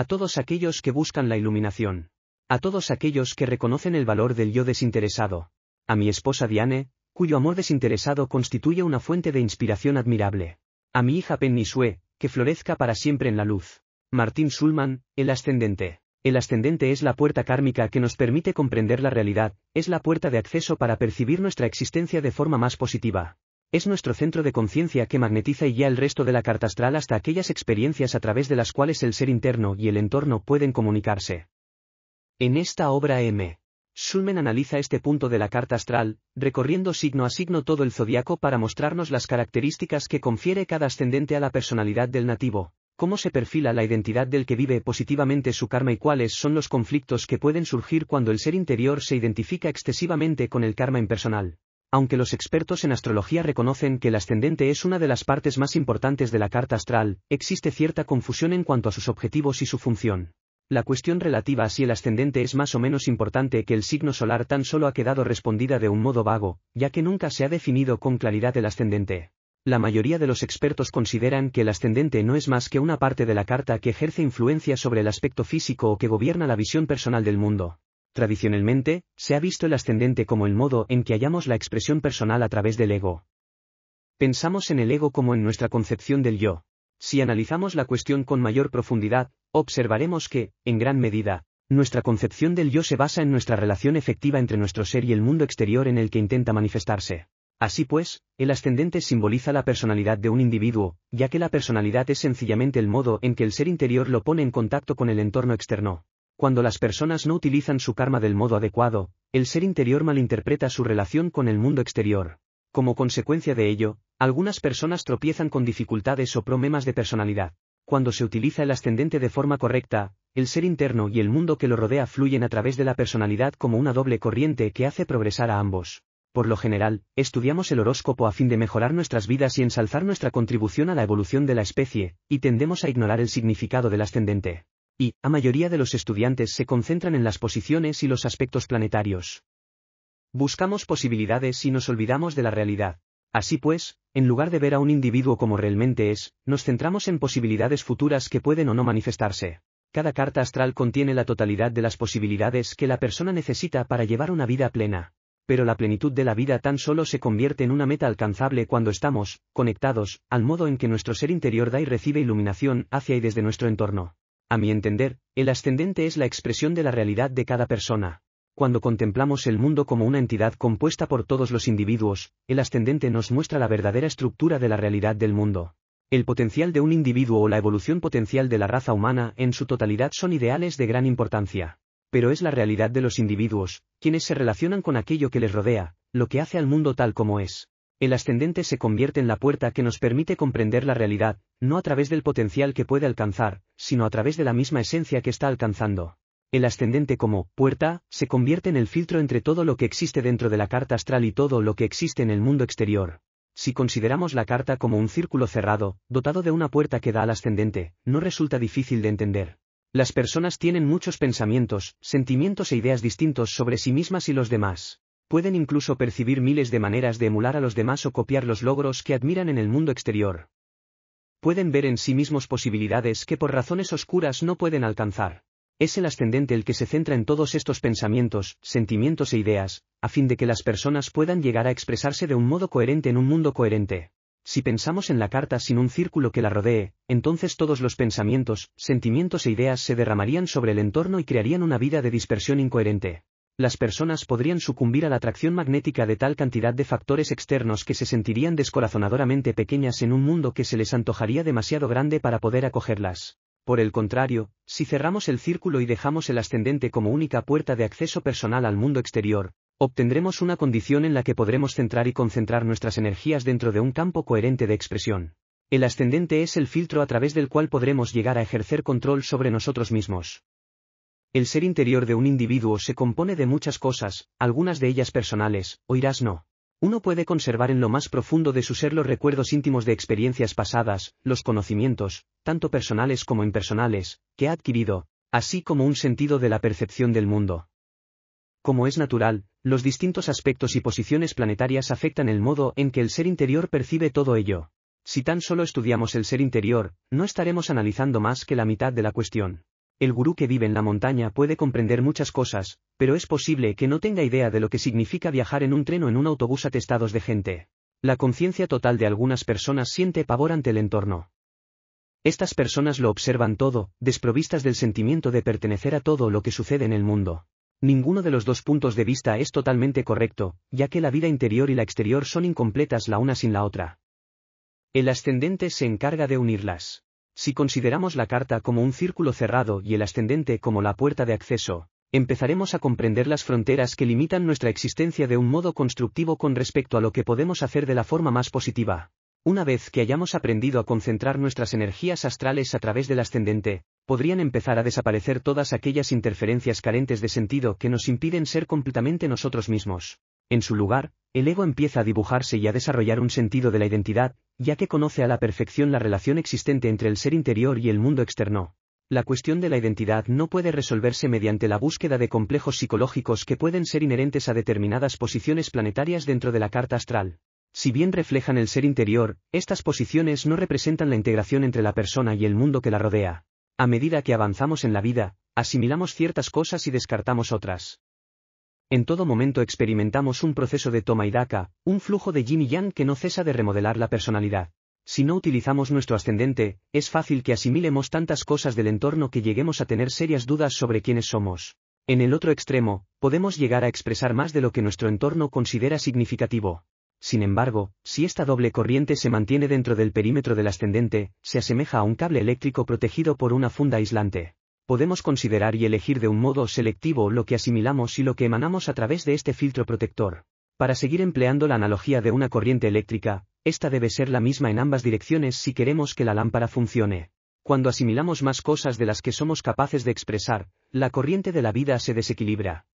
A todos aquellos que buscan la iluminación. A todos aquellos que reconocen el valor del yo desinteresado. A mi esposa Diane, cuyo amor desinteresado constituye una fuente de inspiración admirable. A mi hija Penny Sue, que florezca para siempre en la luz. Martín Sulman, el ascendente. El ascendente es la puerta kármica que nos permite comprender la realidad, es la puerta de acceso para percibir nuestra existencia de forma más positiva. Es nuestro centro de conciencia que magnetiza y ya el resto de la carta astral hasta aquellas experiencias a través de las cuales el ser interno y el entorno pueden comunicarse. En esta obra M. Schulman analiza este punto de la carta astral, recorriendo signo a signo todo el zodiaco para mostrarnos las características que confiere cada ascendente a la personalidad del nativo, cómo se perfila la identidad del que vive positivamente su karma y cuáles son los conflictos que pueden surgir cuando el ser interior se identifica excesivamente con el karma impersonal aunque los expertos en astrología reconocen que el ascendente es una de las partes más importantes de la carta astral, existe cierta confusión en cuanto a sus objetivos y su función. La cuestión relativa a si el ascendente es más o menos importante que el signo solar tan solo ha quedado respondida de un modo vago, ya que nunca se ha definido con claridad el ascendente. La mayoría de los expertos consideran que el ascendente no es más que una parte de la carta que ejerce influencia sobre el aspecto físico o que gobierna la visión personal del mundo. Tradicionalmente, se ha visto el ascendente como el modo en que hallamos la expresión personal a través del ego. Pensamos en el ego como en nuestra concepción del yo. Si analizamos la cuestión con mayor profundidad, observaremos que, en gran medida, nuestra concepción del yo se basa en nuestra relación efectiva entre nuestro ser y el mundo exterior en el que intenta manifestarse. Así pues, el ascendente simboliza la personalidad de un individuo, ya que la personalidad es sencillamente el modo en que el ser interior lo pone en contacto con el entorno externo. Cuando las personas no utilizan su karma del modo adecuado, el ser interior malinterpreta su relación con el mundo exterior. Como consecuencia de ello, algunas personas tropiezan con dificultades o problemas de personalidad. Cuando se utiliza el ascendente de forma correcta, el ser interno y el mundo que lo rodea fluyen a través de la personalidad como una doble corriente que hace progresar a ambos. Por lo general, estudiamos el horóscopo a fin de mejorar nuestras vidas y ensalzar nuestra contribución a la evolución de la especie, y tendemos a ignorar el significado del ascendente y, a mayoría de los estudiantes se concentran en las posiciones y los aspectos planetarios. Buscamos posibilidades y nos olvidamos de la realidad. Así pues, en lugar de ver a un individuo como realmente es, nos centramos en posibilidades futuras que pueden o no manifestarse. Cada carta astral contiene la totalidad de las posibilidades que la persona necesita para llevar una vida plena. Pero la plenitud de la vida tan solo se convierte en una meta alcanzable cuando estamos, conectados, al modo en que nuestro ser interior da y recibe iluminación hacia y desde nuestro entorno. A mi entender, el ascendente es la expresión de la realidad de cada persona. Cuando contemplamos el mundo como una entidad compuesta por todos los individuos, el ascendente nos muestra la verdadera estructura de la realidad del mundo. El potencial de un individuo o la evolución potencial de la raza humana en su totalidad son ideales de gran importancia. Pero es la realidad de los individuos, quienes se relacionan con aquello que les rodea, lo que hace al mundo tal como es. El ascendente se convierte en la puerta que nos permite comprender la realidad, no a través del potencial que puede alcanzar, sino a través de la misma esencia que está alcanzando. El ascendente como puerta se convierte en el filtro entre todo lo que existe dentro de la carta astral y todo lo que existe en el mundo exterior. Si consideramos la carta como un círculo cerrado, dotado de una puerta que da al ascendente, no resulta difícil de entender. Las personas tienen muchos pensamientos, sentimientos e ideas distintos sobre sí mismas y los demás pueden incluso percibir miles de maneras de emular a los demás o copiar los logros que admiran en el mundo exterior. Pueden ver en sí mismos posibilidades que por razones oscuras no pueden alcanzar. Es el ascendente el que se centra en todos estos pensamientos, sentimientos e ideas, a fin de que las personas puedan llegar a expresarse de un modo coherente en un mundo coherente. Si pensamos en la carta sin un círculo que la rodee, entonces todos los pensamientos, sentimientos e ideas se derramarían sobre el entorno y crearían una vida de dispersión incoherente las personas podrían sucumbir a la atracción magnética de tal cantidad de factores externos que se sentirían descorazonadoramente pequeñas en un mundo que se les antojaría demasiado grande para poder acogerlas. Por el contrario, si cerramos el círculo y dejamos el ascendente como única puerta de acceso personal al mundo exterior, obtendremos una condición en la que podremos centrar y concentrar nuestras energías dentro de un campo coherente de expresión. El ascendente es el filtro a través del cual podremos llegar a ejercer control sobre nosotros mismos. El ser interior de un individuo se compone de muchas cosas, algunas de ellas personales, oirás no. Uno puede conservar en lo más profundo de su ser los recuerdos íntimos de experiencias pasadas, los conocimientos, tanto personales como impersonales, que ha adquirido, así como un sentido de la percepción del mundo. Como es natural, los distintos aspectos y posiciones planetarias afectan el modo en que el ser interior percibe todo ello. Si tan solo estudiamos el ser interior, no estaremos analizando más que la mitad de la cuestión. El gurú que vive en la montaña puede comprender muchas cosas, pero es posible que no tenga idea de lo que significa viajar en un tren o en un autobús atestados de gente. La conciencia total de algunas personas siente pavor ante el entorno. Estas personas lo observan todo, desprovistas del sentimiento de pertenecer a todo lo que sucede en el mundo. Ninguno de los dos puntos de vista es totalmente correcto, ya que la vida interior y la exterior son incompletas la una sin la otra. El ascendente se encarga de unirlas. Si consideramos la carta como un círculo cerrado y el ascendente como la puerta de acceso, empezaremos a comprender las fronteras que limitan nuestra existencia de un modo constructivo con respecto a lo que podemos hacer de la forma más positiva. Una vez que hayamos aprendido a concentrar nuestras energías astrales a través del ascendente, podrían empezar a desaparecer todas aquellas interferencias carentes de sentido que nos impiden ser completamente nosotros mismos. En su lugar, el ego empieza a dibujarse y a desarrollar un sentido de la identidad, ya que conoce a la perfección la relación existente entre el ser interior y el mundo externo. La cuestión de la identidad no puede resolverse mediante la búsqueda de complejos psicológicos que pueden ser inherentes a determinadas posiciones planetarias dentro de la carta astral. Si bien reflejan el ser interior, estas posiciones no representan la integración entre la persona y el mundo que la rodea. A medida que avanzamos en la vida, asimilamos ciertas cosas y descartamos otras. En todo momento experimentamos un proceso de toma y daca, un flujo de yin y yang que no cesa de remodelar la personalidad. Si no utilizamos nuestro ascendente, es fácil que asimilemos tantas cosas del entorno que lleguemos a tener serias dudas sobre quiénes somos. En el otro extremo, podemos llegar a expresar más de lo que nuestro entorno considera significativo. Sin embargo, si esta doble corriente se mantiene dentro del perímetro del ascendente, se asemeja a un cable eléctrico protegido por una funda aislante podemos considerar y elegir de un modo selectivo lo que asimilamos y lo que emanamos a través de este filtro protector. Para seguir empleando la analogía de una corriente eléctrica, esta debe ser la misma en ambas direcciones si queremos que la lámpara funcione. Cuando asimilamos más cosas de las que somos capaces de expresar, la corriente de la vida se desequilibra.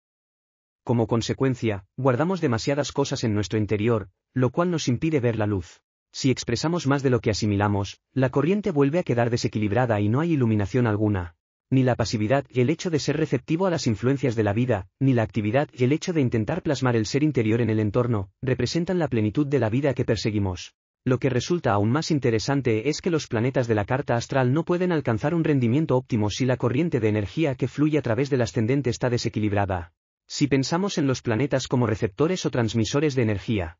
Como consecuencia, guardamos demasiadas cosas en nuestro interior, lo cual nos impide ver la luz. Si expresamos más de lo que asimilamos, la corriente vuelve a quedar desequilibrada y no hay iluminación alguna ni la pasividad y el hecho de ser receptivo a las influencias de la vida, ni la actividad y el hecho de intentar plasmar el ser interior en el entorno, representan la plenitud de la vida que perseguimos. Lo que resulta aún más interesante es que los planetas de la carta astral no pueden alcanzar un rendimiento óptimo si la corriente de energía que fluye a través del ascendente está desequilibrada. Si pensamos en los planetas como receptores o transmisores de energía,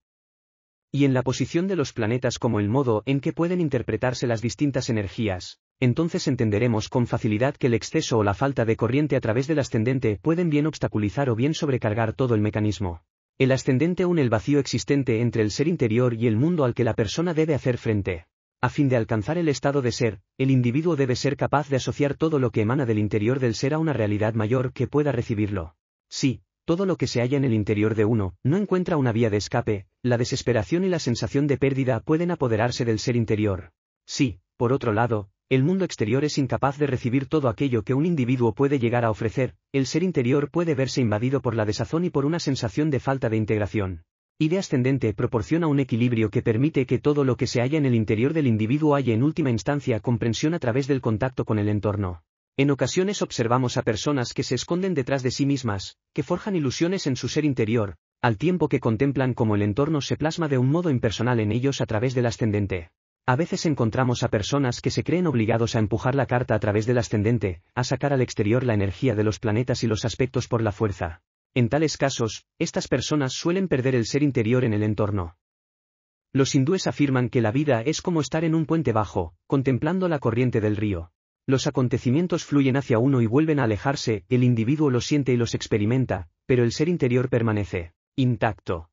y en la posición de los planetas como el modo en que pueden interpretarse las distintas energías, entonces entenderemos con facilidad que el exceso o la falta de corriente a través del ascendente pueden bien obstaculizar o bien sobrecargar todo el mecanismo. El ascendente une el vacío existente entre el ser interior y el mundo al que la persona debe hacer frente. A fin de alcanzar el estado de ser, el individuo debe ser capaz de asociar todo lo que emana del interior del ser a una realidad mayor que pueda recibirlo. Si, todo lo que se halla en el interior de uno, no encuentra una vía de escape, la desesperación y la sensación de pérdida pueden apoderarse del ser interior. Si, por otro lado, el mundo exterior es incapaz de recibir todo aquello que un individuo puede llegar a ofrecer, el ser interior puede verse invadido por la desazón y por una sensación de falta de integración. Y de ascendente proporciona un equilibrio que permite que todo lo que se halla en el interior del individuo haya en última instancia comprensión a través del contacto con el entorno. En ocasiones observamos a personas que se esconden detrás de sí mismas, que forjan ilusiones en su ser interior, al tiempo que contemplan cómo el entorno se plasma de un modo impersonal en ellos a través del ascendente. A veces encontramos a personas que se creen obligados a empujar la carta a través del ascendente, a sacar al exterior la energía de los planetas y los aspectos por la fuerza. En tales casos, estas personas suelen perder el ser interior en el entorno. Los hindúes afirman que la vida es como estar en un puente bajo, contemplando la corriente del río. Los acontecimientos fluyen hacia uno y vuelven a alejarse, el individuo los siente y los experimenta, pero el ser interior permanece intacto.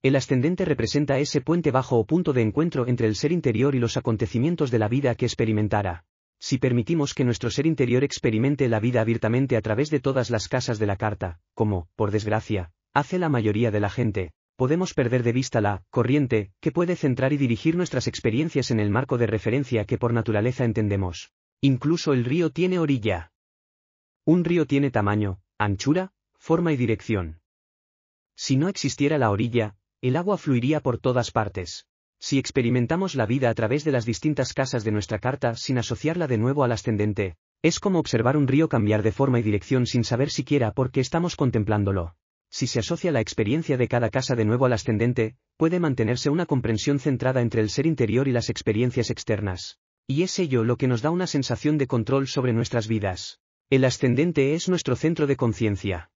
El ascendente representa ese puente bajo o punto de encuentro entre el ser interior y los acontecimientos de la vida que experimentara. Si permitimos que nuestro ser interior experimente la vida abiertamente a través de todas las casas de la carta, como, por desgracia, hace la mayoría de la gente, podemos perder de vista la corriente que puede centrar y dirigir nuestras experiencias en el marco de referencia que por naturaleza entendemos. Incluso el río tiene orilla. Un río tiene tamaño, anchura, forma y dirección. Si no existiera la orilla, el agua fluiría por todas partes. Si experimentamos la vida a través de las distintas casas de nuestra carta sin asociarla de nuevo al ascendente, es como observar un río cambiar de forma y dirección sin saber siquiera por qué estamos contemplándolo. Si se asocia la experiencia de cada casa de nuevo al ascendente, puede mantenerse una comprensión centrada entre el ser interior y las experiencias externas. Y es ello lo que nos da una sensación de control sobre nuestras vidas. El ascendente es nuestro centro de conciencia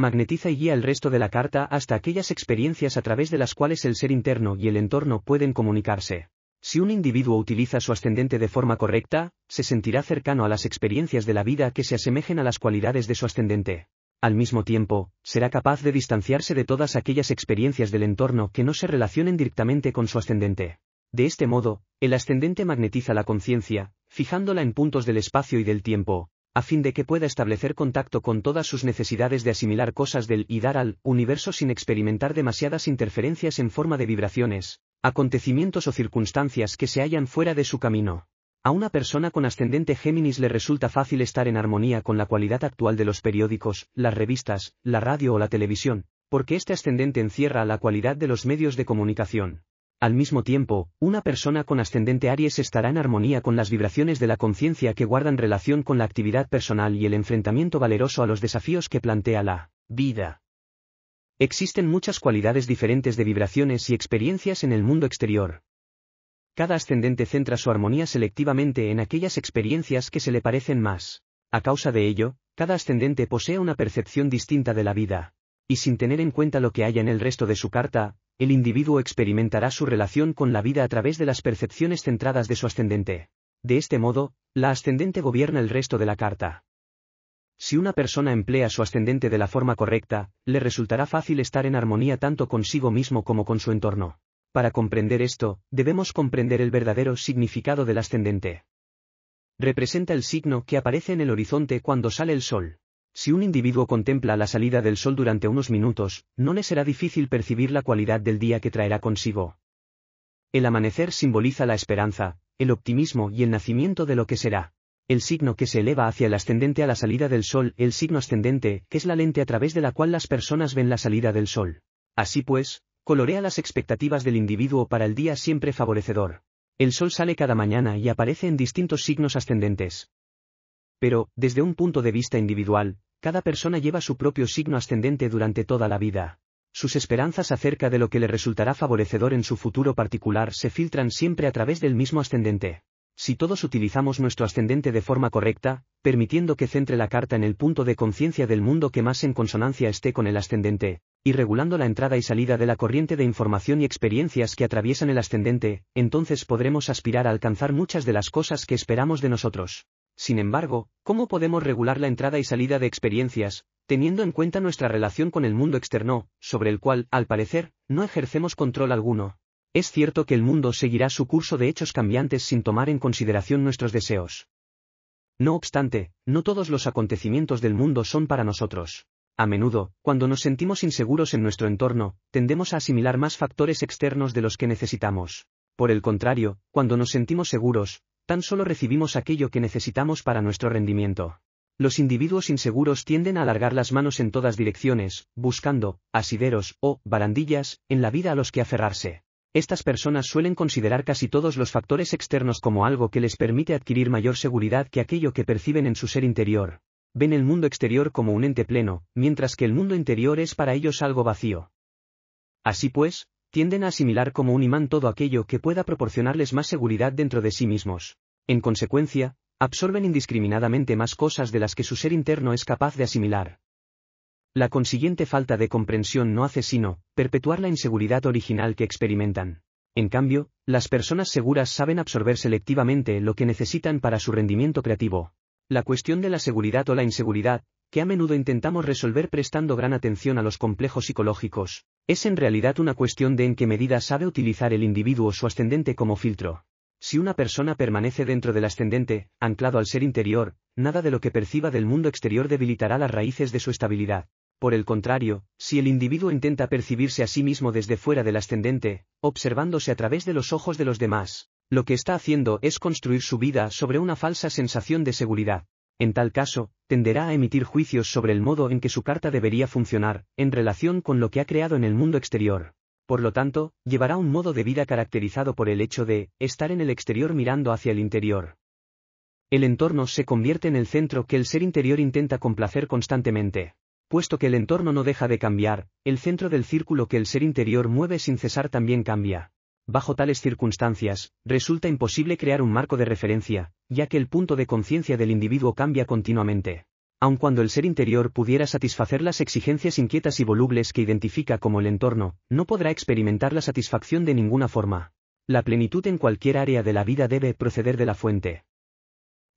magnetiza y guía el resto de la carta hasta aquellas experiencias a través de las cuales el ser interno y el entorno pueden comunicarse. Si un individuo utiliza su ascendente de forma correcta, se sentirá cercano a las experiencias de la vida que se asemejen a las cualidades de su ascendente. Al mismo tiempo, será capaz de distanciarse de todas aquellas experiencias del entorno que no se relacionen directamente con su ascendente. De este modo, el ascendente magnetiza la conciencia, fijándola en puntos del espacio y del tiempo, a fin de que pueda establecer contacto con todas sus necesidades de asimilar cosas del y dar al universo sin experimentar demasiadas interferencias en forma de vibraciones, acontecimientos o circunstancias que se hallan fuera de su camino. A una persona con ascendente Géminis le resulta fácil estar en armonía con la cualidad actual de los periódicos, las revistas, la radio o la televisión, porque este ascendente encierra la cualidad de los medios de comunicación. Al mismo tiempo, una persona con ascendente Aries estará en armonía con las vibraciones de la conciencia que guardan relación con la actividad personal y el enfrentamiento valeroso a los desafíos que plantea la vida. Existen muchas cualidades diferentes de vibraciones y experiencias en el mundo exterior. Cada ascendente centra su armonía selectivamente en aquellas experiencias que se le parecen más. A causa de ello, cada ascendente posee una percepción distinta de la vida. Y sin tener en cuenta lo que haya en el resto de su carta, el individuo experimentará su relación con la vida a través de las percepciones centradas de su ascendente. De este modo, la ascendente gobierna el resto de la carta. Si una persona emplea su ascendente de la forma correcta, le resultará fácil estar en armonía tanto consigo mismo como con su entorno. Para comprender esto, debemos comprender el verdadero significado del ascendente. Representa el signo que aparece en el horizonte cuando sale el sol. Si un individuo contempla la salida del sol durante unos minutos, no le será difícil percibir la cualidad del día que traerá consigo. El amanecer simboliza la esperanza, el optimismo y el nacimiento de lo que será. El signo que se eleva hacia el ascendente a la salida del sol, el signo ascendente, que es la lente a través de la cual las personas ven la salida del sol. Así pues, colorea las expectativas del individuo para el día siempre favorecedor. El sol sale cada mañana y aparece en distintos signos ascendentes. Pero, desde un punto de vista individual, cada persona lleva su propio signo ascendente durante toda la vida. Sus esperanzas acerca de lo que le resultará favorecedor en su futuro particular se filtran siempre a través del mismo ascendente. Si todos utilizamos nuestro ascendente de forma correcta, permitiendo que centre la carta en el punto de conciencia del mundo que más en consonancia esté con el ascendente, y regulando la entrada y salida de la corriente de información y experiencias que atraviesan el ascendente, entonces podremos aspirar a alcanzar muchas de las cosas que esperamos de nosotros. Sin embargo, ¿cómo podemos regular la entrada y salida de experiencias, teniendo en cuenta nuestra relación con el mundo externo, sobre el cual, al parecer, no ejercemos control alguno? Es cierto que el mundo seguirá su curso de hechos cambiantes sin tomar en consideración nuestros deseos. No obstante, no todos los acontecimientos del mundo son para nosotros. A menudo, cuando nos sentimos inseguros en nuestro entorno, tendemos a asimilar más factores externos de los que necesitamos. Por el contrario, cuando nos sentimos seguros, tan solo recibimos aquello que necesitamos para nuestro rendimiento. Los individuos inseguros tienden a alargar las manos en todas direcciones, buscando, asideros, o, barandillas, en la vida a los que aferrarse. Estas personas suelen considerar casi todos los factores externos como algo que les permite adquirir mayor seguridad que aquello que perciben en su ser interior. Ven el mundo exterior como un ente pleno, mientras que el mundo interior es para ellos algo vacío. Así pues, tienden a asimilar como un imán todo aquello que pueda proporcionarles más seguridad dentro de sí mismos. En consecuencia, absorben indiscriminadamente más cosas de las que su ser interno es capaz de asimilar. La consiguiente falta de comprensión no hace sino perpetuar la inseguridad original que experimentan. En cambio, las personas seguras saben absorber selectivamente lo que necesitan para su rendimiento creativo. La cuestión de la seguridad o la inseguridad, que a menudo intentamos resolver prestando gran atención a los complejos psicológicos, es en realidad una cuestión de en qué medida sabe utilizar el individuo su ascendente como filtro. Si una persona permanece dentro del ascendente, anclado al ser interior, nada de lo que perciba del mundo exterior debilitará las raíces de su estabilidad. Por el contrario, si el individuo intenta percibirse a sí mismo desde fuera del ascendente, observándose a través de los ojos de los demás, lo que está haciendo es construir su vida sobre una falsa sensación de seguridad. En tal caso, tenderá a emitir juicios sobre el modo en que su carta debería funcionar, en relación con lo que ha creado en el mundo exterior. Por lo tanto, llevará un modo de vida caracterizado por el hecho de estar en el exterior mirando hacia el interior. El entorno se convierte en el centro que el ser interior intenta complacer constantemente. Puesto que el entorno no deja de cambiar, el centro del círculo que el ser interior mueve sin cesar también cambia. Bajo tales circunstancias, resulta imposible crear un marco de referencia, ya que el punto de conciencia del individuo cambia continuamente. Aun cuando el ser interior pudiera satisfacer las exigencias inquietas y volubles que identifica como el entorno, no podrá experimentar la satisfacción de ninguna forma. La plenitud en cualquier área de la vida debe proceder de la fuente.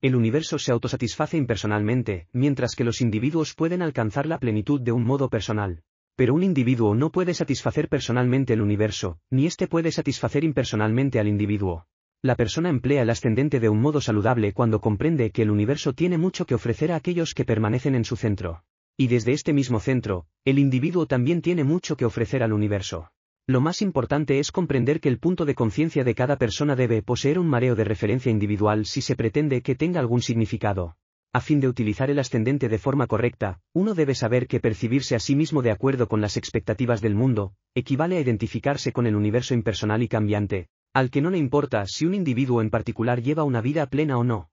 El universo se autosatisface impersonalmente, mientras que los individuos pueden alcanzar la plenitud de un modo personal. Pero un individuo no puede satisfacer personalmente el universo, ni éste puede satisfacer impersonalmente al individuo. La persona emplea el ascendente de un modo saludable cuando comprende que el universo tiene mucho que ofrecer a aquellos que permanecen en su centro. Y desde este mismo centro, el individuo también tiene mucho que ofrecer al universo. Lo más importante es comprender que el punto de conciencia de cada persona debe poseer un mareo de referencia individual si se pretende que tenga algún significado. A fin de utilizar el ascendente de forma correcta, uno debe saber que percibirse a sí mismo de acuerdo con las expectativas del mundo, equivale a identificarse con el universo impersonal y cambiante, al que no le importa si un individuo en particular lleva una vida plena o no.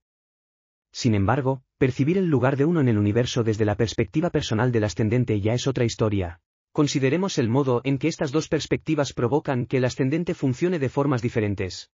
Sin embargo, percibir el lugar de uno en el universo desde la perspectiva personal del ascendente ya es otra historia. Consideremos el modo en que estas dos perspectivas provocan que el ascendente funcione de formas diferentes.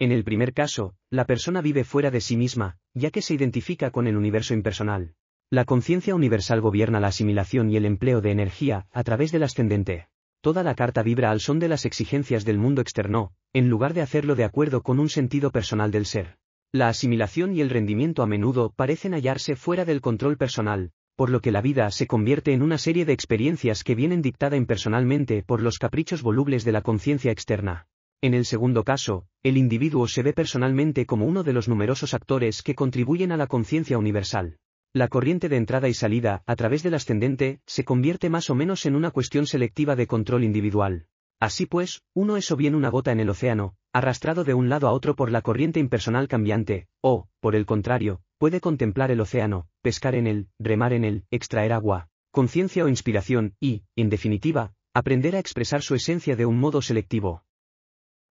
En el primer caso, la persona vive fuera de sí misma, ya que se identifica con el universo impersonal. La conciencia universal gobierna la asimilación y el empleo de energía a través del ascendente. Toda la carta vibra al son de las exigencias del mundo externo, en lugar de hacerlo de acuerdo con un sentido personal del ser. La asimilación y el rendimiento a menudo parecen hallarse fuera del control personal, por lo que la vida se convierte en una serie de experiencias que vienen dictada impersonalmente por los caprichos volubles de la conciencia externa. En el segundo caso, el individuo se ve personalmente como uno de los numerosos actores que contribuyen a la conciencia universal. La corriente de entrada y salida, a través del ascendente, se convierte más o menos en una cuestión selectiva de control individual. Así pues, uno es o bien una gota en el océano, arrastrado de un lado a otro por la corriente impersonal cambiante, o, por el contrario, puede contemplar el océano, pescar en él, remar en él, extraer agua, conciencia o inspiración, y, en definitiva, aprender a expresar su esencia de un modo selectivo.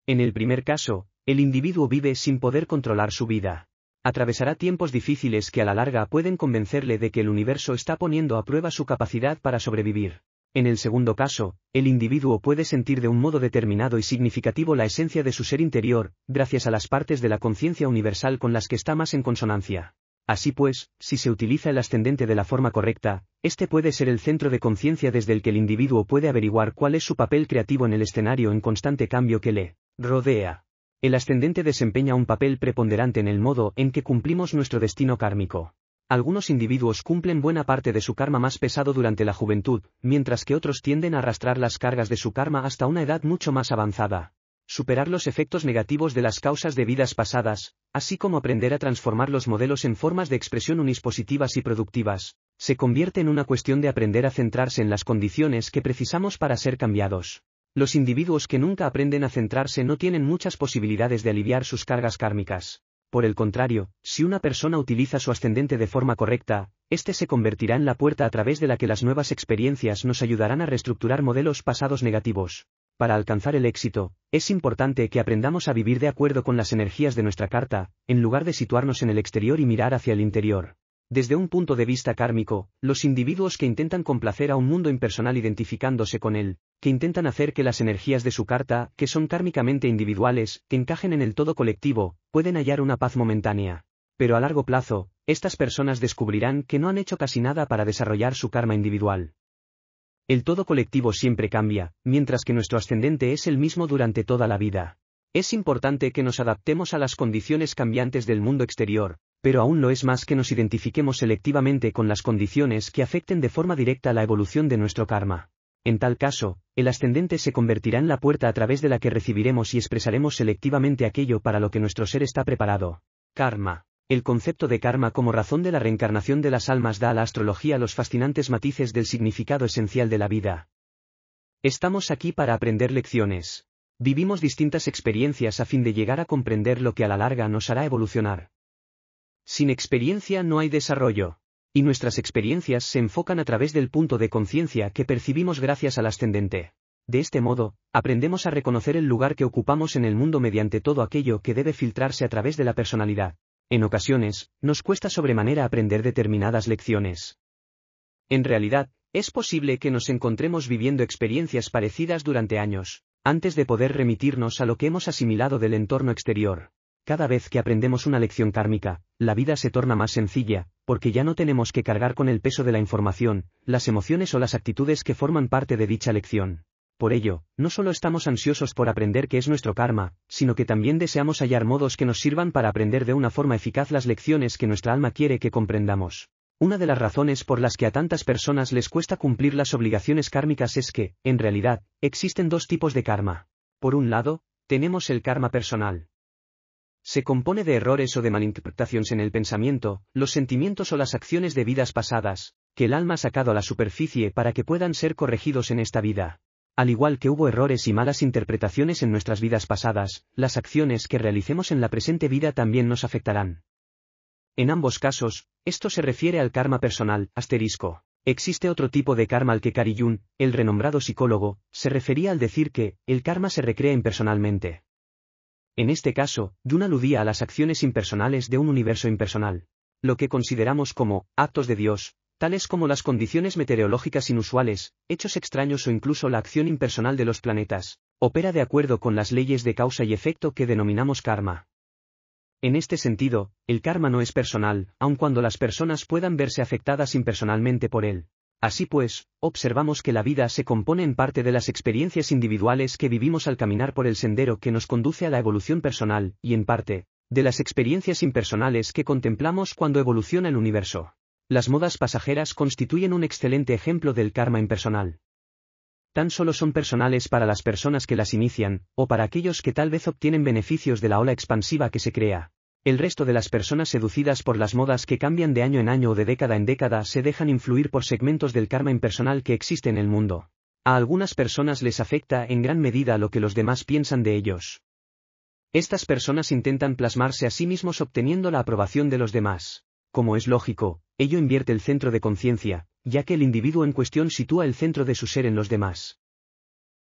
En el primer caso, el individuo vive sin poder controlar su vida. Atravesará tiempos difíciles que a la larga pueden convencerle de que el universo está poniendo a prueba su capacidad para sobrevivir. En el segundo caso, el individuo puede sentir de un modo determinado y significativo la esencia de su ser interior, gracias a las partes de la conciencia universal con las que está más en consonancia. Así pues, si se utiliza el ascendente de la forma correcta, este puede ser el centro de conciencia desde el que el individuo puede averiguar cuál es su papel creativo en el escenario en constante cambio que lee. Rodea. El ascendente desempeña un papel preponderante en el modo en que cumplimos nuestro destino kármico. Algunos individuos cumplen buena parte de su karma más pesado durante la juventud, mientras que otros tienden a arrastrar las cargas de su karma hasta una edad mucho más avanzada. Superar los efectos negativos de las causas de vidas pasadas, así como aprender a transformar los modelos en formas de expresión unispositivas y productivas, se convierte en una cuestión de aprender a centrarse en las condiciones que precisamos para ser cambiados. Los individuos que nunca aprenden a centrarse no tienen muchas posibilidades de aliviar sus cargas kármicas. Por el contrario, si una persona utiliza su ascendente de forma correcta, este se convertirá en la puerta a través de la que las nuevas experiencias nos ayudarán a reestructurar modelos pasados negativos. Para alcanzar el éxito, es importante que aprendamos a vivir de acuerdo con las energías de nuestra carta, en lugar de situarnos en el exterior y mirar hacia el interior. Desde un punto de vista kármico, los individuos que intentan complacer a un mundo impersonal identificándose con él, que intentan hacer que las energías de su carta, que son kármicamente individuales, que encajen en el todo colectivo, pueden hallar una paz momentánea. Pero a largo plazo, estas personas descubrirán que no han hecho casi nada para desarrollar su karma individual. El todo colectivo siempre cambia, mientras que nuestro ascendente es el mismo durante toda la vida. Es importante que nos adaptemos a las condiciones cambiantes del mundo exterior, pero aún lo es más que nos identifiquemos selectivamente con las condiciones que afecten de forma directa la evolución de nuestro karma. En tal caso, el ascendente se convertirá en la puerta a través de la que recibiremos y expresaremos selectivamente aquello para lo que nuestro ser está preparado. Karma. El concepto de karma como razón de la reencarnación de las almas da a la astrología los fascinantes matices del significado esencial de la vida. Estamos aquí para aprender lecciones. Vivimos distintas experiencias a fin de llegar a comprender lo que a la larga nos hará evolucionar. Sin experiencia no hay desarrollo. Y nuestras experiencias se enfocan a través del punto de conciencia que percibimos gracias al ascendente. De este modo, aprendemos a reconocer el lugar que ocupamos en el mundo mediante todo aquello que debe filtrarse a través de la personalidad. En ocasiones, nos cuesta sobremanera aprender determinadas lecciones. En realidad, es posible que nos encontremos viviendo experiencias parecidas durante años, antes de poder remitirnos a lo que hemos asimilado del entorno exterior, cada vez que aprendemos una lección kármica, la vida se torna más sencilla, porque ya no tenemos que cargar con el peso de la información, las emociones o las actitudes que forman parte de dicha lección. Por ello, no solo estamos ansiosos por aprender qué es nuestro karma, sino que también deseamos hallar modos que nos sirvan para aprender de una forma eficaz las lecciones que nuestra alma quiere que comprendamos. Una de las razones por las que a tantas personas les cuesta cumplir las obligaciones kármicas es que, en realidad, existen dos tipos de karma. Por un lado, tenemos el karma personal se compone de errores o de malinterpretaciones en el pensamiento, los sentimientos o las acciones de vidas pasadas, que el alma ha sacado a la superficie para que puedan ser corregidos en esta vida. Al igual que hubo errores y malas interpretaciones en nuestras vidas pasadas, las acciones que realicemos en la presente vida también nos afectarán. En ambos casos, esto se refiere al karma personal, asterisco. Existe otro tipo de karma al que Yun, el renombrado psicólogo, se refería al decir que, el karma se recrea impersonalmente. En este caso, Dun aludía a las acciones impersonales de un universo impersonal. Lo que consideramos como actos de Dios, tales como las condiciones meteorológicas inusuales, hechos extraños o incluso la acción impersonal de los planetas, opera de acuerdo con las leyes de causa y efecto que denominamos karma. En este sentido, el karma no es personal, aun cuando las personas puedan verse afectadas impersonalmente por él. Así pues, observamos que la vida se compone en parte de las experiencias individuales que vivimos al caminar por el sendero que nos conduce a la evolución personal, y en parte, de las experiencias impersonales que contemplamos cuando evoluciona el universo. Las modas pasajeras constituyen un excelente ejemplo del karma impersonal. Tan solo son personales para las personas que las inician, o para aquellos que tal vez obtienen beneficios de la ola expansiva que se crea, el resto de las personas seducidas por las modas que cambian de año en año o de década en década se dejan influir por segmentos del karma impersonal que existe en el mundo. A algunas personas les afecta en gran medida lo que los demás piensan de ellos. Estas personas intentan plasmarse a sí mismos obteniendo la aprobación de los demás. Como es lógico, ello invierte el centro de conciencia, ya que el individuo en cuestión sitúa el centro de su ser en los demás.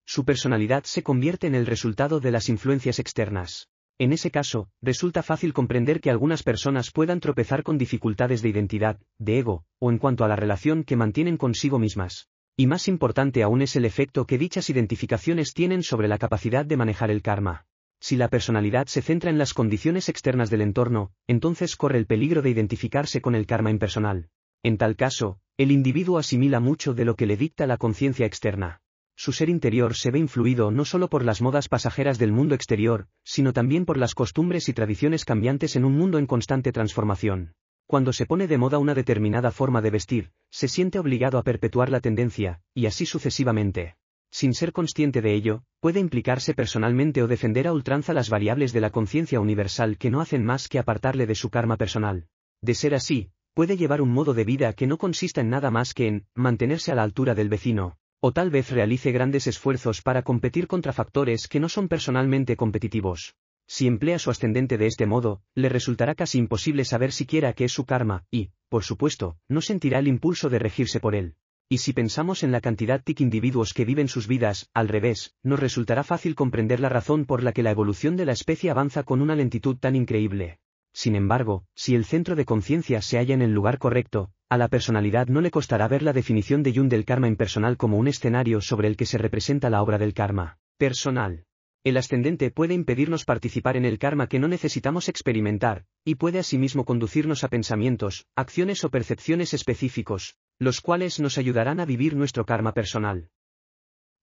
Su personalidad se convierte en el resultado de las influencias externas. En ese caso, resulta fácil comprender que algunas personas puedan tropezar con dificultades de identidad, de ego, o en cuanto a la relación que mantienen consigo mismas. Y más importante aún es el efecto que dichas identificaciones tienen sobre la capacidad de manejar el karma. Si la personalidad se centra en las condiciones externas del entorno, entonces corre el peligro de identificarse con el karma impersonal. En tal caso, el individuo asimila mucho de lo que le dicta la conciencia externa su ser interior se ve influido no solo por las modas pasajeras del mundo exterior, sino también por las costumbres y tradiciones cambiantes en un mundo en constante transformación. Cuando se pone de moda una determinada forma de vestir, se siente obligado a perpetuar la tendencia, y así sucesivamente. Sin ser consciente de ello, puede implicarse personalmente o defender a ultranza las variables de la conciencia universal que no hacen más que apartarle de su karma personal. De ser así, puede llevar un modo de vida que no consista en nada más que en mantenerse a la altura del vecino, o tal vez realice grandes esfuerzos para competir contra factores que no son personalmente competitivos. Si emplea su ascendente de este modo, le resultará casi imposible saber siquiera qué es su karma, y, por supuesto, no sentirá el impulso de regirse por él. Y si pensamos en la cantidad de individuos que viven sus vidas, al revés, nos resultará fácil comprender la razón por la que la evolución de la especie avanza con una lentitud tan increíble. Sin embargo, si el centro de conciencia se halla en el lugar correcto, a la personalidad no le costará ver la definición de Jung del karma impersonal como un escenario sobre el que se representa la obra del karma personal. El ascendente puede impedirnos participar en el karma que no necesitamos experimentar, y puede asimismo conducirnos a pensamientos, acciones o percepciones específicos, los cuales nos ayudarán a vivir nuestro karma personal.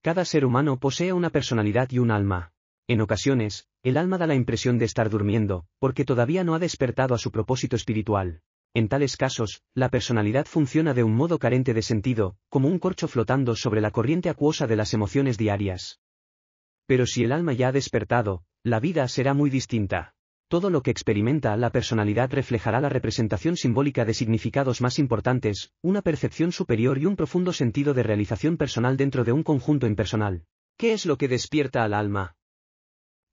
Cada ser humano posee una personalidad y un alma. En ocasiones, el alma da la impresión de estar durmiendo, porque todavía no ha despertado a su propósito espiritual. En tales casos, la personalidad funciona de un modo carente de sentido, como un corcho flotando sobre la corriente acuosa de las emociones diarias. Pero si el alma ya ha despertado, la vida será muy distinta. Todo lo que experimenta la personalidad reflejará la representación simbólica de significados más importantes, una percepción superior y un profundo sentido de realización personal dentro de un conjunto impersonal. ¿Qué es lo que despierta al alma?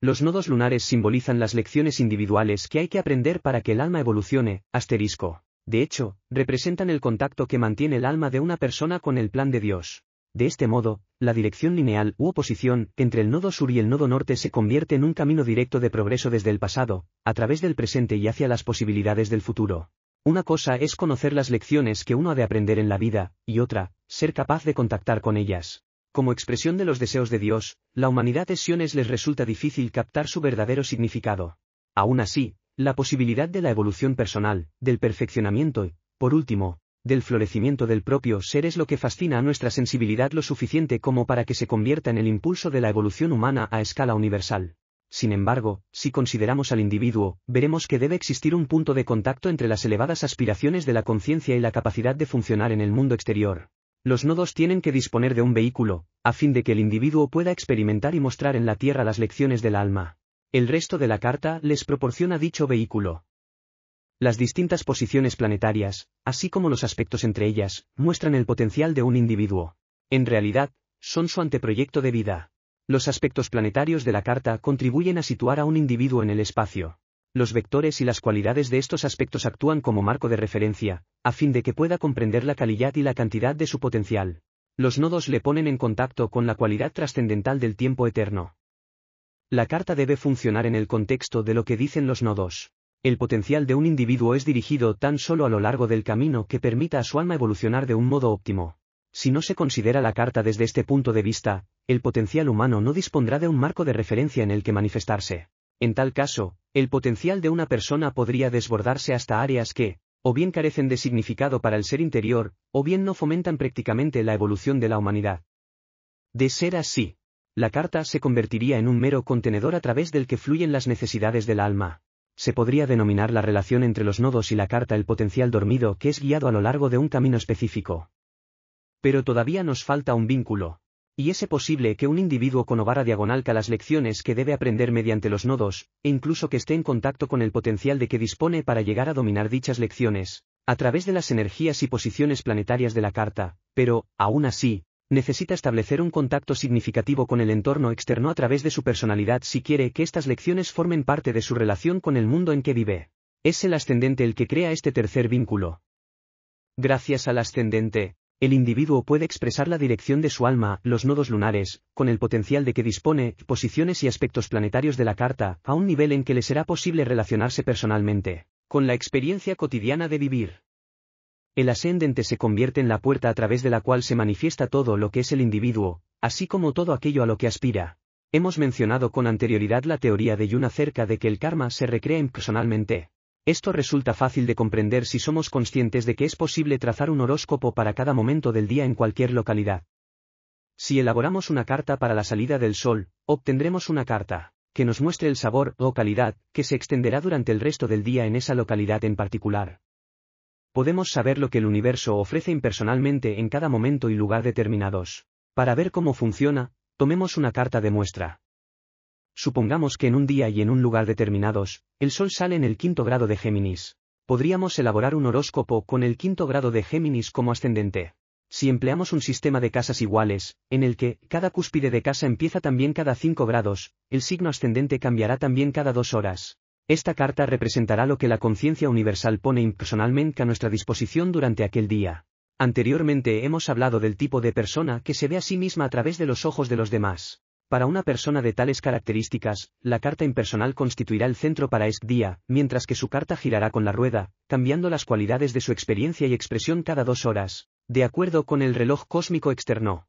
Los nodos lunares simbolizan las lecciones individuales que hay que aprender para que el alma evolucione, asterisco. De hecho, representan el contacto que mantiene el alma de una persona con el plan de Dios. De este modo, la dirección lineal u oposición entre el nodo sur y el nodo norte se convierte en un camino directo de progreso desde el pasado, a través del presente y hacia las posibilidades del futuro. Una cosa es conocer las lecciones que uno ha de aprender en la vida, y otra, ser capaz de contactar con ellas como expresión de los deseos de Dios, la humanidad es siones les resulta difícil captar su verdadero significado. Aún así, la posibilidad de la evolución personal, del perfeccionamiento y, por último, del florecimiento del propio ser es lo que fascina a nuestra sensibilidad lo suficiente como para que se convierta en el impulso de la evolución humana a escala universal. Sin embargo, si consideramos al individuo, veremos que debe existir un punto de contacto entre las elevadas aspiraciones de la conciencia y la capacidad de funcionar en el mundo exterior. Los nodos tienen que disponer de un vehículo, a fin de que el individuo pueda experimentar y mostrar en la tierra las lecciones del alma. El resto de la carta les proporciona dicho vehículo. Las distintas posiciones planetarias, así como los aspectos entre ellas, muestran el potencial de un individuo. En realidad, son su anteproyecto de vida. Los aspectos planetarios de la carta contribuyen a situar a un individuo en el espacio los vectores y las cualidades de estos aspectos actúan como marco de referencia, a fin de que pueda comprender la calidad y la cantidad de su potencial. Los nodos le ponen en contacto con la cualidad trascendental del tiempo eterno. La carta debe funcionar en el contexto de lo que dicen los nodos. El potencial de un individuo es dirigido tan solo a lo largo del camino que permita a su alma evolucionar de un modo óptimo. Si no se considera la carta desde este punto de vista, el potencial humano no dispondrá de un marco de referencia en el que manifestarse. En tal caso, el potencial de una persona podría desbordarse hasta áreas que, o bien carecen de significado para el ser interior, o bien no fomentan prácticamente la evolución de la humanidad. De ser así, la carta se convertiría en un mero contenedor a través del que fluyen las necesidades del alma. Se podría denominar la relación entre los nodos y la carta el potencial dormido que es guiado a lo largo de un camino específico. Pero todavía nos falta un vínculo. Y es posible que un individuo con ovara diagonal las lecciones que debe aprender mediante los nodos, e incluso que esté en contacto con el potencial de que dispone para llegar a dominar dichas lecciones, a través de las energías y posiciones planetarias de la carta, pero, aún así, necesita establecer un contacto significativo con el entorno externo a través de su personalidad si quiere que estas lecciones formen parte de su relación con el mundo en que vive. Es el ascendente el que crea este tercer vínculo. Gracias al ascendente, el individuo puede expresar la dirección de su alma, los nodos lunares, con el potencial de que dispone, posiciones y aspectos planetarios de la carta, a un nivel en que le será posible relacionarse personalmente, con la experiencia cotidiana de vivir. El ascendente se convierte en la puerta a través de la cual se manifiesta todo lo que es el individuo, así como todo aquello a lo que aspira. Hemos mencionado con anterioridad la teoría de Yuna acerca de que el karma se recrea impersonalmente. Esto resulta fácil de comprender si somos conscientes de que es posible trazar un horóscopo para cada momento del día en cualquier localidad. Si elaboramos una carta para la salida del sol, obtendremos una carta, que nos muestre el sabor o calidad, que se extenderá durante el resto del día en esa localidad en particular. Podemos saber lo que el universo ofrece impersonalmente en cada momento y lugar determinados. Para ver cómo funciona, tomemos una carta de muestra. Supongamos que en un día y en un lugar determinados, el Sol sale en el quinto grado de Géminis. Podríamos elaborar un horóscopo con el quinto grado de Géminis como ascendente. Si empleamos un sistema de casas iguales, en el que cada cúspide de casa empieza también cada cinco grados, el signo ascendente cambiará también cada dos horas. Esta carta representará lo que la conciencia universal pone impersonalmente a nuestra disposición durante aquel día. Anteriormente hemos hablado del tipo de persona que se ve a sí misma a través de los ojos de los demás. Para una persona de tales características, la carta impersonal constituirá el centro para este día, mientras que su carta girará con la rueda, cambiando las cualidades de su experiencia y expresión cada dos horas, de acuerdo con el reloj cósmico externo.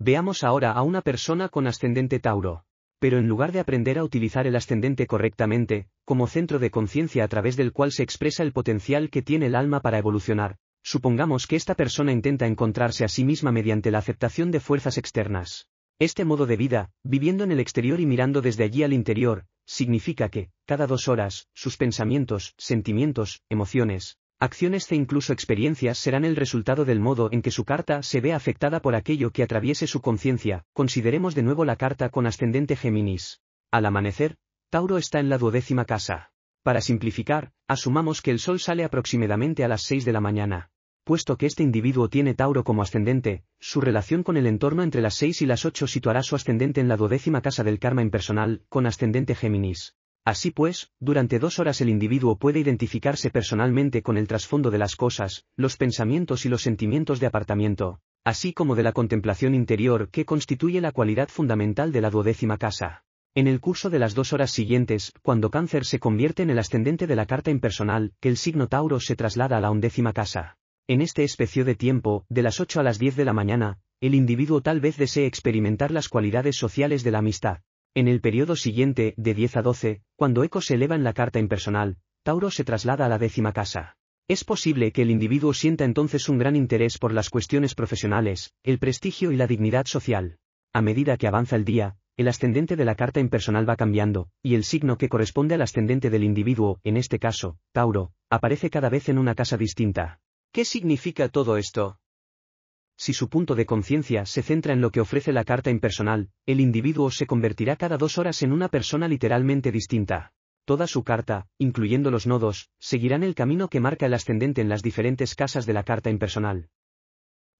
Veamos ahora a una persona con ascendente Tauro. Pero en lugar de aprender a utilizar el ascendente correctamente, como centro de conciencia a través del cual se expresa el potencial que tiene el alma para evolucionar, supongamos que esta persona intenta encontrarse a sí misma mediante la aceptación de fuerzas externas. Este modo de vida, viviendo en el exterior y mirando desde allí al interior, significa que, cada dos horas, sus pensamientos, sentimientos, emociones, acciones e incluso experiencias serán el resultado del modo en que su carta se ve afectada por aquello que atraviese su conciencia. Consideremos de nuevo la carta con ascendente Géminis. Al amanecer, Tauro está en la duodécima casa. Para simplificar, asumamos que el sol sale aproximadamente a las seis de la mañana puesto que este individuo tiene Tauro como ascendente, su relación con el entorno entre las 6 y las 8 situará su ascendente en la duodécima casa del karma impersonal, con ascendente Géminis. Así pues, durante dos horas el individuo puede identificarse personalmente con el trasfondo de las cosas, los pensamientos y los sentimientos de apartamiento, así como de la contemplación interior que constituye la cualidad fundamental de la duodécima casa. En el curso de las dos horas siguientes, cuando Cáncer se convierte en el ascendente de la carta impersonal, que el signo Tauro se traslada a la undécima casa. En este especio de tiempo, de las 8 a las 10 de la mañana, el individuo tal vez desee experimentar las cualidades sociales de la amistad. En el periodo siguiente, de 10 a 12, cuando Eco se eleva en la carta impersonal, Tauro se traslada a la décima casa. Es posible que el individuo sienta entonces un gran interés por las cuestiones profesionales, el prestigio y la dignidad social. A medida que avanza el día, el ascendente de la carta impersonal va cambiando, y el signo que corresponde al ascendente del individuo, en este caso, Tauro, aparece cada vez en una casa distinta. ¿Qué significa todo esto? Si su punto de conciencia se centra en lo que ofrece la carta impersonal, el individuo se convertirá cada dos horas en una persona literalmente distinta. Toda su carta, incluyendo los nodos, seguirán el camino que marca el ascendente en las diferentes casas de la carta impersonal.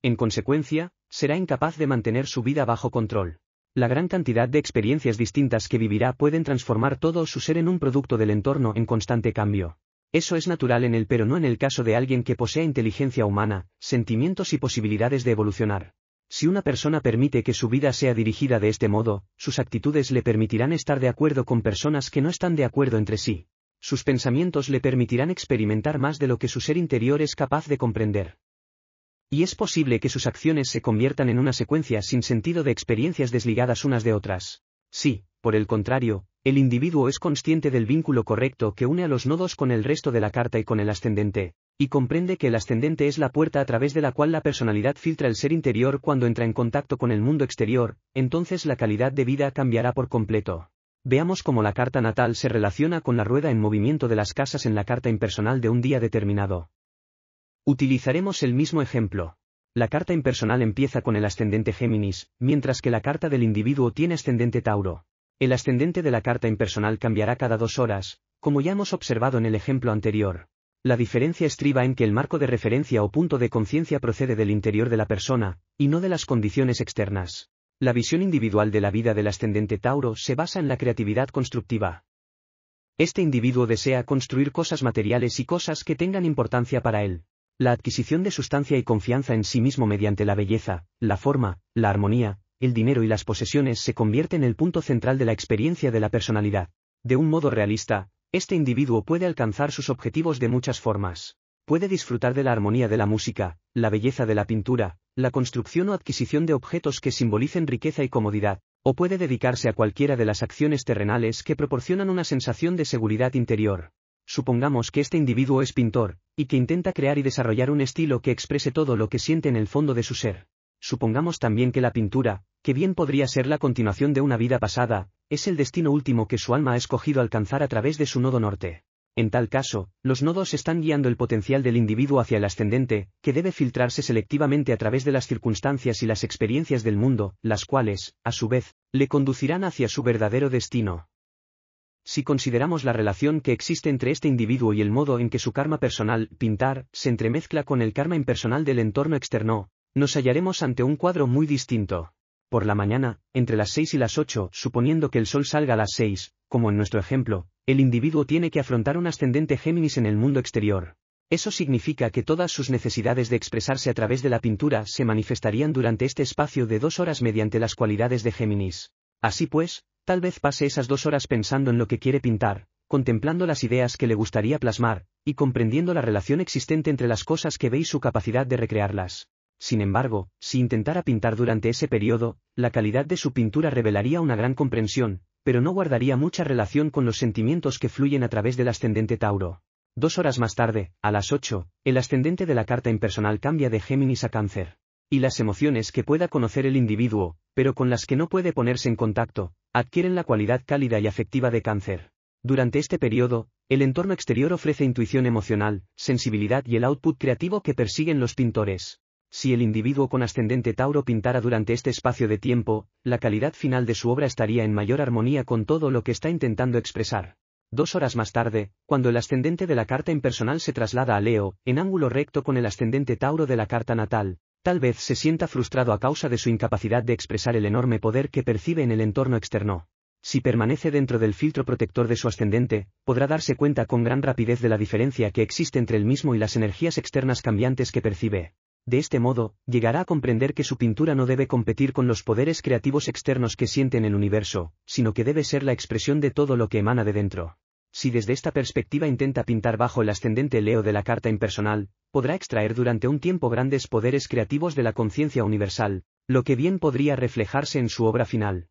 En consecuencia, será incapaz de mantener su vida bajo control. La gran cantidad de experiencias distintas que vivirá pueden transformar todo su ser en un producto del entorno en constante cambio. Eso es natural en el pero no en el caso de alguien que posea inteligencia humana, sentimientos y posibilidades de evolucionar. Si una persona permite que su vida sea dirigida de este modo, sus actitudes le permitirán estar de acuerdo con personas que no están de acuerdo entre sí. Sus pensamientos le permitirán experimentar más de lo que su ser interior es capaz de comprender. Y es posible que sus acciones se conviertan en una secuencia sin sentido de experiencias desligadas unas de otras. Si, por el contrario, el individuo es consciente del vínculo correcto que une a los nodos con el resto de la carta y con el ascendente, y comprende que el ascendente es la puerta a través de la cual la personalidad filtra el ser interior cuando entra en contacto con el mundo exterior, entonces la calidad de vida cambiará por completo. Veamos cómo la carta natal se relaciona con la rueda en movimiento de las casas en la carta impersonal de un día determinado. Utilizaremos el mismo ejemplo. La carta impersonal empieza con el ascendente Géminis, mientras que la carta del individuo tiene ascendente Tauro. El ascendente de la carta impersonal cambiará cada dos horas, como ya hemos observado en el ejemplo anterior. La diferencia estriba en que el marco de referencia o punto de conciencia procede del interior de la persona, y no de las condiciones externas. La visión individual de la vida del ascendente Tauro se basa en la creatividad constructiva. Este individuo desea construir cosas materiales y cosas que tengan importancia para él. La adquisición de sustancia y confianza en sí mismo mediante la belleza, la forma, la armonía, el dinero y las posesiones se convierte en el punto central de la experiencia de la personalidad. De un modo realista, este individuo puede alcanzar sus objetivos de muchas formas. Puede disfrutar de la armonía de la música, la belleza de la pintura, la construcción o adquisición de objetos que simbolicen riqueza y comodidad, o puede dedicarse a cualquiera de las acciones terrenales que proporcionan una sensación de seguridad interior. Supongamos que este individuo es pintor, y que intenta crear y desarrollar un estilo que exprese todo lo que siente en el fondo de su ser. Supongamos también que la pintura, que bien podría ser la continuación de una vida pasada, es el destino último que su alma ha escogido alcanzar a través de su nodo norte. En tal caso, los nodos están guiando el potencial del individuo hacia el ascendente, que debe filtrarse selectivamente a través de las circunstancias y las experiencias del mundo, las cuales, a su vez, le conducirán hacia su verdadero destino si consideramos la relación que existe entre este individuo y el modo en que su karma personal, pintar, se entremezcla con el karma impersonal del entorno externo, nos hallaremos ante un cuadro muy distinto. Por la mañana, entre las 6 y las 8, suponiendo que el sol salga a las 6, como en nuestro ejemplo, el individuo tiene que afrontar un ascendente Géminis en el mundo exterior. Eso significa que todas sus necesidades de expresarse a través de la pintura se manifestarían durante este espacio de dos horas mediante las cualidades de Géminis. Así pues, Tal vez pase esas dos horas pensando en lo que quiere pintar, contemplando las ideas que le gustaría plasmar, y comprendiendo la relación existente entre las cosas que ve y su capacidad de recrearlas. Sin embargo, si intentara pintar durante ese periodo, la calidad de su pintura revelaría una gran comprensión, pero no guardaría mucha relación con los sentimientos que fluyen a través del ascendente Tauro. Dos horas más tarde, a las ocho, el ascendente de la carta impersonal cambia de Géminis a Cáncer. Y las emociones que pueda conocer el individuo, pero con las que no puede ponerse en contacto, adquieren la cualidad cálida y afectiva de cáncer. Durante este periodo, el entorno exterior ofrece intuición emocional, sensibilidad y el output creativo que persiguen los pintores. Si el individuo con ascendente Tauro pintara durante este espacio de tiempo, la calidad final de su obra estaría en mayor armonía con todo lo que está intentando expresar. Dos horas más tarde, cuando el ascendente de la carta impersonal se traslada a Leo, en ángulo recto con el ascendente Tauro de la carta natal, Tal vez se sienta frustrado a causa de su incapacidad de expresar el enorme poder que percibe en el entorno externo. Si permanece dentro del filtro protector de su ascendente, podrá darse cuenta con gran rapidez de la diferencia que existe entre el mismo y las energías externas cambiantes que percibe. De este modo, llegará a comprender que su pintura no debe competir con los poderes creativos externos que siente en el universo, sino que debe ser la expresión de todo lo que emana de dentro si desde esta perspectiva intenta pintar bajo el ascendente Leo de la carta impersonal, podrá extraer durante un tiempo grandes poderes creativos de la conciencia universal, lo que bien podría reflejarse en su obra final.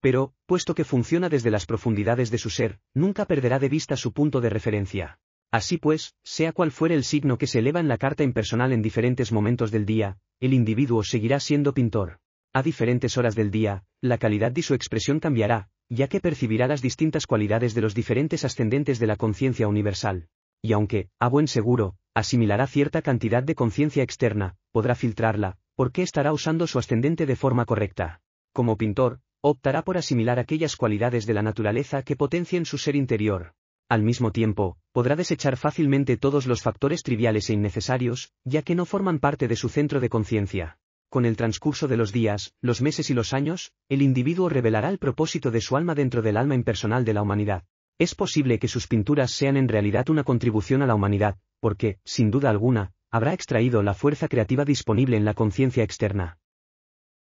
Pero, puesto que funciona desde las profundidades de su ser, nunca perderá de vista su punto de referencia. Así pues, sea cual fuere el signo que se eleva en la carta impersonal en diferentes momentos del día, el individuo seguirá siendo pintor. A diferentes horas del día, la calidad de su expresión cambiará, ya que percibirá las distintas cualidades de los diferentes ascendentes de la conciencia universal. Y aunque, a buen seguro, asimilará cierta cantidad de conciencia externa, podrá filtrarla, porque estará usando su ascendente de forma correcta. Como pintor, optará por asimilar aquellas cualidades de la naturaleza que potencien su ser interior. Al mismo tiempo, podrá desechar fácilmente todos los factores triviales e innecesarios, ya que no forman parte de su centro de conciencia con el transcurso de los días, los meses y los años, el individuo revelará el propósito de su alma dentro del alma impersonal de la humanidad. Es posible que sus pinturas sean en realidad una contribución a la humanidad, porque, sin duda alguna, habrá extraído la fuerza creativa disponible en la conciencia externa.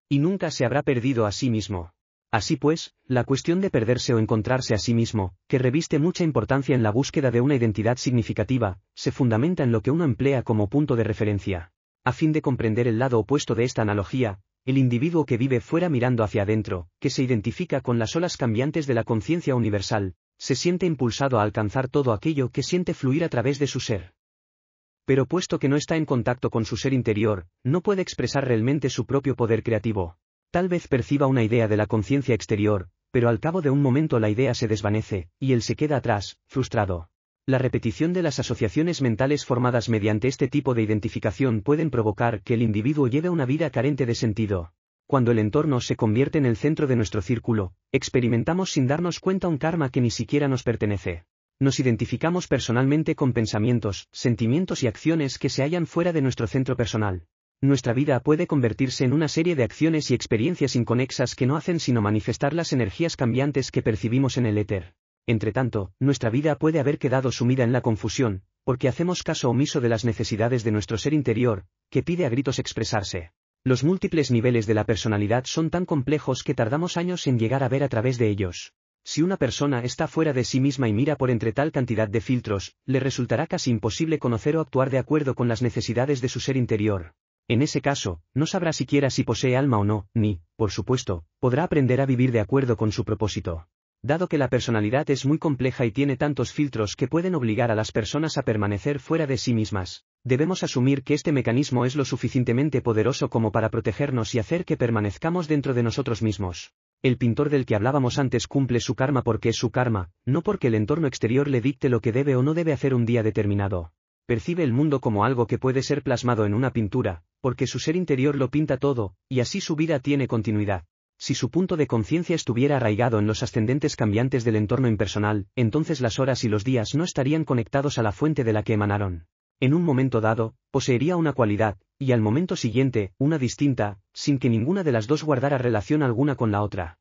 Y nunca se habrá perdido a sí mismo. Así pues, la cuestión de perderse o encontrarse a sí mismo, que reviste mucha importancia en la búsqueda de una identidad significativa, se fundamenta en lo que uno emplea como punto de referencia a fin de comprender el lado opuesto de esta analogía, el individuo que vive fuera mirando hacia adentro, que se identifica con las olas cambiantes de la conciencia universal, se siente impulsado a alcanzar todo aquello que siente fluir a través de su ser. Pero puesto que no está en contacto con su ser interior, no puede expresar realmente su propio poder creativo. Tal vez perciba una idea de la conciencia exterior, pero al cabo de un momento la idea se desvanece, y él se queda atrás, frustrado. La repetición de las asociaciones mentales formadas mediante este tipo de identificación pueden provocar que el individuo lleve una vida carente de sentido. Cuando el entorno se convierte en el centro de nuestro círculo, experimentamos sin darnos cuenta un karma que ni siquiera nos pertenece. Nos identificamos personalmente con pensamientos, sentimientos y acciones que se hallan fuera de nuestro centro personal. Nuestra vida puede convertirse en una serie de acciones y experiencias inconexas que no hacen sino manifestar las energías cambiantes que percibimos en el éter tanto, nuestra vida puede haber quedado sumida en la confusión, porque hacemos caso omiso de las necesidades de nuestro ser interior, que pide a gritos expresarse. Los múltiples niveles de la personalidad son tan complejos que tardamos años en llegar a ver a través de ellos. Si una persona está fuera de sí misma y mira por entre tal cantidad de filtros, le resultará casi imposible conocer o actuar de acuerdo con las necesidades de su ser interior. En ese caso, no sabrá siquiera si posee alma o no, ni, por supuesto, podrá aprender a vivir de acuerdo con su propósito. Dado que la personalidad es muy compleja y tiene tantos filtros que pueden obligar a las personas a permanecer fuera de sí mismas, debemos asumir que este mecanismo es lo suficientemente poderoso como para protegernos y hacer que permanezcamos dentro de nosotros mismos. El pintor del que hablábamos antes cumple su karma porque es su karma, no porque el entorno exterior le dicte lo que debe o no debe hacer un día determinado. Percibe el mundo como algo que puede ser plasmado en una pintura, porque su ser interior lo pinta todo, y así su vida tiene continuidad. Si su punto de conciencia estuviera arraigado en los ascendentes cambiantes del entorno impersonal, entonces las horas y los días no estarían conectados a la fuente de la que emanaron. En un momento dado, poseería una cualidad, y al momento siguiente, una distinta, sin que ninguna de las dos guardara relación alguna con la otra.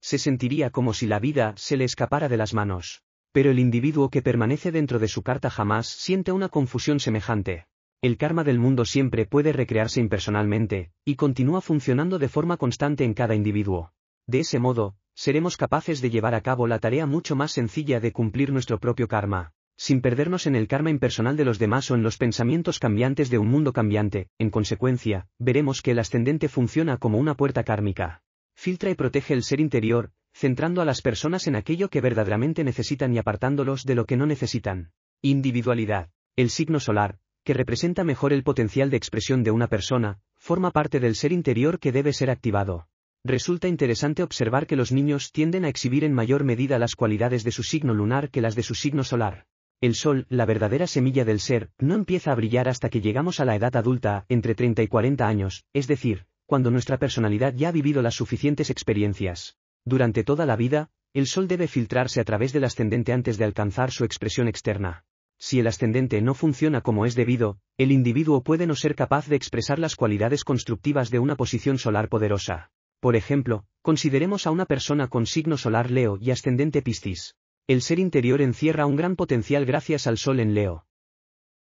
Se sentiría como si la vida se le escapara de las manos. Pero el individuo que permanece dentro de su carta jamás siente una confusión semejante. El karma del mundo siempre puede recrearse impersonalmente, y continúa funcionando de forma constante en cada individuo. De ese modo, seremos capaces de llevar a cabo la tarea mucho más sencilla de cumplir nuestro propio karma, sin perdernos en el karma impersonal de los demás o en los pensamientos cambiantes de un mundo cambiante, en consecuencia, veremos que el ascendente funciona como una puerta kármica. Filtra y protege el ser interior, centrando a las personas en aquello que verdaderamente necesitan y apartándolos de lo que no necesitan. Individualidad. El signo solar, que representa mejor el potencial de expresión de una persona, forma parte del ser interior que debe ser activado. Resulta interesante observar que los niños tienden a exhibir en mayor medida las cualidades de su signo lunar que las de su signo solar. El Sol, la verdadera semilla del ser, no empieza a brillar hasta que llegamos a la edad adulta, entre 30 y 40 años, es decir, cuando nuestra personalidad ya ha vivido las suficientes experiencias. Durante toda la vida, el Sol debe filtrarse a través del ascendente antes de alcanzar su expresión externa si el ascendente no funciona como es debido, el individuo puede no ser capaz de expresar las cualidades constructivas de una posición solar poderosa. Por ejemplo, consideremos a una persona con signo solar Leo y ascendente Piscis. El ser interior encierra un gran potencial gracias al Sol en Leo.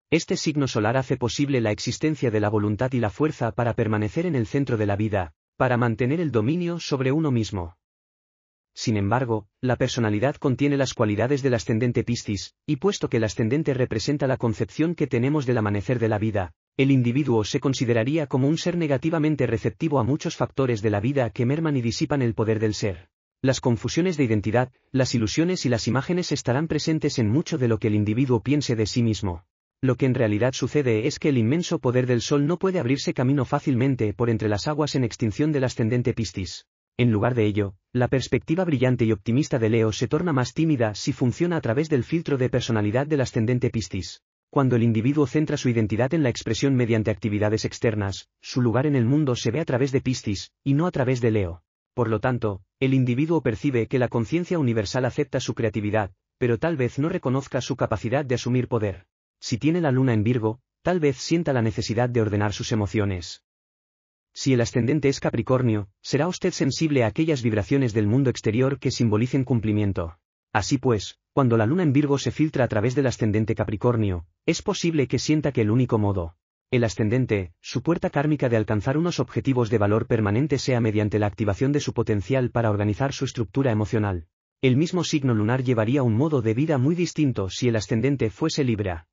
Este signo solar hace posible la existencia de la voluntad y la fuerza para permanecer en el centro de la vida, para mantener el dominio sobre uno mismo. Sin embargo, la personalidad contiene las cualidades del ascendente Piscis, y puesto que el ascendente representa la concepción que tenemos del amanecer de la vida, el individuo se consideraría como un ser negativamente receptivo a muchos factores de la vida que merman y disipan el poder del ser. Las confusiones de identidad, las ilusiones y las imágenes estarán presentes en mucho de lo que el individuo piense de sí mismo. Lo que en realidad sucede es que el inmenso poder del sol no puede abrirse camino fácilmente por entre las aguas en extinción del ascendente Piscis. En lugar de ello, la perspectiva brillante y optimista de Leo se torna más tímida si funciona a través del filtro de personalidad del ascendente Piscis. Cuando el individuo centra su identidad en la expresión mediante actividades externas, su lugar en el mundo se ve a través de Piscis, y no a través de Leo. Por lo tanto, el individuo percibe que la conciencia universal acepta su creatividad, pero tal vez no reconozca su capacidad de asumir poder. Si tiene la luna en Virgo, tal vez sienta la necesidad de ordenar sus emociones. Si el ascendente es Capricornio, será usted sensible a aquellas vibraciones del mundo exterior que simbolicen cumplimiento. Así pues, cuando la luna en Virgo se filtra a través del ascendente Capricornio, es posible que sienta que el único modo, el ascendente, su puerta kármica de alcanzar unos objetivos de valor permanente sea mediante la activación de su potencial para organizar su estructura emocional. El mismo signo lunar llevaría un modo de vida muy distinto si el ascendente fuese Libra.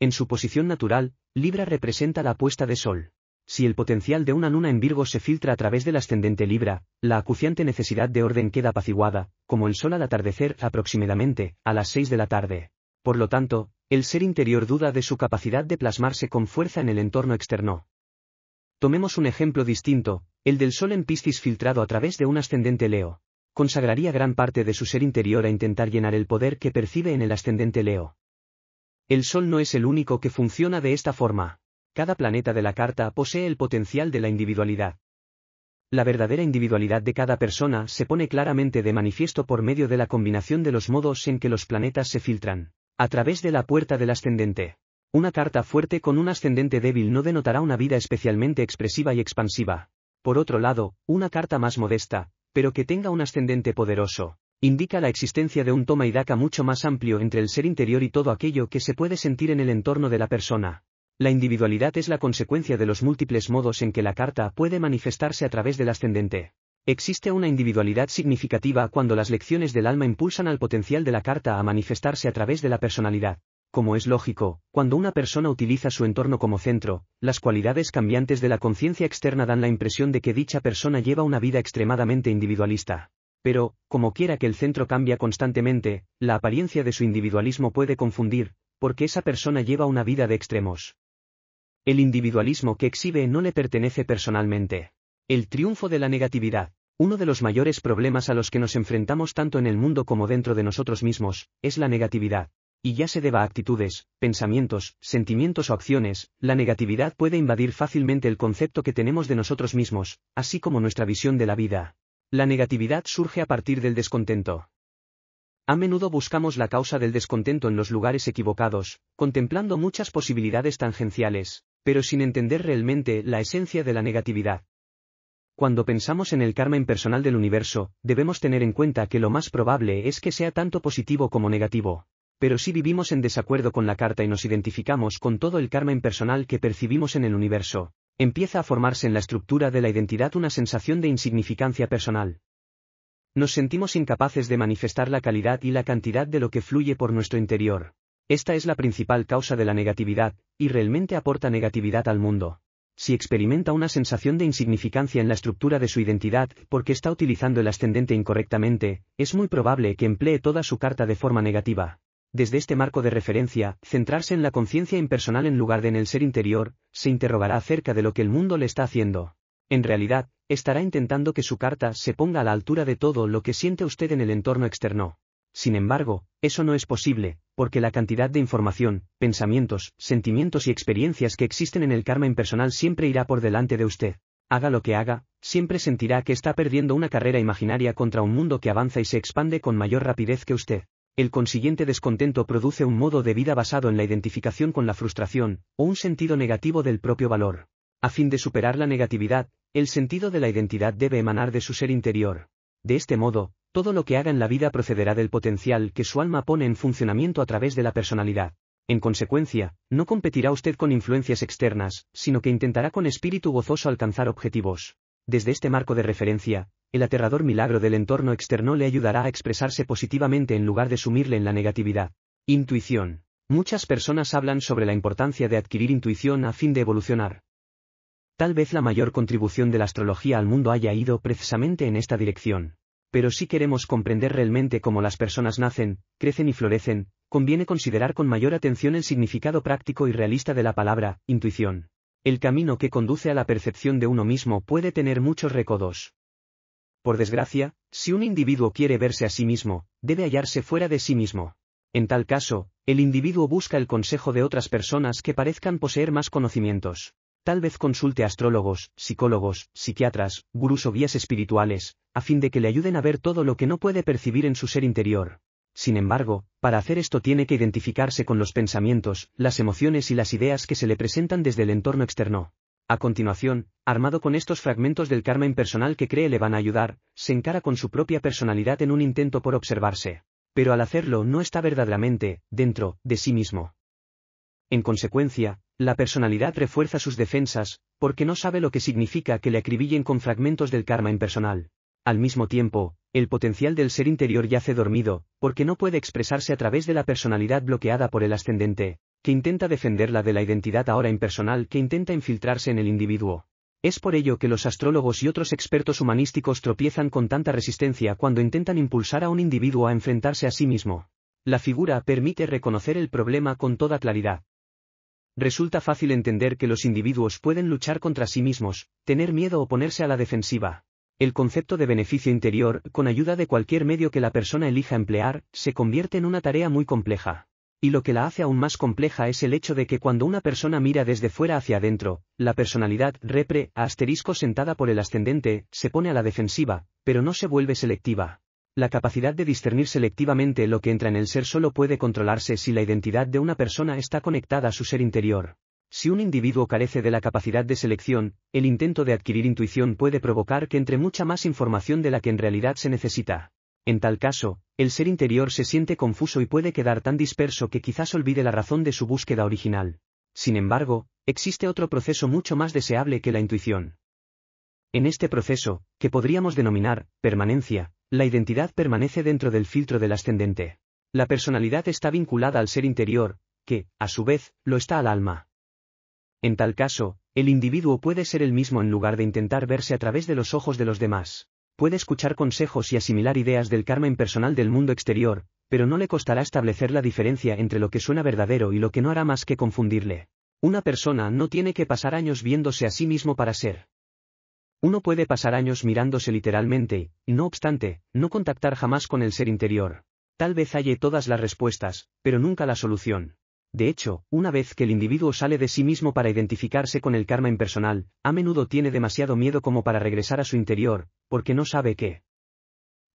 En su posición natural, Libra representa la puesta de sol. Si el potencial de una luna en Virgo se filtra a través del ascendente Libra, la acuciante necesidad de orden queda apaciguada, como el sol al atardecer aproximadamente, a las 6 de la tarde. Por lo tanto, el ser interior duda de su capacidad de plasmarse con fuerza en el entorno externo. Tomemos un ejemplo distinto, el del sol en Piscis filtrado a través de un ascendente Leo. Consagraría gran parte de su ser interior a intentar llenar el poder que percibe en el ascendente Leo. El sol no es el único que funciona de esta forma. Cada planeta de la carta posee el potencial de la individualidad. La verdadera individualidad de cada persona se pone claramente de manifiesto por medio de la combinación de los modos en que los planetas se filtran. A través de la puerta del ascendente. Una carta fuerte con un ascendente débil no denotará una vida especialmente expresiva y expansiva. Por otro lado, una carta más modesta, pero que tenga un ascendente poderoso, indica la existencia de un toma y daca mucho más amplio entre el ser interior y todo aquello que se puede sentir en el entorno de la persona. La individualidad es la consecuencia de los múltiples modos en que la carta puede manifestarse a través del ascendente. Existe una individualidad significativa cuando las lecciones del alma impulsan al potencial de la carta a manifestarse a través de la personalidad. Como es lógico, cuando una persona utiliza su entorno como centro, las cualidades cambiantes de la conciencia externa dan la impresión de que dicha persona lleva una vida extremadamente individualista. Pero, como quiera que el centro cambia constantemente, la apariencia de su individualismo puede confundir, porque esa persona lleva una vida de extremos. El individualismo que exhibe no le pertenece personalmente. El triunfo de la negatividad, uno de los mayores problemas a los que nos enfrentamos tanto en el mundo como dentro de nosotros mismos, es la negatividad. Y ya se deba a actitudes, pensamientos, sentimientos o acciones, la negatividad puede invadir fácilmente el concepto que tenemos de nosotros mismos, así como nuestra visión de la vida. La negatividad surge a partir del descontento. A menudo buscamos la causa del descontento en los lugares equivocados, contemplando muchas posibilidades tangenciales, pero sin entender realmente la esencia de la negatividad. Cuando pensamos en el karma impersonal del universo, debemos tener en cuenta que lo más probable es que sea tanto positivo como negativo. Pero si vivimos en desacuerdo con la carta y nos identificamos con todo el karma impersonal que percibimos en el universo, empieza a formarse en la estructura de la identidad una sensación de insignificancia personal. Nos sentimos incapaces de manifestar la calidad y la cantidad de lo que fluye por nuestro interior. Esta es la principal causa de la negatividad, y realmente aporta negatividad al mundo. Si experimenta una sensación de insignificancia en la estructura de su identidad porque está utilizando el ascendente incorrectamente, es muy probable que emplee toda su carta de forma negativa. Desde este marco de referencia, centrarse en la conciencia impersonal en lugar de en el ser interior, se interrogará acerca de lo que el mundo le está haciendo. En realidad, estará intentando que su carta se ponga a la altura de todo lo que siente usted en el entorno externo. Sin embargo, eso no es posible, porque la cantidad de información, pensamientos, sentimientos y experiencias que existen en el karma impersonal siempre irá por delante de usted. Haga lo que haga, siempre sentirá que está perdiendo una carrera imaginaria contra un mundo que avanza y se expande con mayor rapidez que usted. El consiguiente descontento produce un modo de vida basado en la identificación con la frustración, o un sentido negativo del propio valor. A fin de superar la negatividad, el sentido de la identidad debe emanar de su ser interior. De este modo, todo lo que haga en la vida procederá del potencial que su alma pone en funcionamiento a través de la personalidad. En consecuencia, no competirá usted con influencias externas, sino que intentará con espíritu gozoso alcanzar objetivos. Desde este marco de referencia, el aterrador milagro del entorno externo le ayudará a expresarse positivamente en lugar de sumirle en la negatividad. Intuición. Muchas personas hablan sobre la importancia de adquirir intuición a fin de evolucionar. Tal vez la mayor contribución de la astrología al mundo haya ido precisamente en esta dirección pero si queremos comprender realmente cómo las personas nacen, crecen y florecen, conviene considerar con mayor atención el significado práctico y realista de la palabra, intuición. El camino que conduce a la percepción de uno mismo puede tener muchos recodos. Por desgracia, si un individuo quiere verse a sí mismo, debe hallarse fuera de sí mismo. En tal caso, el individuo busca el consejo de otras personas que parezcan poseer más conocimientos. Tal vez consulte astrólogos, psicólogos, psiquiatras, gurús o guías espirituales, a fin de que le ayuden a ver todo lo que no puede percibir en su ser interior. Sin embargo, para hacer esto tiene que identificarse con los pensamientos, las emociones y las ideas que se le presentan desde el entorno externo. A continuación, armado con estos fragmentos del karma impersonal que cree le van a ayudar, se encara con su propia personalidad en un intento por observarse. Pero al hacerlo no está verdaderamente, dentro, de sí mismo. En consecuencia, la personalidad refuerza sus defensas, porque no sabe lo que significa que le acribillen con fragmentos del karma impersonal. Al mismo tiempo, el potencial del ser interior yace dormido, porque no puede expresarse a través de la personalidad bloqueada por el ascendente, que intenta defenderla de la identidad ahora impersonal que intenta infiltrarse en el individuo. Es por ello que los astrólogos y otros expertos humanísticos tropiezan con tanta resistencia cuando intentan impulsar a un individuo a enfrentarse a sí mismo. La figura permite reconocer el problema con toda claridad resulta fácil entender que los individuos pueden luchar contra sí mismos, tener miedo o ponerse a la defensiva. El concepto de beneficio interior, con ayuda de cualquier medio que la persona elija emplear, se convierte en una tarea muy compleja. Y lo que la hace aún más compleja es el hecho de que cuando una persona mira desde fuera hacia adentro, la personalidad repre, asterisco sentada por el ascendente, se pone a la defensiva, pero no se vuelve selectiva. La capacidad de discernir selectivamente lo que entra en el ser solo puede controlarse si la identidad de una persona está conectada a su ser interior. Si un individuo carece de la capacidad de selección, el intento de adquirir intuición puede provocar que entre mucha más información de la que en realidad se necesita. En tal caso, el ser interior se siente confuso y puede quedar tan disperso que quizás olvide la razón de su búsqueda original. Sin embargo, existe otro proceso mucho más deseable que la intuición. En este proceso, que podríamos denominar permanencia, la identidad permanece dentro del filtro del ascendente. La personalidad está vinculada al ser interior, que, a su vez, lo está al alma. En tal caso, el individuo puede ser el mismo en lugar de intentar verse a través de los ojos de los demás. Puede escuchar consejos y asimilar ideas del karma impersonal del mundo exterior, pero no le costará establecer la diferencia entre lo que suena verdadero y lo que no hará más que confundirle. Una persona no tiene que pasar años viéndose a sí mismo para ser. Uno puede pasar años mirándose literalmente, y no obstante, no contactar jamás con el ser interior. Tal vez halle todas las respuestas, pero nunca la solución. De hecho, una vez que el individuo sale de sí mismo para identificarse con el karma impersonal, a menudo tiene demasiado miedo como para regresar a su interior, porque no sabe qué.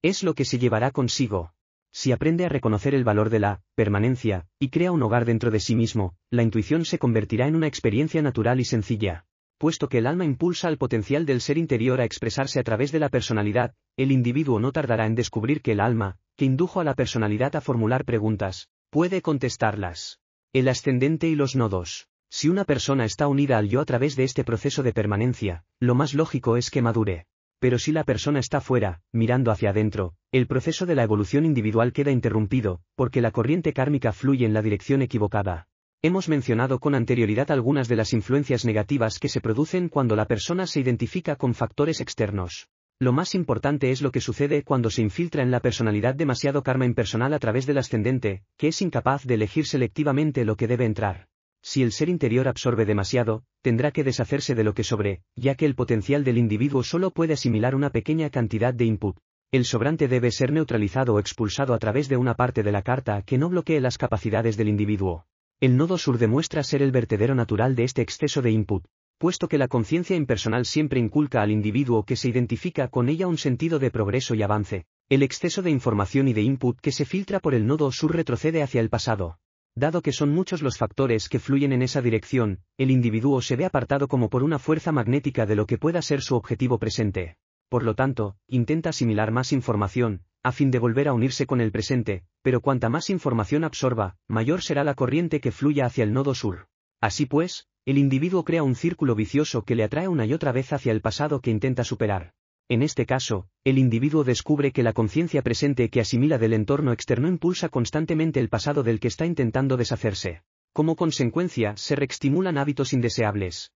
Es lo que se llevará consigo. Si aprende a reconocer el valor de la permanencia, y crea un hogar dentro de sí mismo, la intuición se convertirá en una experiencia natural y sencilla puesto que el alma impulsa al potencial del ser interior a expresarse a través de la personalidad, el individuo no tardará en descubrir que el alma, que indujo a la personalidad a formular preguntas, puede contestarlas. El ascendente y los nodos. Si una persona está unida al yo a través de este proceso de permanencia, lo más lógico es que madure. Pero si la persona está fuera, mirando hacia adentro, el proceso de la evolución individual queda interrumpido, porque la corriente kármica fluye en la dirección equivocada. Hemos mencionado con anterioridad algunas de las influencias negativas que se producen cuando la persona se identifica con factores externos. Lo más importante es lo que sucede cuando se infiltra en la personalidad demasiado karma impersonal a través del ascendente, que es incapaz de elegir selectivamente lo que debe entrar. Si el ser interior absorbe demasiado, tendrá que deshacerse de lo que sobre, ya que el potencial del individuo solo puede asimilar una pequeña cantidad de input. El sobrante debe ser neutralizado o expulsado a través de una parte de la carta que no bloquee las capacidades del individuo. El nodo sur demuestra ser el vertedero natural de este exceso de input, puesto que la conciencia impersonal siempre inculca al individuo que se identifica con ella un sentido de progreso y avance. El exceso de información y de input que se filtra por el nodo sur retrocede hacia el pasado. Dado que son muchos los factores que fluyen en esa dirección, el individuo se ve apartado como por una fuerza magnética de lo que pueda ser su objetivo presente. Por lo tanto, intenta asimilar más información, a fin de volver a unirse con el presente, pero cuanta más información absorba, mayor será la corriente que fluya hacia el nodo sur. Así pues, el individuo crea un círculo vicioso que le atrae una y otra vez hacia el pasado que intenta superar. En este caso, el individuo descubre que la conciencia presente que asimila del entorno externo impulsa constantemente el pasado del que está intentando deshacerse. Como consecuencia, se reestimulan hábitos indeseables.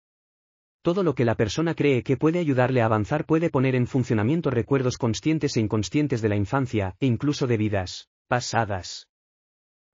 Todo lo que la persona cree que puede ayudarle a avanzar puede poner en funcionamiento recuerdos conscientes e inconscientes de la infancia, e incluso de vidas pasadas.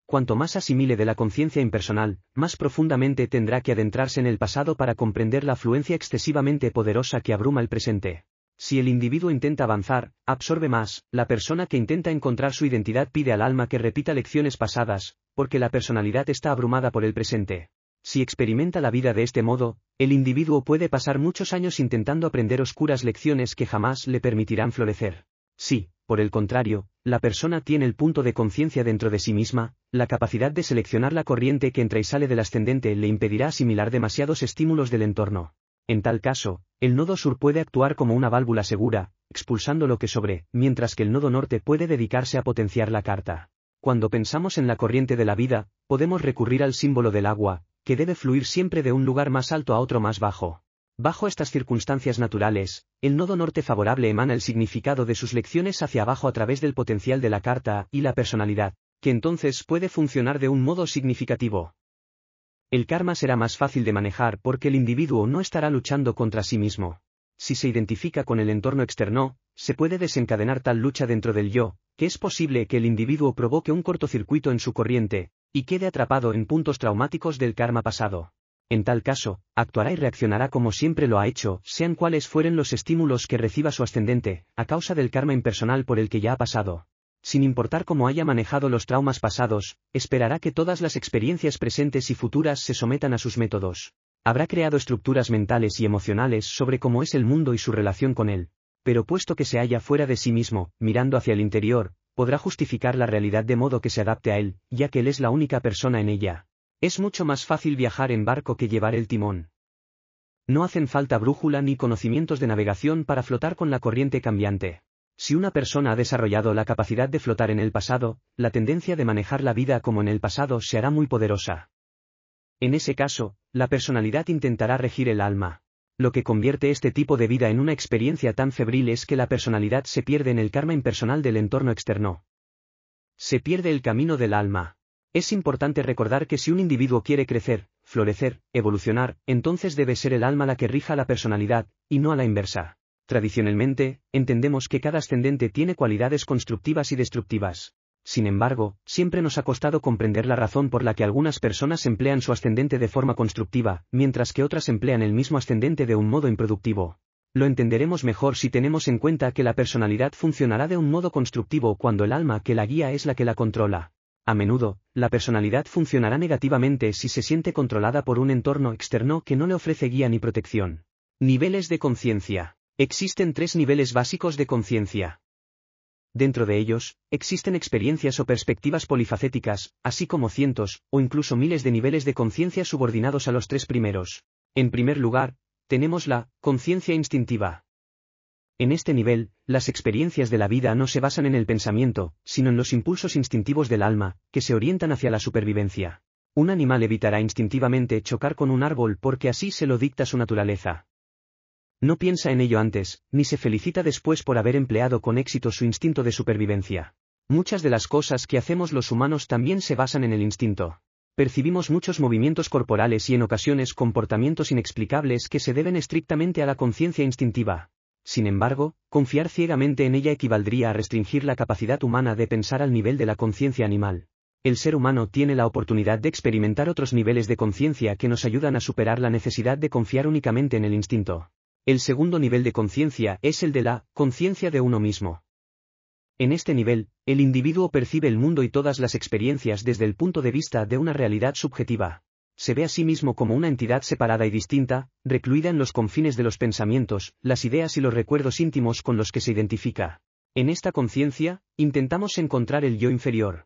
Cuanto más asimile de la conciencia impersonal, más profundamente tendrá que adentrarse en el pasado para comprender la afluencia excesivamente poderosa que abruma el presente. Si el individuo intenta avanzar, absorbe más, la persona que intenta encontrar su identidad pide al alma que repita lecciones pasadas, porque la personalidad está abrumada por el presente. Si experimenta la vida de este modo, el individuo puede pasar muchos años intentando aprender oscuras lecciones que jamás le permitirán florecer. Si, por el contrario, la persona tiene el punto de conciencia dentro de sí misma, la capacidad de seleccionar la corriente que entra y sale del ascendente le impedirá asimilar demasiados estímulos del entorno. En tal caso, el nodo sur puede actuar como una válvula segura, expulsando lo que sobre, mientras que el nodo norte puede dedicarse a potenciar la carta. Cuando pensamos en la corriente de la vida, podemos recurrir al símbolo del agua, que debe fluir siempre de un lugar más alto a otro más bajo. Bajo estas circunstancias naturales, el nodo norte favorable emana el significado de sus lecciones hacia abajo a través del potencial de la carta y la personalidad, que entonces puede funcionar de un modo significativo. El karma será más fácil de manejar porque el individuo no estará luchando contra sí mismo. Si se identifica con el entorno externo, se puede desencadenar tal lucha dentro del yo, que es posible que el individuo provoque un cortocircuito en su corriente, y quede atrapado en puntos traumáticos del karma pasado. En tal caso, actuará y reaccionará como siempre lo ha hecho, sean cuales fueren los estímulos que reciba su ascendente, a causa del karma impersonal por el que ya ha pasado. Sin importar cómo haya manejado los traumas pasados, esperará que todas las experiencias presentes y futuras se sometan a sus métodos. Habrá creado estructuras mentales y emocionales sobre cómo es el mundo y su relación con él. Pero puesto que se halla fuera de sí mismo, mirando hacia el interior, podrá justificar la realidad de modo que se adapte a él, ya que él es la única persona en ella. Es mucho más fácil viajar en barco que llevar el timón. No hacen falta brújula ni conocimientos de navegación para flotar con la corriente cambiante. Si una persona ha desarrollado la capacidad de flotar en el pasado, la tendencia de manejar la vida como en el pasado se hará muy poderosa. En ese caso, la personalidad intentará regir el alma. Lo que convierte este tipo de vida en una experiencia tan febril es que la personalidad se pierde en el karma impersonal del entorno externo. Se pierde el camino del alma. Es importante recordar que si un individuo quiere crecer, florecer, evolucionar, entonces debe ser el alma la que rija la personalidad, y no a la inversa. Tradicionalmente, entendemos que cada ascendente tiene cualidades constructivas y destructivas. Sin embargo, siempre nos ha costado comprender la razón por la que algunas personas emplean su ascendente de forma constructiva, mientras que otras emplean el mismo ascendente de un modo improductivo. Lo entenderemos mejor si tenemos en cuenta que la personalidad funcionará de un modo constructivo cuando el alma que la guía es la que la controla. A menudo, la personalidad funcionará negativamente si se siente controlada por un entorno externo que no le ofrece guía ni protección. Niveles de conciencia. Existen tres niveles básicos de conciencia. Dentro de ellos, existen experiencias o perspectivas polifacéticas, así como cientos, o incluso miles de niveles de conciencia subordinados a los tres primeros. En primer lugar, tenemos la conciencia instintiva. En este nivel, las experiencias de la vida no se basan en el pensamiento, sino en los impulsos instintivos del alma, que se orientan hacia la supervivencia. Un animal evitará instintivamente chocar con un árbol porque así se lo dicta su naturaleza. No piensa en ello antes, ni se felicita después por haber empleado con éxito su instinto de supervivencia. Muchas de las cosas que hacemos los humanos también se basan en el instinto. Percibimos muchos movimientos corporales y en ocasiones comportamientos inexplicables que se deben estrictamente a la conciencia instintiva. Sin embargo, confiar ciegamente en ella equivaldría a restringir la capacidad humana de pensar al nivel de la conciencia animal. El ser humano tiene la oportunidad de experimentar otros niveles de conciencia que nos ayudan a superar la necesidad de confiar únicamente en el instinto. El segundo nivel de conciencia es el de la conciencia de uno mismo. En este nivel, el individuo percibe el mundo y todas las experiencias desde el punto de vista de una realidad subjetiva. Se ve a sí mismo como una entidad separada y distinta, recluida en los confines de los pensamientos, las ideas y los recuerdos íntimos con los que se identifica. En esta conciencia, intentamos encontrar el yo inferior.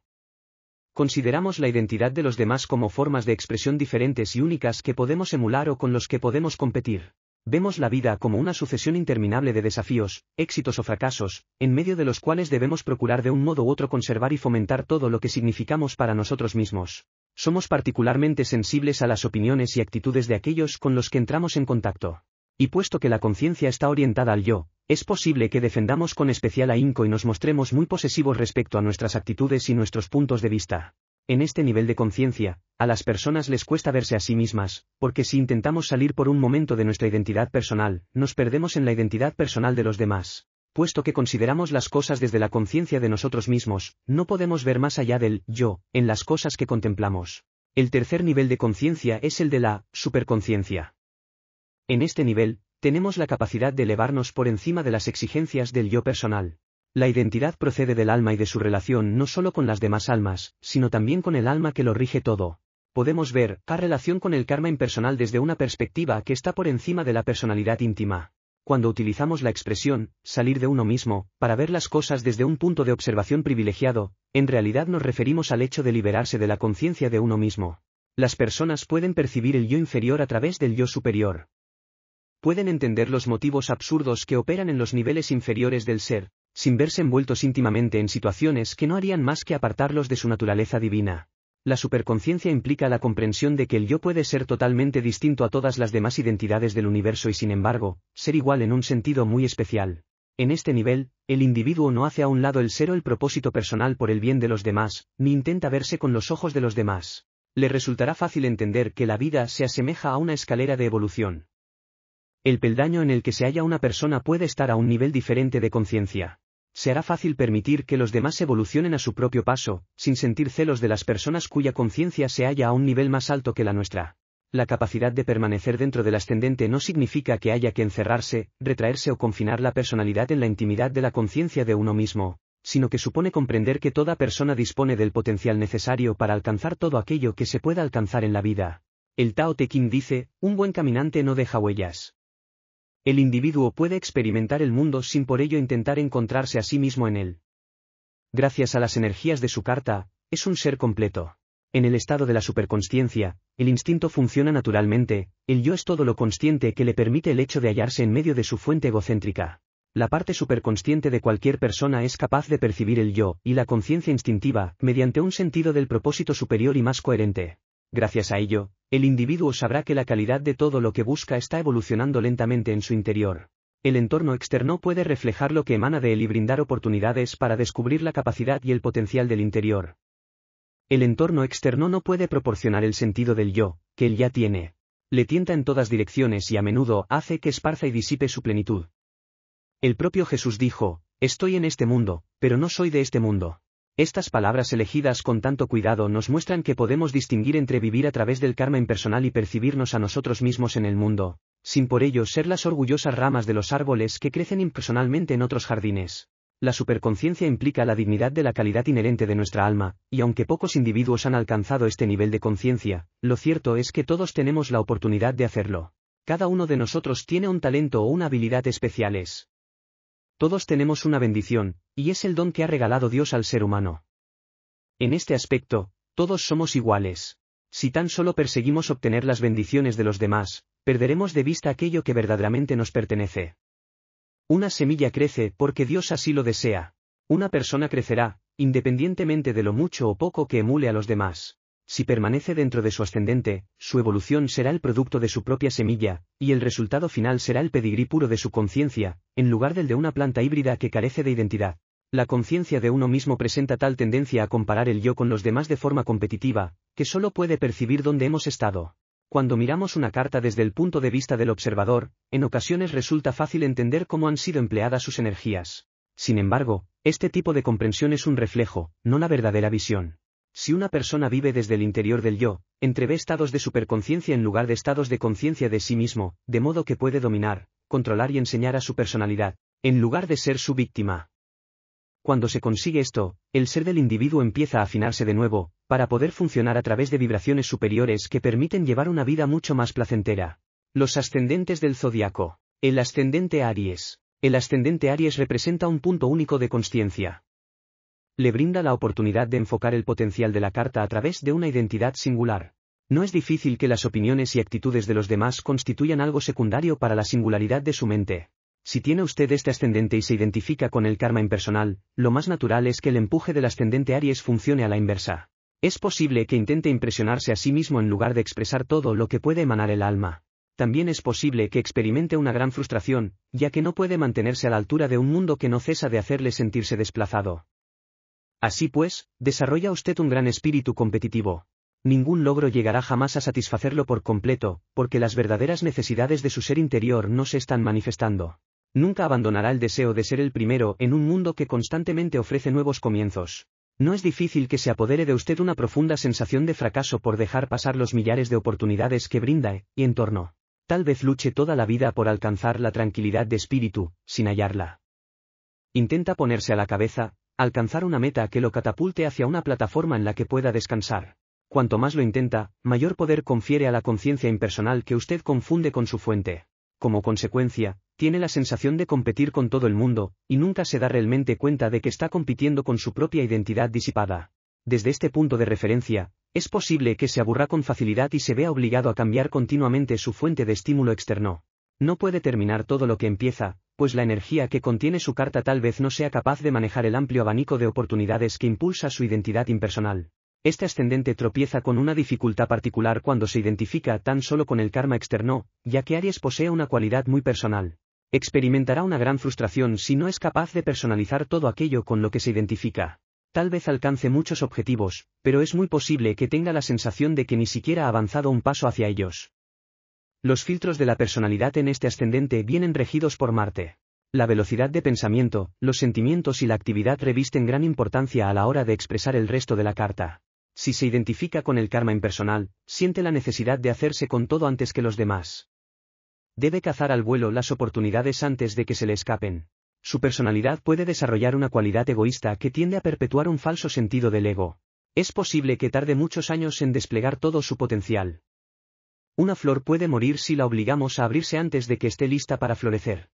Consideramos la identidad de los demás como formas de expresión diferentes y únicas que podemos emular o con los que podemos competir. Vemos la vida como una sucesión interminable de desafíos, éxitos o fracasos, en medio de los cuales debemos procurar de un modo u otro conservar y fomentar todo lo que significamos para nosotros mismos. Somos particularmente sensibles a las opiniones y actitudes de aquellos con los que entramos en contacto. Y puesto que la conciencia está orientada al yo, es posible que defendamos con especial ahínco y nos mostremos muy posesivos respecto a nuestras actitudes y nuestros puntos de vista. En este nivel de conciencia, a las personas les cuesta verse a sí mismas, porque si intentamos salir por un momento de nuestra identidad personal, nos perdemos en la identidad personal de los demás. Puesto que consideramos las cosas desde la conciencia de nosotros mismos, no podemos ver más allá del yo, en las cosas que contemplamos. El tercer nivel de conciencia es el de la superconciencia. En este nivel, tenemos la capacidad de elevarnos por encima de las exigencias del yo personal. La identidad procede del alma y de su relación no solo con las demás almas, sino también con el alma que lo rige todo. Podemos ver, la relación con el karma impersonal desde una perspectiva que está por encima de la personalidad íntima. Cuando utilizamos la expresión, salir de uno mismo, para ver las cosas desde un punto de observación privilegiado, en realidad nos referimos al hecho de liberarse de la conciencia de uno mismo. Las personas pueden percibir el yo inferior a través del yo superior. Pueden entender los motivos absurdos que operan en los niveles inferiores del ser, sin verse envueltos íntimamente en situaciones que no harían más que apartarlos de su naturaleza divina. La superconciencia implica la comprensión de que el yo puede ser totalmente distinto a todas las demás identidades del universo y sin embargo, ser igual en un sentido muy especial. En este nivel, el individuo no hace a un lado el ser o el propósito personal por el bien de los demás, ni intenta verse con los ojos de los demás. Le resultará fácil entender que la vida se asemeja a una escalera de evolución. El peldaño en el que se halla una persona puede estar a un nivel diferente de conciencia será fácil permitir que los demás evolucionen a su propio paso, sin sentir celos de las personas cuya conciencia se halla a un nivel más alto que la nuestra. La capacidad de permanecer dentro del ascendente no significa que haya que encerrarse, retraerse o confinar la personalidad en la intimidad de la conciencia de uno mismo, sino que supone comprender que toda persona dispone del potencial necesario para alcanzar todo aquello que se pueda alcanzar en la vida. El Tao Te Ching dice, un buen caminante no deja huellas. El individuo puede experimentar el mundo sin por ello intentar encontrarse a sí mismo en él. Gracias a las energías de su carta, es un ser completo. En el estado de la superconsciencia, el instinto funciona naturalmente, el yo es todo lo consciente que le permite el hecho de hallarse en medio de su fuente egocéntrica. La parte superconsciente de cualquier persona es capaz de percibir el yo y la conciencia instintiva mediante un sentido del propósito superior y más coherente. Gracias a ello, el individuo sabrá que la calidad de todo lo que busca está evolucionando lentamente en su interior. El entorno externo puede reflejar lo que emana de él y brindar oportunidades para descubrir la capacidad y el potencial del interior. El entorno externo no puede proporcionar el sentido del yo, que él ya tiene. Le tienta en todas direcciones y a menudo hace que esparza y disipe su plenitud. El propio Jesús dijo, Estoy en este mundo, pero no soy de este mundo. Estas palabras elegidas con tanto cuidado nos muestran que podemos distinguir entre vivir a través del karma impersonal y percibirnos a nosotros mismos en el mundo, sin por ello ser las orgullosas ramas de los árboles que crecen impersonalmente en otros jardines. La superconciencia implica la dignidad de la calidad inherente de nuestra alma, y aunque pocos individuos han alcanzado este nivel de conciencia, lo cierto es que todos tenemos la oportunidad de hacerlo. Cada uno de nosotros tiene un talento o una habilidad especiales. Todos tenemos una bendición, y es el don que ha regalado Dios al ser humano. En este aspecto, todos somos iguales. Si tan solo perseguimos obtener las bendiciones de los demás, perderemos de vista aquello que verdaderamente nos pertenece. Una semilla crece porque Dios así lo desea. Una persona crecerá, independientemente de lo mucho o poco que emule a los demás. Si permanece dentro de su ascendente, su evolución será el producto de su propia semilla, y el resultado final será el pedigrí puro de su conciencia, en lugar del de una planta híbrida que carece de identidad. La conciencia de uno mismo presenta tal tendencia a comparar el yo con los demás de forma competitiva, que solo puede percibir dónde hemos estado. Cuando miramos una carta desde el punto de vista del observador, en ocasiones resulta fácil entender cómo han sido empleadas sus energías. Sin embargo, este tipo de comprensión es un reflejo, no la verdadera visión. Si una persona vive desde el interior del yo, entrevé estados de superconciencia en lugar de estados de conciencia de sí mismo, de modo que puede dominar, controlar y enseñar a su personalidad, en lugar de ser su víctima. Cuando se consigue esto, el ser del individuo empieza a afinarse de nuevo, para poder funcionar a través de vibraciones superiores que permiten llevar una vida mucho más placentera. Los ascendentes del zodiaco. El ascendente Aries. El ascendente Aries representa un punto único de conciencia le brinda la oportunidad de enfocar el potencial de la carta a través de una identidad singular. No es difícil que las opiniones y actitudes de los demás constituyan algo secundario para la singularidad de su mente. Si tiene usted este ascendente y se identifica con el karma impersonal, lo más natural es que el empuje del ascendente Aries funcione a la inversa. Es posible que intente impresionarse a sí mismo en lugar de expresar todo lo que puede emanar el alma. También es posible que experimente una gran frustración, ya que no puede mantenerse a la altura de un mundo que no cesa de hacerle sentirse desplazado. Así pues, desarrolla usted un gran espíritu competitivo. Ningún logro llegará jamás a satisfacerlo por completo, porque las verdaderas necesidades de su ser interior no se están manifestando. Nunca abandonará el deseo de ser el primero en un mundo que constantemente ofrece nuevos comienzos. No es difícil que se apodere de usted una profunda sensación de fracaso por dejar pasar los millares de oportunidades que brinda, eh, y en torno. Tal vez luche toda la vida por alcanzar la tranquilidad de espíritu, sin hallarla. Intenta ponerse a la cabeza, alcanzar una meta que lo catapulte hacia una plataforma en la que pueda descansar. Cuanto más lo intenta, mayor poder confiere a la conciencia impersonal que usted confunde con su fuente. Como consecuencia, tiene la sensación de competir con todo el mundo, y nunca se da realmente cuenta de que está compitiendo con su propia identidad disipada. Desde este punto de referencia, es posible que se aburra con facilidad y se vea obligado a cambiar continuamente su fuente de estímulo externo. No puede terminar todo lo que empieza, pues la energía que contiene su carta tal vez no sea capaz de manejar el amplio abanico de oportunidades que impulsa su identidad impersonal. Este ascendente tropieza con una dificultad particular cuando se identifica tan solo con el karma externo, ya que Aries posee una cualidad muy personal. Experimentará una gran frustración si no es capaz de personalizar todo aquello con lo que se identifica. Tal vez alcance muchos objetivos, pero es muy posible que tenga la sensación de que ni siquiera ha avanzado un paso hacia ellos. Los filtros de la personalidad en este ascendente vienen regidos por Marte. La velocidad de pensamiento, los sentimientos y la actividad revisten gran importancia a la hora de expresar el resto de la carta. Si se identifica con el karma impersonal, siente la necesidad de hacerse con todo antes que los demás. Debe cazar al vuelo las oportunidades antes de que se le escapen. Su personalidad puede desarrollar una cualidad egoísta que tiende a perpetuar un falso sentido del ego. Es posible que tarde muchos años en desplegar todo su potencial. Una flor puede morir si la obligamos a abrirse antes de que esté lista para florecer.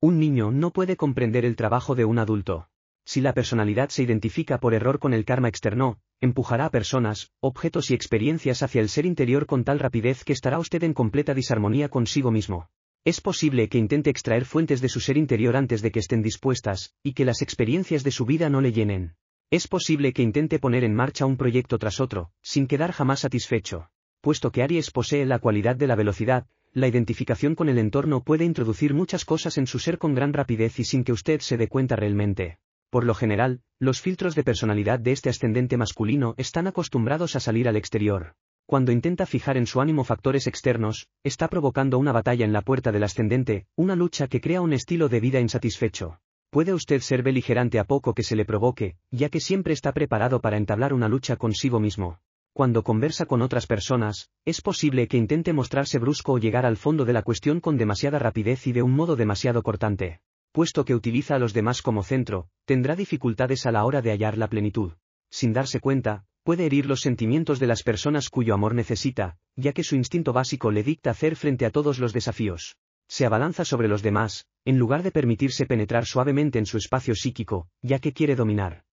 Un niño no puede comprender el trabajo de un adulto. Si la personalidad se identifica por error con el karma externo, empujará a personas, objetos y experiencias hacia el ser interior con tal rapidez que estará usted en completa disarmonía consigo mismo. Es posible que intente extraer fuentes de su ser interior antes de que estén dispuestas, y que las experiencias de su vida no le llenen. Es posible que intente poner en marcha un proyecto tras otro, sin quedar jamás satisfecho puesto que Aries posee la cualidad de la velocidad, la identificación con el entorno puede introducir muchas cosas en su ser con gran rapidez y sin que usted se dé cuenta realmente. Por lo general, los filtros de personalidad de este ascendente masculino están acostumbrados a salir al exterior. Cuando intenta fijar en su ánimo factores externos, está provocando una batalla en la puerta del ascendente, una lucha que crea un estilo de vida insatisfecho. Puede usted ser beligerante a poco que se le provoque, ya que siempre está preparado para entablar una lucha consigo mismo cuando conversa con otras personas, es posible que intente mostrarse brusco o llegar al fondo de la cuestión con demasiada rapidez y de un modo demasiado cortante. Puesto que utiliza a los demás como centro, tendrá dificultades a la hora de hallar la plenitud. Sin darse cuenta, puede herir los sentimientos de las personas cuyo amor necesita, ya que su instinto básico le dicta hacer frente a todos los desafíos. Se abalanza sobre los demás, en lugar de permitirse penetrar suavemente en su espacio psíquico, ya que quiere dominar.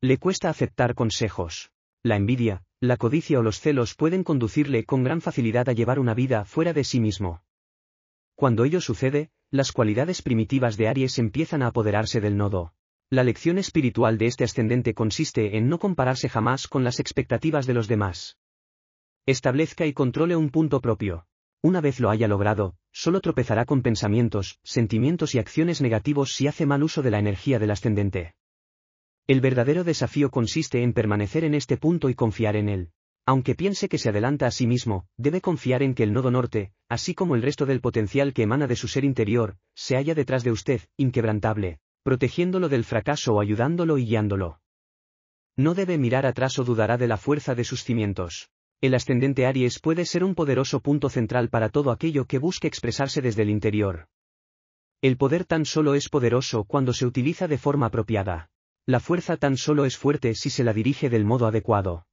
Le cuesta aceptar consejos la envidia, la codicia o los celos pueden conducirle con gran facilidad a llevar una vida fuera de sí mismo. Cuando ello sucede, las cualidades primitivas de Aries empiezan a apoderarse del nodo. La lección espiritual de este ascendente consiste en no compararse jamás con las expectativas de los demás. Establezca y controle un punto propio. Una vez lo haya logrado, solo tropezará con pensamientos, sentimientos y acciones negativos si hace mal uso de la energía del ascendente. El verdadero desafío consiste en permanecer en este punto y confiar en él. Aunque piense que se adelanta a sí mismo, debe confiar en que el nodo norte, así como el resto del potencial que emana de su ser interior, se halla detrás de usted, inquebrantable, protegiéndolo del fracaso o ayudándolo y guiándolo. No debe mirar atrás o dudará de la fuerza de sus cimientos. El ascendente Aries puede ser un poderoso punto central para todo aquello que busque expresarse desde el interior. El poder tan solo es poderoso cuando se utiliza de forma apropiada. La fuerza tan solo es fuerte si se la dirige del modo adecuado.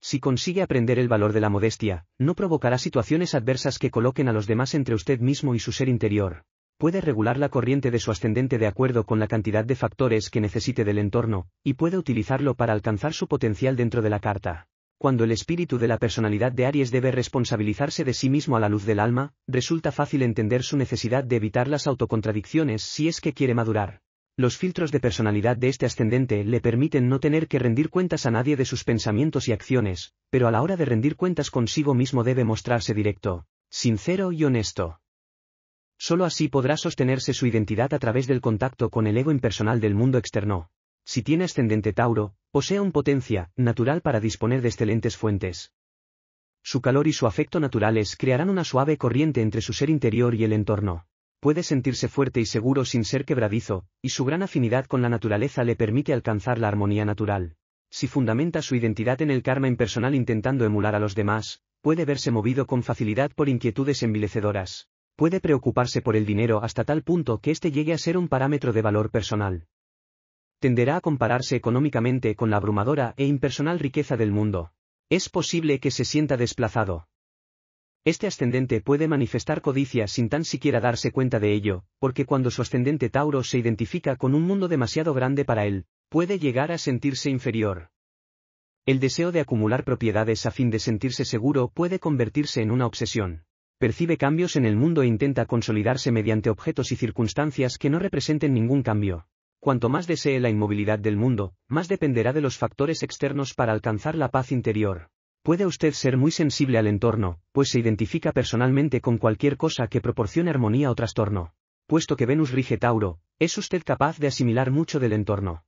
Si consigue aprender el valor de la modestia, no provocará situaciones adversas que coloquen a los demás entre usted mismo y su ser interior. Puede regular la corriente de su ascendente de acuerdo con la cantidad de factores que necesite del entorno, y puede utilizarlo para alcanzar su potencial dentro de la carta. Cuando el espíritu de la personalidad de Aries debe responsabilizarse de sí mismo a la luz del alma, resulta fácil entender su necesidad de evitar las autocontradicciones si es que quiere madurar. Los filtros de personalidad de este ascendente le permiten no tener que rendir cuentas a nadie de sus pensamientos y acciones, pero a la hora de rendir cuentas consigo mismo debe mostrarse directo, sincero y honesto. Solo así podrá sostenerse su identidad a través del contacto con el ego impersonal del mundo externo. Si tiene ascendente Tauro, posee un potencia, natural para disponer de excelentes fuentes. Su calor y su afecto naturales crearán una suave corriente entre su ser interior y el entorno puede sentirse fuerte y seguro sin ser quebradizo, y su gran afinidad con la naturaleza le permite alcanzar la armonía natural. Si fundamenta su identidad en el karma impersonal intentando emular a los demás, puede verse movido con facilidad por inquietudes envilecedoras. Puede preocuparse por el dinero hasta tal punto que éste llegue a ser un parámetro de valor personal. Tenderá a compararse económicamente con la abrumadora e impersonal riqueza del mundo. Es posible que se sienta desplazado. Este ascendente puede manifestar codicia sin tan siquiera darse cuenta de ello, porque cuando su ascendente Tauro se identifica con un mundo demasiado grande para él, puede llegar a sentirse inferior. El deseo de acumular propiedades a fin de sentirse seguro puede convertirse en una obsesión. Percibe cambios en el mundo e intenta consolidarse mediante objetos y circunstancias que no representen ningún cambio. Cuanto más desee la inmovilidad del mundo, más dependerá de los factores externos para alcanzar la paz interior. Puede usted ser muy sensible al entorno, pues se identifica personalmente con cualquier cosa que proporcione armonía o trastorno. Puesto que Venus rige Tauro, es usted capaz de asimilar mucho del entorno.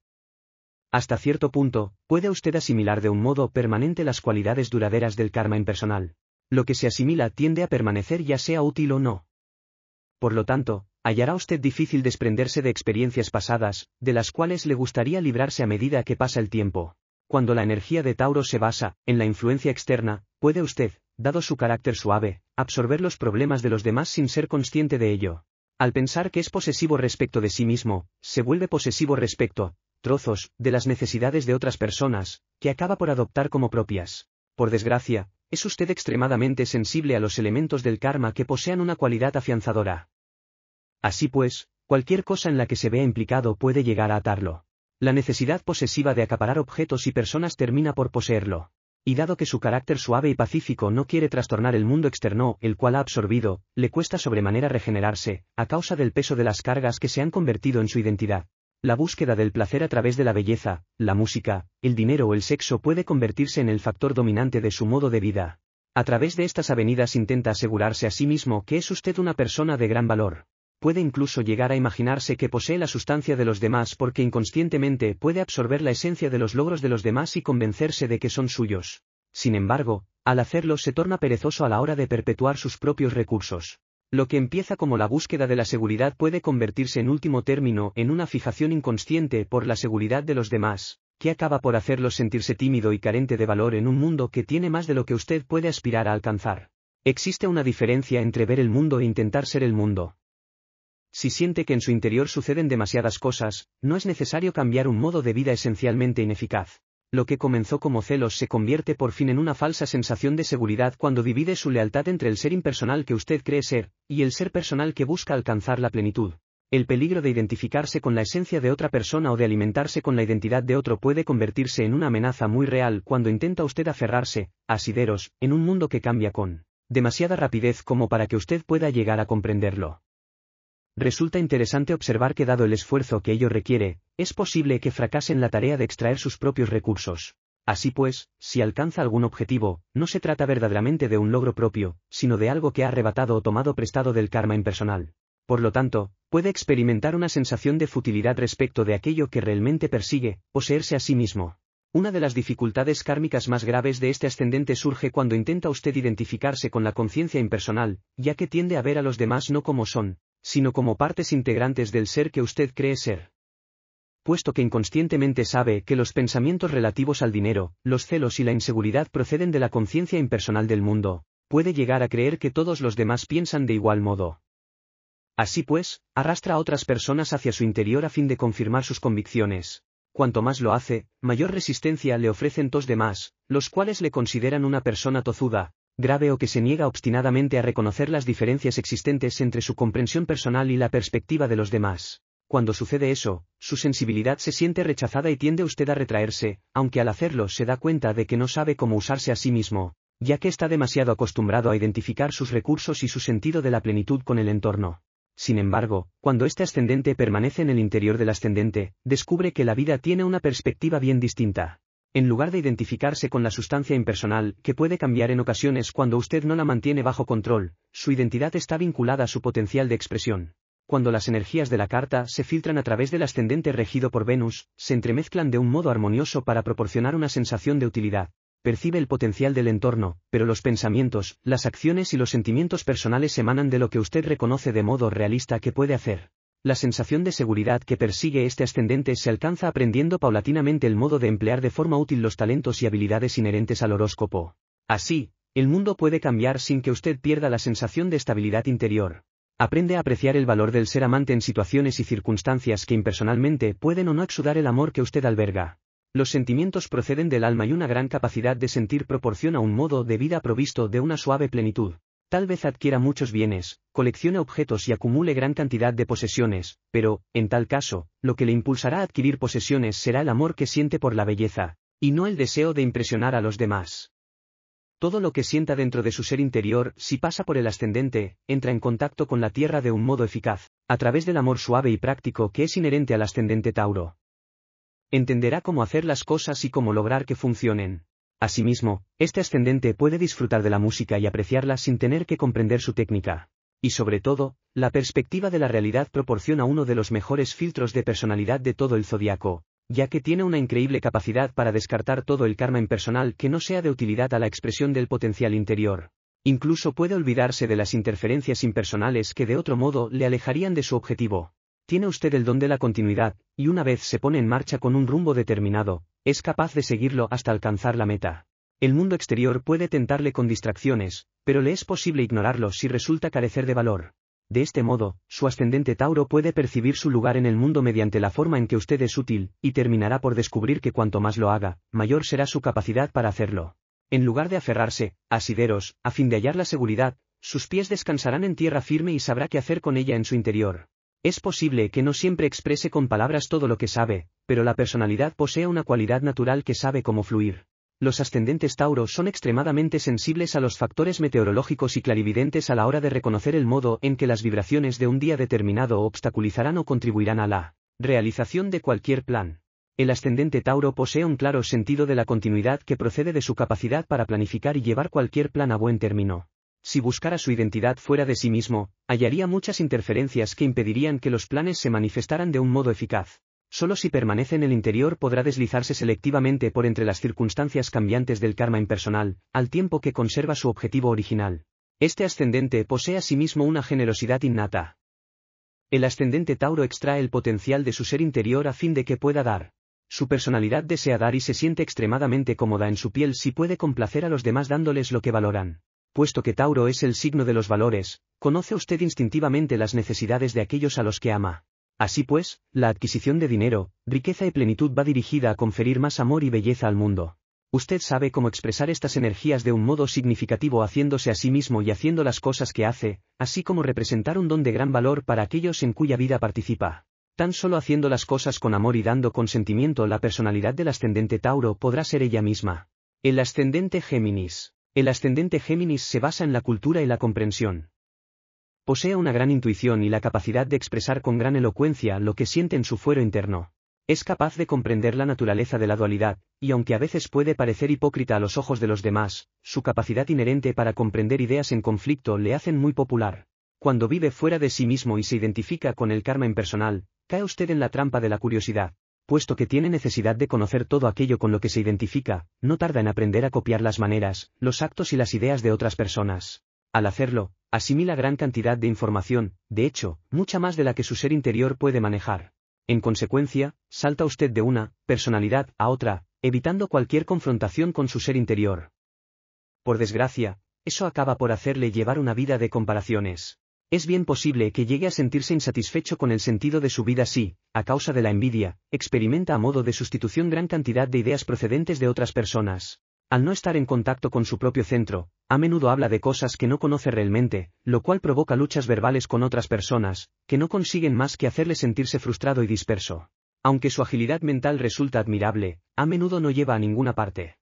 Hasta cierto punto, puede usted asimilar de un modo permanente las cualidades duraderas del karma impersonal. Lo que se asimila tiende a permanecer ya sea útil o no. Por lo tanto, hallará usted difícil desprenderse de experiencias pasadas, de las cuales le gustaría librarse a medida que pasa el tiempo. Cuando la energía de Tauro se basa en la influencia externa, puede usted, dado su carácter suave, absorber los problemas de los demás sin ser consciente de ello. Al pensar que es posesivo respecto de sí mismo, se vuelve posesivo respecto, trozos, de las necesidades de otras personas, que acaba por adoptar como propias. Por desgracia, es usted extremadamente sensible a los elementos del karma que posean una cualidad afianzadora. Así pues, cualquier cosa en la que se vea implicado puede llegar a atarlo. La necesidad posesiva de acaparar objetos y personas termina por poseerlo. Y dado que su carácter suave y pacífico no quiere trastornar el mundo externo, el cual ha absorbido, le cuesta sobremanera regenerarse, a causa del peso de las cargas que se han convertido en su identidad. La búsqueda del placer a través de la belleza, la música, el dinero o el sexo puede convertirse en el factor dominante de su modo de vida. A través de estas avenidas intenta asegurarse a sí mismo que es usted una persona de gran valor puede incluso llegar a imaginarse que posee la sustancia de los demás porque inconscientemente puede absorber la esencia de los logros de los demás y convencerse de que son suyos. Sin embargo, al hacerlo se torna perezoso a la hora de perpetuar sus propios recursos. Lo que empieza como la búsqueda de la seguridad puede convertirse en último término en una fijación inconsciente por la seguridad de los demás, que acaba por hacerlo sentirse tímido y carente de valor en un mundo que tiene más de lo que usted puede aspirar a alcanzar. Existe una diferencia entre ver el mundo e intentar ser el mundo. Si siente que en su interior suceden demasiadas cosas, no es necesario cambiar un modo de vida esencialmente ineficaz. Lo que comenzó como celos se convierte por fin en una falsa sensación de seguridad cuando divide su lealtad entre el ser impersonal que usted cree ser, y el ser personal que busca alcanzar la plenitud. El peligro de identificarse con la esencia de otra persona o de alimentarse con la identidad de otro puede convertirse en una amenaza muy real cuando intenta usted aferrarse, asideros, en un mundo que cambia con demasiada rapidez como para que usted pueda llegar a comprenderlo. Resulta interesante observar que dado el esfuerzo que ello requiere, es posible que fracasen la tarea de extraer sus propios recursos. Así pues, si alcanza algún objetivo, no se trata verdaderamente de un logro propio, sino de algo que ha arrebatado o tomado prestado del karma impersonal. Por lo tanto, puede experimentar una sensación de futilidad respecto de aquello que realmente persigue, poseerse a sí mismo. Una de las dificultades kármicas más graves de este ascendente surge cuando intenta usted identificarse con la conciencia impersonal, ya que tiende a ver a los demás no como son, sino como partes integrantes del ser que usted cree ser. Puesto que inconscientemente sabe que los pensamientos relativos al dinero, los celos y la inseguridad proceden de la conciencia impersonal del mundo, puede llegar a creer que todos los demás piensan de igual modo. Así pues, arrastra a otras personas hacia su interior a fin de confirmar sus convicciones. Cuanto más lo hace, mayor resistencia le ofrecen tos demás, los cuales le consideran una persona tozuda, grave o que se niega obstinadamente a reconocer las diferencias existentes entre su comprensión personal y la perspectiva de los demás. Cuando sucede eso, su sensibilidad se siente rechazada y tiende usted a retraerse, aunque al hacerlo se da cuenta de que no sabe cómo usarse a sí mismo, ya que está demasiado acostumbrado a identificar sus recursos y su sentido de la plenitud con el entorno. Sin embargo, cuando este ascendente permanece en el interior del ascendente, descubre que la vida tiene una perspectiva bien distinta en lugar de identificarse con la sustancia impersonal, que puede cambiar en ocasiones cuando usted no la mantiene bajo control, su identidad está vinculada a su potencial de expresión. Cuando las energías de la carta se filtran a través del ascendente regido por Venus, se entremezclan de un modo armonioso para proporcionar una sensación de utilidad. Percibe el potencial del entorno, pero los pensamientos, las acciones y los sentimientos personales emanan de lo que usted reconoce de modo realista que puede hacer. La sensación de seguridad que persigue este ascendente se alcanza aprendiendo paulatinamente el modo de emplear de forma útil los talentos y habilidades inherentes al horóscopo. Así, el mundo puede cambiar sin que usted pierda la sensación de estabilidad interior. Aprende a apreciar el valor del ser amante en situaciones y circunstancias que impersonalmente pueden o no exudar el amor que usted alberga. Los sentimientos proceden del alma y una gran capacidad de sentir proporciona un modo de vida provisto de una suave plenitud. Tal vez adquiera muchos bienes, coleccione objetos y acumule gran cantidad de posesiones, pero, en tal caso, lo que le impulsará a adquirir posesiones será el amor que siente por la belleza, y no el deseo de impresionar a los demás. Todo lo que sienta dentro de su ser interior, si pasa por el ascendente, entra en contacto con la tierra de un modo eficaz, a través del amor suave y práctico que es inherente al ascendente Tauro. Entenderá cómo hacer las cosas y cómo lograr que funcionen. Asimismo, este ascendente puede disfrutar de la música y apreciarla sin tener que comprender su técnica. Y sobre todo, la perspectiva de la realidad proporciona uno de los mejores filtros de personalidad de todo el zodiaco, ya que tiene una increíble capacidad para descartar todo el karma impersonal que no sea de utilidad a la expresión del potencial interior. Incluso puede olvidarse de las interferencias impersonales que de otro modo le alejarían de su objetivo. Tiene usted el don de la continuidad, y una vez se pone en marcha con un rumbo determinado, es capaz de seguirlo hasta alcanzar la meta. El mundo exterior puede tentarle con distracciones, pero le es posible ignorarlo si resulta carecer de valor. De este modo, su ascendente Tauro puede percibir su lugar en el mundo mediante la forma en que usted es útil, y terminará por descubrir que cuanto más lo haga, mayor será su capacidad para hacerlo. En lugar de aferrarse, asideros, a fin de hallar la seguridad, sus pies descansarán en tierra firme y sabrá qué hacer con ella en su interior. Es posible que no siempre exprese con palabras todo lo que sabe, pero la personalidad posee una cualidad natural que sabe cómo fluir. Los ascendentes Tauro son extremadamente sensibles a los factores meteorológicos y clarividentes a la hora de reconocer el modo en que las vibraciones de un día determinado obstaculizarán o contribuirán a la realización de cualquier plan. El ascendente Tauro posee un claro sentido de la continuidad que procede de su capacidad para planificar y llevar cualquier plan a buen término si buscara su identidad fuera de sí mismo, hallaría muchas interferencias que impedirían que los planes se manifestaran de un modo eficaz. Solo si permanece en el interior podrá deslizarse selectivamente por entre las circunstancias cambiantes del karma impersonal, al tiempo que conserva su objetivo original. Este ascendente posee a sí mismo una generosidad innata. El ascendente Tauro extrae el potencial de su ser interior a fin de que pueda dar. Su personalidad desea dar y se siente extremadamente cómoda en su piel si puede complacer a los demás dándoles lo que valoran puesto que Tauro es el signo de los valores, conoce usted instintivamente las necesidades de aquellos a los que ama. Así pues, la adquisición de dinero, riqueza y plenitud va dirigida a conferir más amor y belleza al mundo. Usted sabe cómo expresar estas energías de un modo significativo haciéndose a sí mismo y haciendo las cosas que hace, así como representar un don de gran valor para aquellos en cuya vida participa. Tan solo haciendo las cosas con amor y dando consentimiento la personalidad del ascendente Tauro podrá ser ella misma. El ascendente Géminis. El ascendente Géminis se basa en la cultura y la comprensión. Posee una gran intuición y la capacidad de expresar con gran elocuencia lo que siente en su fuero interno. Es capaz de comprender la naturaleza de la dualidad, y aunque a veces puede parecer hipócrita a los ojos de los demás, su capacidad inherente para comprender ideas en conflicto le hacen muy popular. Cuando vive fuera de sí mismo y se identifica con el karma impersonal, cae usted en la trampa de la curiosidad puesto que tiene necesidad de conocer todo aquello con lo que se identifica, no tarda en aprender a copiar las maneras, los actos y las ideas de otras personas. Al hacerlo, asimila gran cantidad de información, de hecho, mucha más de la que su ser interior puede manejar. En consecuencia, salta usted de una personalidad a otra, evitando cualquier confrontación con su ser interior. Por desgracia, eso acaba por hacerle llevar una vida de comparaciones. Es bien posible que llegue a sentirse insatisfecho con el sentido de su vida si, a causa de la envidia, experimenta a modo de sustitución gran cantidad de ideas procedentes de otras personas. Al no estar en contacto con su propio centro, a menudo habla de cosas que no conoce realmente, lo cual provoca luchas verbales con otras personas, que no consiguen más que hacerle sentirse frustrado y disperso. Aunque su agilidad mental resulta admirable, a menudo no lleva a ninguna parte.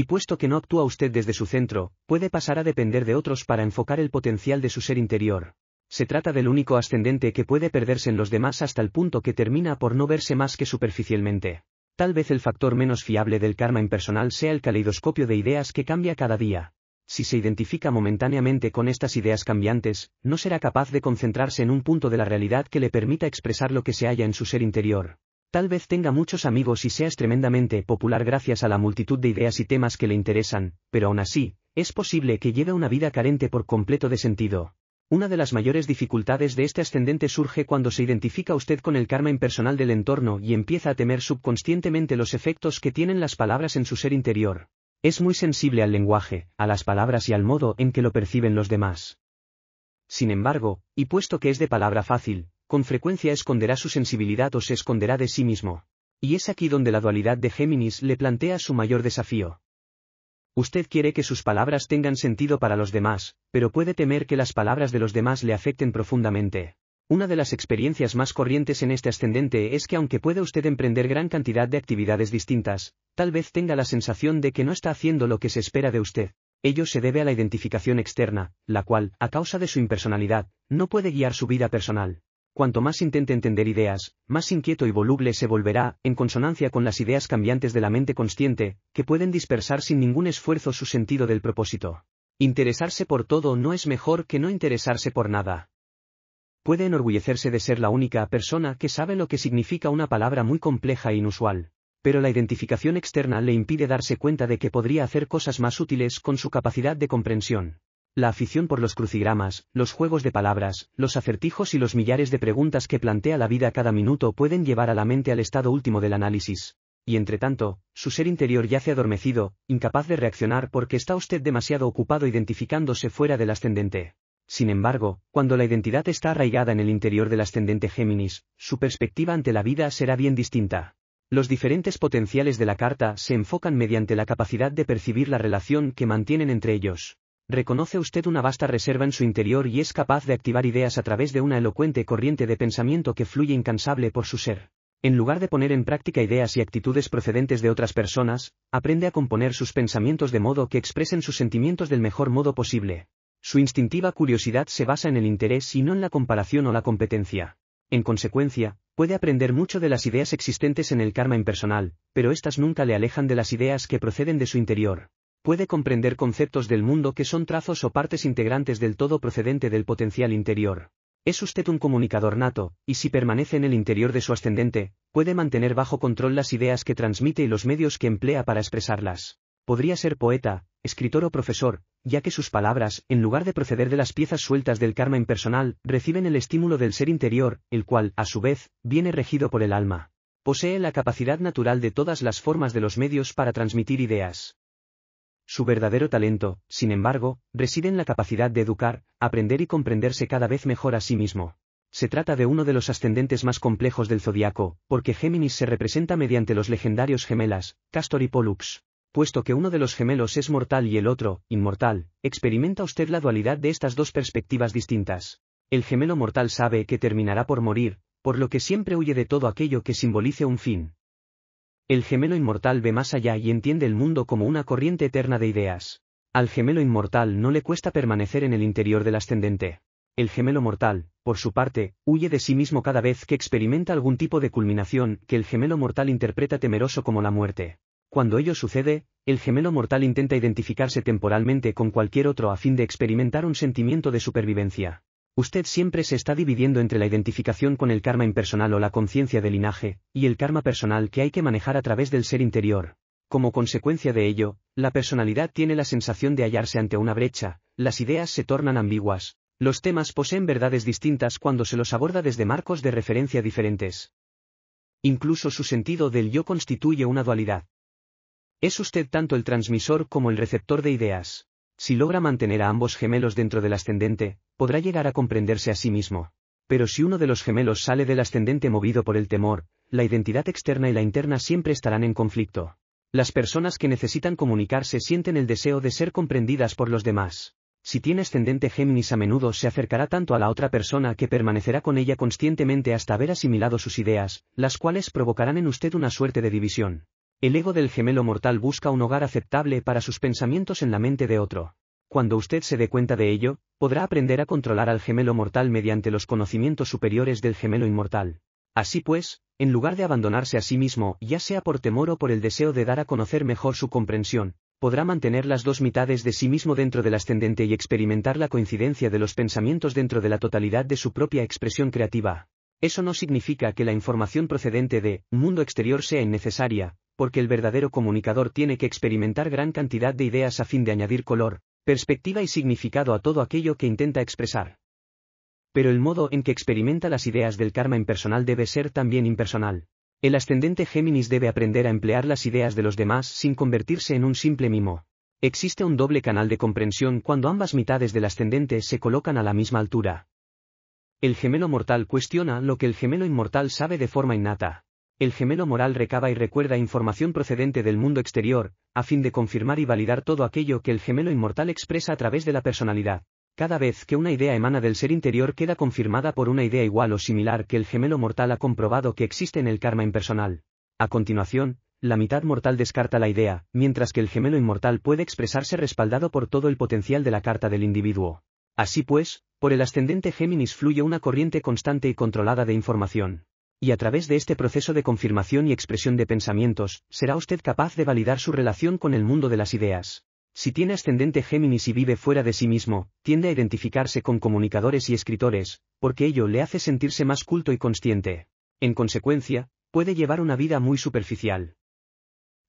Y puesto que no actúa usted desde su centro, puede pasar a depender de otros para enfocar el potencial de su ser interior. Se trata del único ascendente que puede perderse en los demás hasta el punto que termina por no verse más que superficialmente. Tal vez el factor menos fiable del karma impersonal sea el caleidoscopio de ideas que cambia cada día. Si se identifica momentáneamente con estas ideas cambiantes, no será capaz de concentrarse en un punto de la realidad que le permita expresar lo que se halla en su ser interior. Tal vez tenga muchos amigos y sea tremendamente popular gracias a la multitud de ideas y temas que le interesan, pero aún así, es posible que lleve una vida carente por completo de sentido. Una de las mayores dificultades de este ascendente surge cuando se identifica usted con el karma impersonal del entorno y empieza a temer subconscientemente los efectos que tienen las palabras en su ser interior. Es muy sensible al lenguaje, a las palabras y al modo en que lo perciben los demás. Sin embargo, y puesto que es de palabra fácil, con frecuencia esconderá su sensibilidad o se esconderá de sí mismo. Y es aquí donde la dualidad de Géminis le plantea su mayor desafío. Usted quiere que sus palabras tengan sentido para los demás, pero puede temer que las palabras de los demás le afecten profundamente. Una de las experiencias más corrientes en este ascendente es que aunque puede usted emprender gran cantidad de actividades distintas, tal vez tenga la sensación de que no está haciendo lo que se espera de usted. Ello se debe a la identificación externa, la cual, a causa de su impersonalidad, no puede guiar su vida personal cuanto más intente entender ideas, más inquieto y voluble se volverá, en consonancia con las ideas cambiantes de la mente consciente, que pueden dispersar sin ningún esfuerzo su sentido del propósito. Interesarse por todo no es mejor que no interesarse por nada. Puede enorgullecerse de ser la única persona que sabe lo que significa una palabra muy compleja e inusual, pero la identificación externa le impide darse cuenta de que podría hacer cosas más útiles con su capacidad de comprensión la afición por los crucigramas, los juegos de palabras, los acertijos y los millares de preguntas que plantea la vida cada minuto pueden llevar a la mente al estado último del análisis. Y entre tanto, su ser interior yace adormecido, incapaz de reaccionar porque está usted demasiado ocupado identificándose fuera del ascendente. Sin embargo, cuando la identidad está arraigada en el interior del ascendente Géminis, su perspectiva ante la vida será bien distinta. Los diferentes potenciales de la carta se enfocan mediante la capacidad de percibir la relación que mantienen entre ellos. Reconoce usted una vasta reserva en su interior y es capaz de activar ideas a través de una elocuente corriente de pensamiento que fluye incansable por su ser. En lugar de poner en práctica ideas y actitudes procedentes de otras personas, aprende a componer sus pensamientos de modo que expresen sus sentimientos del mejor modo posible. Su instintiva curiosidad se basa en el interés y no en la comparación o la competencia. En consecuencia, puede aprender mucho de las ideas existentes en el karma impersonal, pero éstas nunca le alejan de las ideas que proceden de su interior puede comprender conceptos del mundo que son trazos o partes integrantes del todo procedente del potencial interior. Es usted un comunicador nato, y si permanece en el interior de su ascendente, puede mantener bajo control las ideas que transmite y los medios que emplea para expresarlas. Podría ser poeta, escritor o profesor, ya que sus palabras, en lugar de proceder de las piezas sueltas del karma impersonal, reciben el estímulo del ser interior, el cual, a su vez, viene regido por el alma. Posee la capacidad natural de todas las formas de los medios para transmitir ideas. Su verdadero talento, sin embargo, reside en la capacidad de educar, aprender y comprenderse cada vez mejor a sí mismo. Se trata de uno de los ascendentes más complejos del zodiaco, porque Géminis se representa mediante los legendarios gemelas, Castor y Pollux. Puesto que uno de los gemelos es mortal y el otro, inmortal, experimenta usted la dualidad de estas dos perspectivas distintas. El gemelo mortal sabe que terminará por morir, por lo que siempre huye de todo aquello que simbolice un fin. El gemelo inmortal ve más allá y entiende el mundo como una corriente eterna de ideas. Al gemelo inmortal no le cuesta permanecer en el interior del ascendente. El gemelo mortal, por su parte, huye de sí mismo cada vez que experimenta algún tipo de culminación que el gemelo mortal interpreta temeroso como la muerte. Cuando ello sucede, el gemelo mortal intenta identificarse temporalmente con cualquier otro a fin de experimentar un sentimiento de supervivencia. Usted siempre se está dividiendo entre la identificación con el karma impersonal o la conciencia de linaje, y el karma personal que hay que manejar a través del ser interior. Como consecuencia de ello, la personalidad tiene la sensación de hallarse ante una brecha, las ideas se tornan ambiguas, los temas poseen verdades distintas cuando se los aborda desde marcos de referencia diferentes. Incluso su sentido del yo constituye una dualidad. Es usted tanto el transmisor como el receptor de ideas. Si logra mantener a ambos gemelos dentro del ascendente, podrá llegar a comprenderse a sí mismo. Pero si uno de los gemelos sale del ascendente movido por el temor, la identidad externa y la interna siempre estarán en conflicto. Las personas que necesitan comunicarse sienten el deseo de ser comprendidas por los demás. Si tiene ascendente Géminis a menudo se acercará tanto a la otra persona que permanecerá con ella conscientemente hasta haber asimilado sus ideas, las cuales provocarán en usted una suerte de división. El ego del gemelo mortal busca un hogar aceptable para sus pensamientos en la mente de otro. Cuando usted se dé cuenta de ello, podrá aprender a controlar al gemelo mortal mediante los conocimientos superiores del gemelo inmortal. Así pues, en lugar de abandonarse a sí mismo, ya sea por temor o por el deseo de dar a conocer mejor su comprensión, podrá mantener las dos mitades de sí mismo dentro del ascendente y experimentar la coincidencia de los pensamientos dentro de la totalidad de su propia expresión creativa. Eso no significa que la información procedente de mundo exterior sea innecesaria, porque el verdadero comunicador tiene que experimentar gran cantidad de ideas a fin de añadir color, perspectiva y significado a todo aquello que intenta expresar. Pero el modo en que experimenta las ideas del karma impersonal debe ser también impersonal. El ascendente Géminis debe aprender a emplear las ideas de los demás sin convertirse en un simple mimo. Existe un doble canal de comprensión cuando ambas mitades del ascendente se colocan a la misma altura. El gemelo mortal cuestiona lo que el gemelo inmortal sabe de forma innata el gemelo moral recaba y recuerda información procedente del mundo exterior, a fin de confirmar y validar todo aquello que el gemelo inmortal expresa a través de la personalidad. Cada vez que una idea emana del ser interior queda confirmada por una idea igual o similar que el gemelo mortal ha comprobado que existe en el karma impersonal. A continuación, la mitad mortal descarta la idea, mientras que el gemelo inmortal puede expresarse respaldado por todo el potencial de la carta del individuo. Así pues, por el ascendente Géminis fluye una corriente constante y controlada de información y a través de este proceso de confirmación y expresión de pensamientos, será usted capaz de validar su relación con el mundo de las ideas. Si tiene ascendente Géminis y vive fuera de sí mismo, tiende a identificarse con comunicadores y escritores, porque ello le hace sentirse más culto y consciente. En consecuencia, puede llevar una vida muy superficial.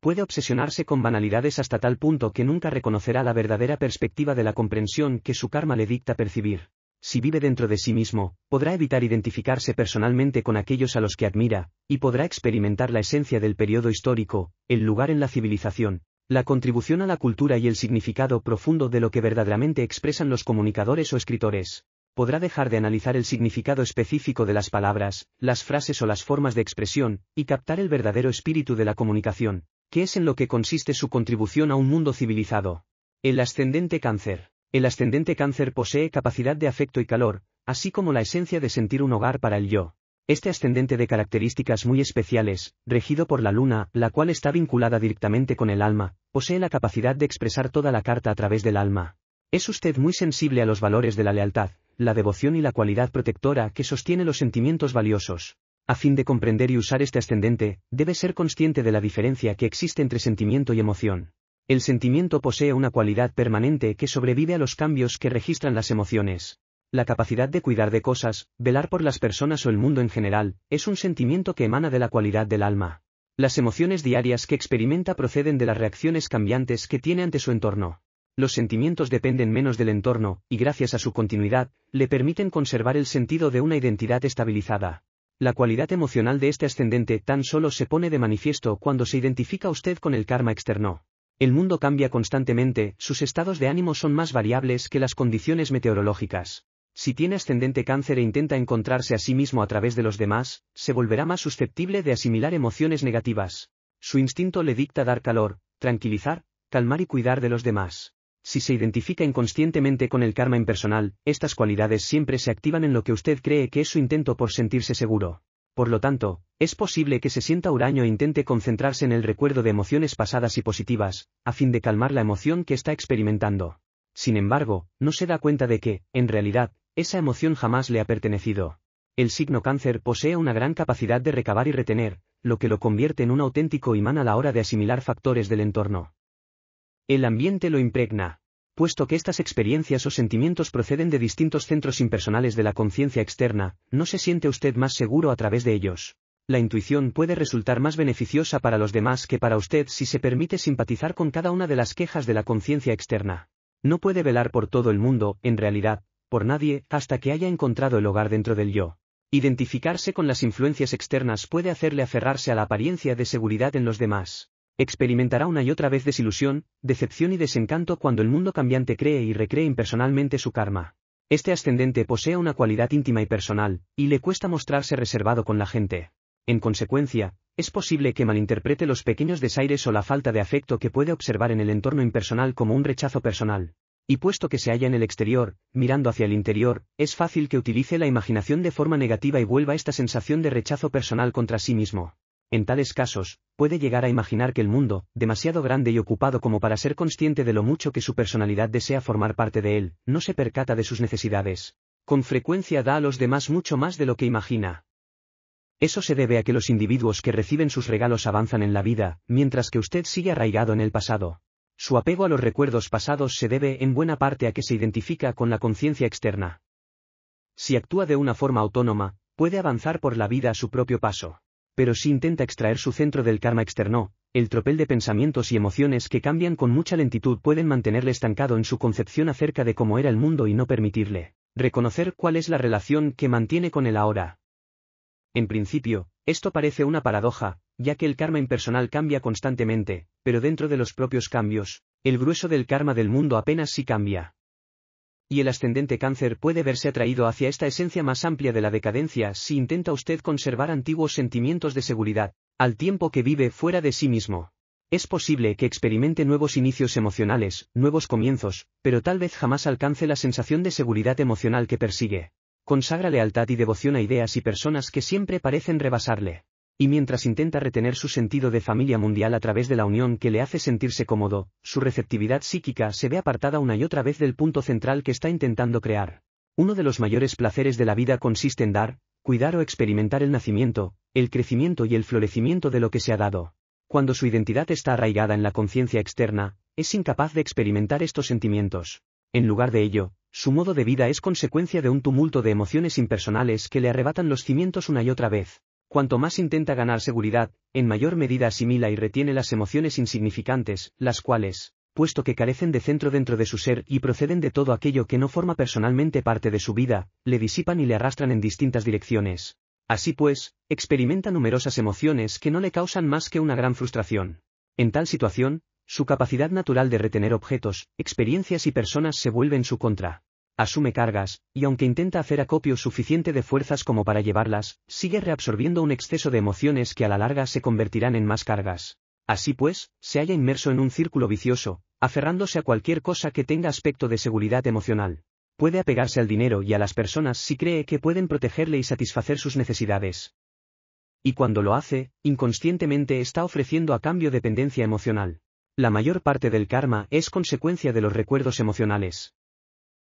Puede obsesionarse con banalidades hasta tal punto que nunca reconocerá la verdadera perspectiva de la comprensión que su karma le dicta percibir si vive dentro de sí mismo, podrá evitar identificarse personalmente con aquellos a los que admira, y podrá experimentar la esencia del periodo histórico, el lugar en la civilización, la contribución a la cultura y el significado profundo de lo que verdaderamente expresan los comunicadores o escritores. Podrá dejar de analizar el significado específico de las palabras, las frases o las formas de expresión, y captar el verdadero espíritu de la comunicación, que es en lo que consiste su contribución a un mundo civilizado. El ascendente cáncer. El ascendente cáncer posee capacidad de afecto y calor, así como la esencia de sentir un hogar para el yo. Este ascendente de características muy especiales, regido por la luna, la cual está vinculada directamente con el alma, posee la capacidad de expresar toda la carta a través del alma. Es usted muy sensible a los valores de la lealtad, la devoción y la cualidad protectora que sostiene los sentimientos valiosos. A fin de comprender y usar este ascendente, debe ser consciente de la diferencia que existe entre sentimiento y emoción. El sentimiento posee una cualidad permanente que sobrevive a los cambios que registran las emociones. La capacidad de cuidar de cosas, velar por las personas o el mundo en general, es un sentimiento que emana de la cualidad del alma. Las emociones diarias que experimenta proceden de las reacciones cambiantes que tiene ante su entorno los sentimientos dependen menos del entorno, y gracias a su continuidad, le permiten conservar el sentido de una identidad estabilizada. La cualidad emocional de este ascendente tan solo se pone de manifiesto cuando se identifica usted con el karma externo. El mundo cambia constantemente, sus estados de ánimo son más variables que las condiciones meteorológicas. Si tiene ascendente cáncer e intenta encontrarse a sí mismo a través de los demás, se volverá más susceptible de asimilar emociones negativas. Su instinto le dicta dar calor, tranquilizar, calmar y cuidar de los demás. Si se identifica inconscientemente con el karma impersonal, estas cualidades siempre se activan en lo que usted cree que es su intento por sentirse seguro. Por lo tanto, es posible que se sienta huraño e intente concentrarse en el recuerdo de emociones pasadas y positivas, a fin de calmar la emoción que está experimentando. Sin embargo, no se da cuenta de que, en realidad, esa emoción jamás le ha pertenecido. El signo cáncer posee una gran capacidad de recabar y retener, lo que lo convierte en un auténtico imán a la hora de asimilar factores del entorno. El ambiente lo impregna, puesto que estas experiencias o sentimientos proceden de distintos centros impersonales de la conciencia externa, no se siente usted más seguro a través de ellos. La intuición puede resultar más beneficiosa para los demás que para usted si se permite simpatizar con cada una de las quejas de la conciencia externa. No puede velar por todo el mundo, en realidad, por nadie, hasta que haya encontrado el hogar dentro del yo. Identificarse con las influencias externas puede hacerle aferrarse a la apariencia de seguridad en los demás. Experimentará una y otra vez desilusión, decepción y desencanto cuando el mundo cambiante cree y recree impersonalmente su karma. Este ascendente posee una cualidad íntima y personal, y le cuesta mostrarse reservado con la gente. En consecuencia, es posible que malinterprete los pequeños desaires o la falta de afecto que puede observar en el entorno impersonal como un rechazo personal. Y puesto que se halla en el exterior, mirando hacia el interior, es fácil que utilice la imaginación de forma negativa y vuelva esta sensación de rechazo personal contra sí mismo. En tales casos, puede llegar a imaginar que el mundo, demasiado grande y ocupado como para ser consciente de lo mucho que su personalidad desea formar parte de él, no se percata de sus necesidades. Con frecuencia da a los demás mucho más de lo que imagina. Eso se debe a que los individuos que reciben sus regalos avanzan en la vida, mientras que usted sigue arraigado en el pasado. Su apego a los recuerdos pasados se debe en buena parte a que se identifica con la conciencia externa. Si actúa de una forma autónoma, puede avanzar por la vida a su propio paso pero si intenta extraer su centro del karma externo, el tropel de pensamientos y emociones que cambian con mucha lentitud pueden mantenerle estancado en su concepción acerca de cómo era el mundo y no permitirle reconocer cuál es la relación que mantiene con el ahora. En principio, esto parece una paradoja, ya que el karma impersonal cambia constantemente, pero dentro de los propios cambios, el grueso del karma del mundo apenas sí cambia y el ascendente cáncer puede verse atraído hacia esta esencia más amplia de la decadencia si intenta usted conservar antiguos sentimientos de seguridad, al tiempo que vive fuera de sí mismo. Es posible que experimente nuevos inicios emocionales, nuevos comienzos, pero tal vez jamás alcance la sensación de seguridad emocional que persigue. Consagra lealtad y devoción a ideas y personas que siempre parecen rebasarle y mientras intenta retener su sentido de familia mundial a través de la unión que le hace sentirse cómodo, su receptividad psíquica se ve apartada una y otra vez del punto central que está intentando crear. Uno de los mayores placeres de la vida consiste en dar, cuidar o experimentar el nacimiento, el crecimiento y el florecimiento de lo que se ha dado. Cuando su identidad está arraigada en la conciencia externa, es incapaz de experimentar estos sentimientos. En lugar de ello, su modo de vida es consecuencia de un tumulto de emociones impersonales que le arrebatan los cimientos una y otra vez. Cuanto más intenta ganar seguridad, en mayor medida asimila y retiene las emociones insignificantes, las cuales, puesto que carecen de centro dentro de su ser y proceden de todo aquello que no forma personalmente parte de su vida, le disipan y le arrastran en distintas direcciones. Así pues, experimenta numerosas emociones que no le causan más que una gran frustración. En tal situación, su capacidad natural de retener objetos, experiencias y personas se vuelve en su contra asume cargas, y aunque intenta hacer acopio suficiente de fuerzas como para llevarlas, sigue reabsorbiendo un exceso de emociones que a la larga se convertirán en más cargas. Así pues, se halla inmerso en un círculo vicioso, aferrándose a cualquier cosa que tenga aspecto de seguridad emocional. Puede apegarse al dinero y a las personas si cree que pueden protegerle y satisfacer sus necesidades. Y cuando lo hace, inconscientemente está ofreciendo a cambio dependencia emocional. La mayor parte del karma es consecuencia de los recuerdos emocionales.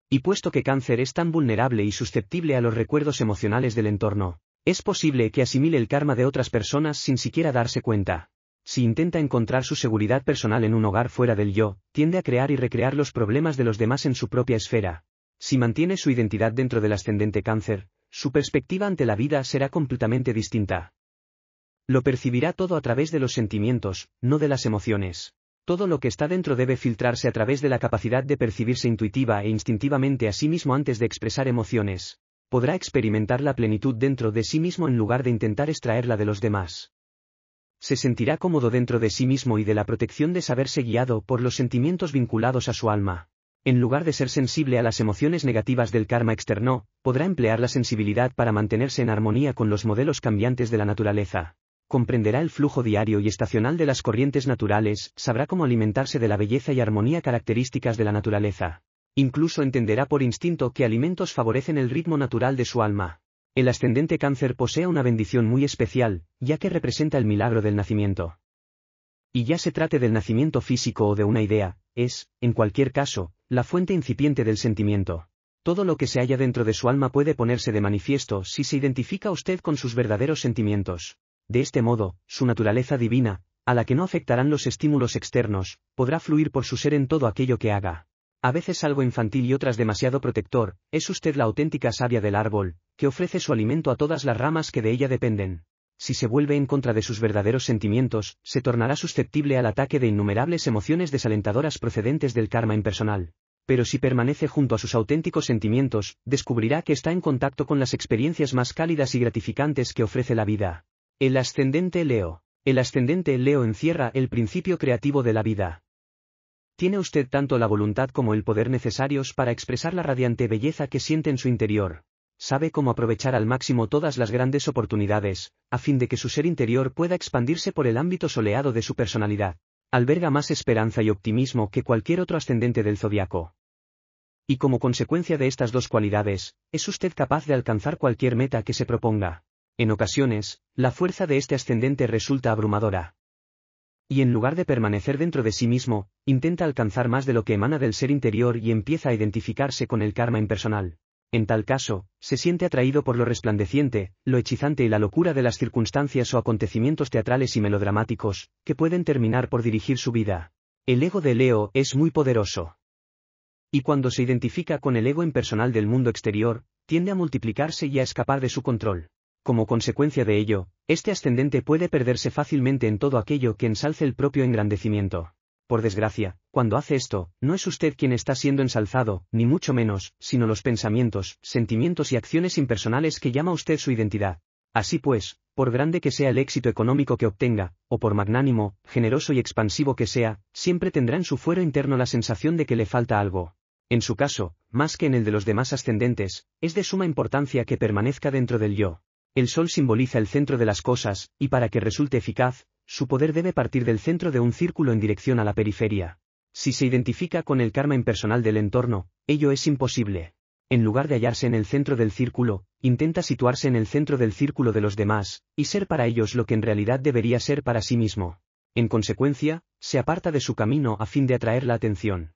Y puesto que cáncer es tan vulnerable y susceptible a los recuerdos emocionales del entorno, es posible que asimile el karma de otras personas sin siquiera darse cuenta. Si intenta encontrar su seguridad personal en un hogar fuera del yo, tiende a crear y recrear los problemas de los demás en su propia esfera. Si mantiene su identidad dentro del ascendente cáncer, su perspectiva ante la vida será completamente distinta. Lo percibirá todo a través de los sentimientos, no de las emociones. Todo lo que está dentro debe filtrarse a través de la capacidad de percibirse intuitiva e instintivamente a sí mismo antes de expresar emociones. Podrá experimentar la plenitud dentro de sí mismo en lugar de intentar extraerla de los demás. Se sentirá cómodo dentro de sí mismo y de la protección de saberse guiado por los sentimientos vinculados a su alma. En lugar de ser sensible a las emociones negativas del karma externo, podrá emplear la sensibilidad para mantenerse en armonía con los modelos cambiantes de la naturaleza comprenderá el flujo diario y estacional de las corrientes naturales, sabrá cómo alimentarse de la belleza y armonía características de la naturaleza. Incluso entenderá por instinto que alimentos favorecen el ritmo natural de su alma. El ascendente cáncer posee una bendición muy especial, ya que representa el milagro del nacimiento. Y ya se trate del nacimiento físico o de una idea, es, en cualquier caso, la fuente incipiente del sentimiento. Todo lo que se halla dentro de su alma puede ponerse de manifiesto si se identifica usted con sus verdaderos sentimientos. De este modo, su naturaleza divina, a la que no afectarán los estímulos externos, podrá fluir por su ser en todo aquello que haga. A veces algo infantil y otras demasiado protector, es usted la auténtica savia del árbol, que ofrece su alimento a todas las ramas que de ella dependen. Si se vuelve en contra de sus verdaderos sentimientos, se tornará susceptible al ataque de innumerables emociones desalentadoras procedentes del karma impersonal. Pero si permanece junto a sus auténticos sentimientos, descubrirá que está en contacto con las experiencias más cálidas y gratificantes que ofrece la vida. El ascendente Leo. El ascendente Leo encierra el principio creativo de la vida. Tiene usted tanto la voluntad como el poder necesarios para expresar la radiante belleza que siente en su interior. Sabe cómo aprovechar al máximo todas las grandes oportunidades, a fin de que su ser interior pueda expandirse por el ámbito soleado de su personalidad. Alberga más esperanza y optimismo que cualquier otro ascendente del zodiaco. Y como consecuencia de estas dos cualidades, es usted capaz de alcanzar cualquier meta que se proponga en ocasiones, la fuerza de este ascendente resulta abrumadora. Y en lugar de permanecer dentro de sí mismo, intenta alcanzar más de lo que emana del ser interior y empieza a identificarse con el karma impersonal. En tal caso, se siente atraído por lo resplandeciente, lo hechizante y la locura de las circunstancias o acontecimientos teatrales y melodramáticos, que pueden terminar por dirigir su vida. El ego de Leo es muy poderoso. Y cuando se identifica con el ego impersonal del mundo exterior, tiende a multiplicarse y a escapar de su control. Como consecuencia de ello, este ascendente puede perderse fácilmente en todo aquello que ensalce el propio engrandecimiento. Por desgracia, cuando hace esto, no es usted quien está siendo ensalzado, ni mucho menos, sino los pensamientos, sentimientos y acciones impersonales que llama usted su identidad. Así pues, por grande que sea el éxito económico que obtenga, o por magnánimo, generoso y expansivo que sea, siempre tendrá en su fuero interno la sensación de que le falta algo. En su caso, más que en el de los demás ascendentes, es de suma importancia que permanezca dentro del yo. El Sol simboliza el centro de las cosas, y para que resulte eficaz, su poder debe partir del centro de un círculo en dirección a la periferia. Si se identifica con el karma impersonal del entorno, ello es imposible. En lugar de hallarse en el centro del círculo, intenta situarse en el centro del círculo de los demás, y ser para ellos lo que en realidad debería ser para sí mismo. En consecuencia, se aparta de su camino a fin de atraer la atención.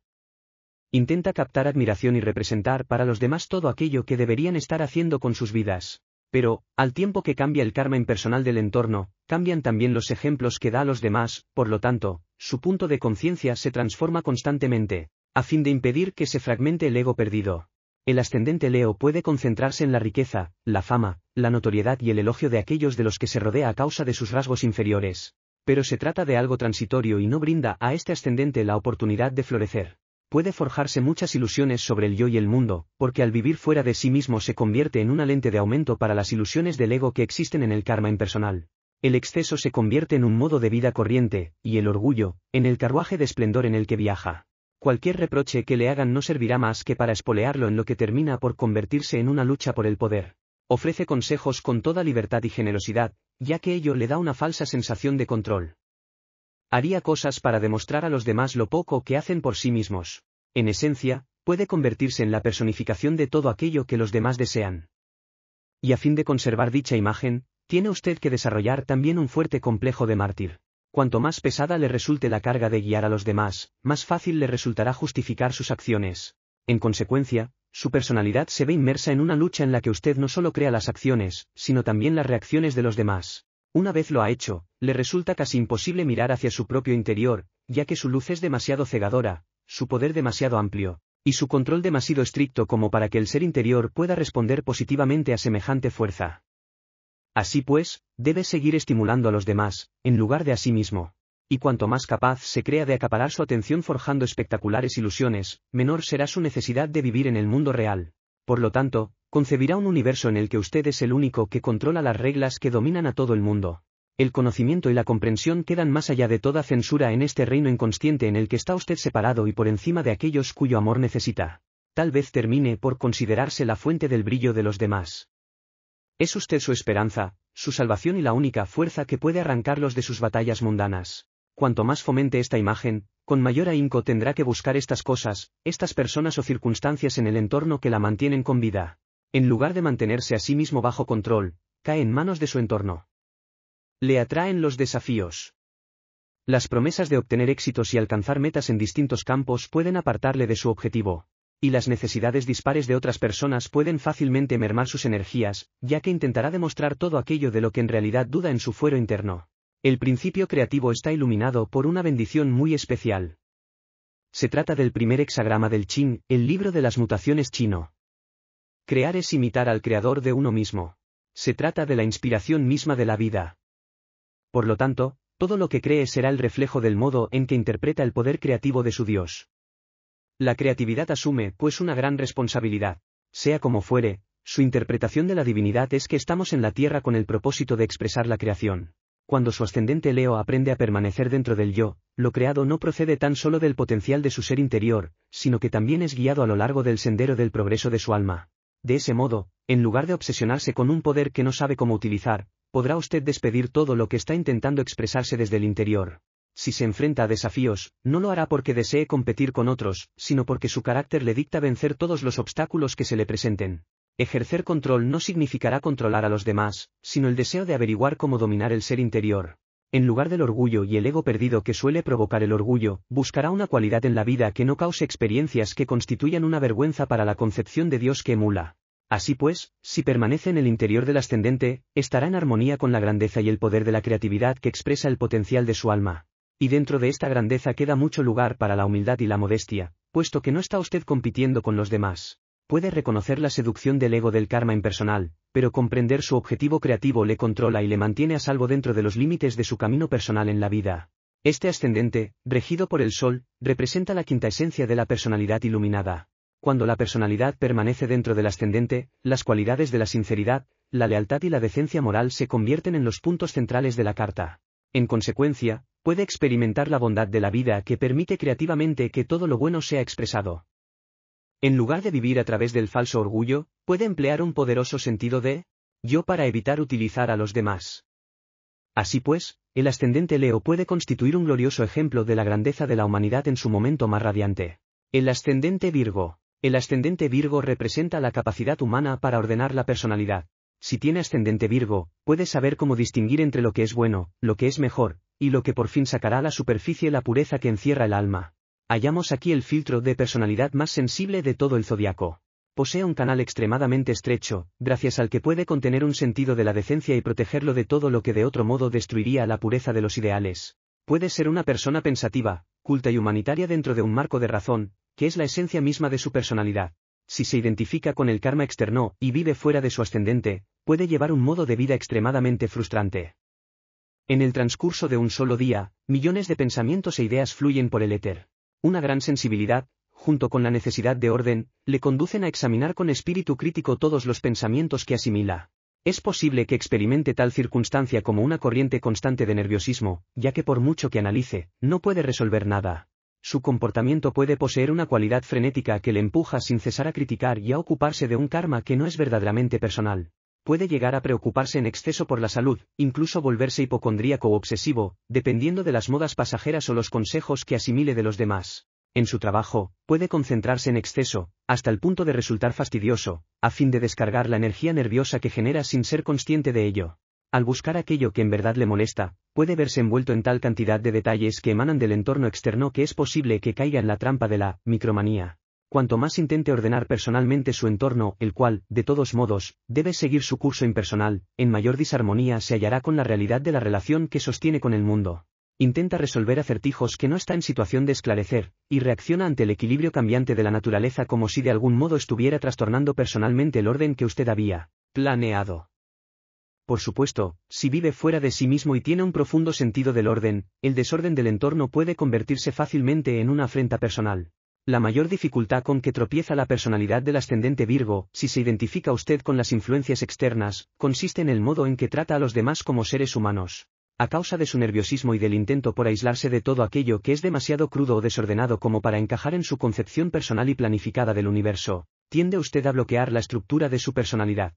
Intenta captar admiración y representar para los demás todo aquello que deberían estar haciendo con sus vidas. Pero, al tiempo que cambia el karma impersonal del entorno, cambian también los ejemplos que da a los demás, por lo tanto, su punto de conciencia se transforma constantemente, a fin de impedir que se fragmente el ego perdido. El ascendente Leo puede concentrarse en la riqueza, la fama, la notoriedad y el elogio de aquellos de los que se rodea a causa de sus rasgos inferiores. Pero se trata de algo transitorio y no brinda a este ascendente la oportunidad de florecer puede forjarse muchas ilusiones sobre el yo y el mundo, porque al vivir fuera de sí mismo se convierte en una lente de aumento para las ilusiones del ego que existen en el karma impersonal. El exceso se convierte en un modo de vida corriente, y el orgullo, en el carruaje de esplendor en el que viaja. Cualquier reproche que le hagan no servirá más que para espolearlo en lo que termina por convertirse en una lucha por el poder. Ofrece consejos con toda libertad y generosidad, ya que ello le da una falsa sensación de control. Haría cosas para demostrar a los demás lo poco que hacen por sí mismos. En esencia, puede convertirse en la personificación de todo aquello que los demás desean. Y a fin de conservar dicha imagen, tiene usted que desarrollar también un fuerte complejo de mártir. Cuanto más pesada le resulte la carga de guiar a los demás, más fácil le resultará justificar sus acciones. En consecuencia, su personalidad se ve inmersa en una lucha en la que usted no solo crea las acciones, sino también las reacciones de los demás. Una vez lo ha hecho, le resulta casi imposible mirar hacia su propio interior, ya que su luz es demasiado cegadora, su poder demasiado amplio, y su control demasiado estricto como para que el ser interior pueda responder positivamente a semejante fuerza. Así pues, debe seguir estimulando a los demás, en lugar de a sí mismo. Y cuanto más capaz se crea de acaparar su atención forjando espectaculares ilusiones, menor será su necesidad de vivir en el mundo real. Por lo tanto, concebirá un universo en el que usted es el único que controla las reglas que dominan a todo el mundo. El conocimiento y la comprensión quedan más allá de toda censura en este reino inconsciente en el que está usted separado y por encima de aquellos cuyo amor necesita. Tal vez termine por considerarse la fuente del brillo de los demás. Es usted su esperanza, su salvación y la única fuerza que puede arrancarlos de sus batallas mundanas. Cuanto más fomente esta imagen, con mayor ahínco tendrá que buscar estas cosas, estas personas o circunstancias en el entorno que la mantienen con vida en lugar de mantenerse a sí mismo bajo control, cae en manos de su entorno. Le atraen los desafíos. Las promesas de obtener éxitos y alcanzar metas en distintos campos pueden apartarle de su objetivo. Y las necesidades dispares de otras personas pueden fácilmente mermar sus energías, ya que intentará demostrar todo aquello de lo que en realidad duda en su fuero interno. El principio creativo está iluminado por una bendición muy especial. Se trata del primer hexagrama del Qing, el libro de las mutaciones chino. Crear es imitar al creador de uno mismo. Se trata de la inspiración misma de la vida. Por lo tanto, todo lo que cree será el reflejo del modo en que interpreta el poder creativo de su Dios. La creatividad asume, pues, una gran responsabilidad. Sea como fuere, su interpretación de la divinidad es que estamos en la tierra con el propósito de expresar la creación. Cuando su ascendente Leo aprende a permanecer dentro del yo, lo creado no procede tan solo del potencial de su ser interior, sino que también es guiado a lo largo del sendero del progreso de su alma. De ese modo, en lugar de obsesionarse con un poder que no sabe cómo utilizar, podrá usted despedir todo lo que está intentando expresarse desde el interior. Si se enfrenta a desafíos, no lo hará porque desee competir con otros, sino porque su carácter le dicta vencer todos los obstáculos que se le presenten. Ejercer control no significará controlar a los demás, sino el deseo de averiguar cómo dominar el ser interior. En lugar del orgullo y el ego perdido que suele provocar el orgullo, buscará una cualidad en la vida que no cause experiencias que constituyan una vergüenza para la concepción de Dios que emula. Así pues, si permanece en el interior del ascendente, estará en armonía con la grandeza y el poder de la creatividad que expresa el potencial de su alma. Y dentro de esta grandeza queda mucho lugar para la humildad y la modestia, puesto que no está usted compitiendo con los demás. Puede reconocer la seducción del ego del karma impersonal, pero comprender su objetivo creativo le controla y le mantiene a salvo dentro de los límites de su camino personal en la vida. Este ascendente, regido por el Sol, representa la quinta esencia de la personalidad iluminada. Cuando la personalidad permanece dentro del ascendente, las cualidades de la sinceridad, la lealtad y la decencia moral se convierten en los puntos centrales de la carta. En consecuencia, puede experimentar la bondad de la vida que permite creativamente que todo lo bueno sea expresado. En lugar de vivir a través del falso orgullo, puede emplear un poderoso sentido de yo para evitar utilizar a los demás. Así pues, el ascendente Leo puede constituir un glorioso ejemplo de la grandeza de la humanidad en su momento más radiante. El ascendente Virgo. El ascendente Virgo representa la capacidad humana para ordenar la personalidad. Si tiene ascendente Virgo, puede saber cómo distinguir entre lo que es bueno, lo que es mejor, y lo que por fin sacará a la superficie la pureza que encierra el alma. Hallamos aquí el filtro de personalidad más sensible de todo el zodiaco. Posee un canal extremadamente estrecho, gracias al que puede contener un sentido de la decencia y protegerlo de todo lo que de otro modo destruiría la pureza de los ideales. Puede ser una persona pensativa, culta y humanitaria dentro de un marco de razón, que es la esencia misma de su personalidad. Si se identifica con el karma externo y vive fuera de su ascendente, puede llevar un modo de vida extremadamente frustrante. En el transcurso de un solo día, millones de pensamientos e ideas fluyen por el éter. Una gran sensibilidad, junto con la necesidad de orden, le conducen a examinar con espíritu crítico todos los pensamientos que asimila. Es posible que experimente tal circunstancia como una corriente constante de nerviosismo, ya que por mucho que analice, no puede resolver nada. Su comportamiento puede poseer una cualidad frenética que le empuja sin cesar a criticar y a ocuparse de un karma que no es verdaderamente personal puede llegar a preocuparse en exceso por la salud, incluso volverse hipocondríaco o obsesivo, dependiendo de las modas pasajeras o los consejos que asimile de los demás. En su trabajo, puede concentrarse en exceso, hasta el punto de resultar fastidioso, a fin de descargar la energía nerviosa que genera sin ser consciente de ello. Al buscar aquello que en verdad le molesta, puede verse envuelto en tal cantidad de detalles que emanan del entorno externo que es posible que caiga en la trampa de la micromanía cuanto más intente ordenar personalmente su entorno, el cual, de todos modos, debe seguir su curso impersonal, en mayor disarmonía se hallará con la realidad de la relación que sostiene con el mundo. Intenta resolver acertijos que no está en situación de esclarecer, y reacciona ante el equilibrio cambiante de la naturaleza como si de algún modo estuviera trastornando personalmente el orden que usted había planeado. Por supuesto, si vive fuera de sí mismo y tiene un profundo sentido del orden, el desorden del entorno puede convertirse fácilmente en una afrenta personal la mayor dificultad con que tropieza la personalidad del ascendente Virgo, si se identifica usted con las influencias externas, consiste en el modo en que trata a los demás como seres humanos. A causa de su nerviosismo y del intento por aislarse de todo aquello que es demasiado crudo o desordenado como para encajar en su concepción personal y planificada del universo, tiende usted a bloquear la estructura de su personalidad.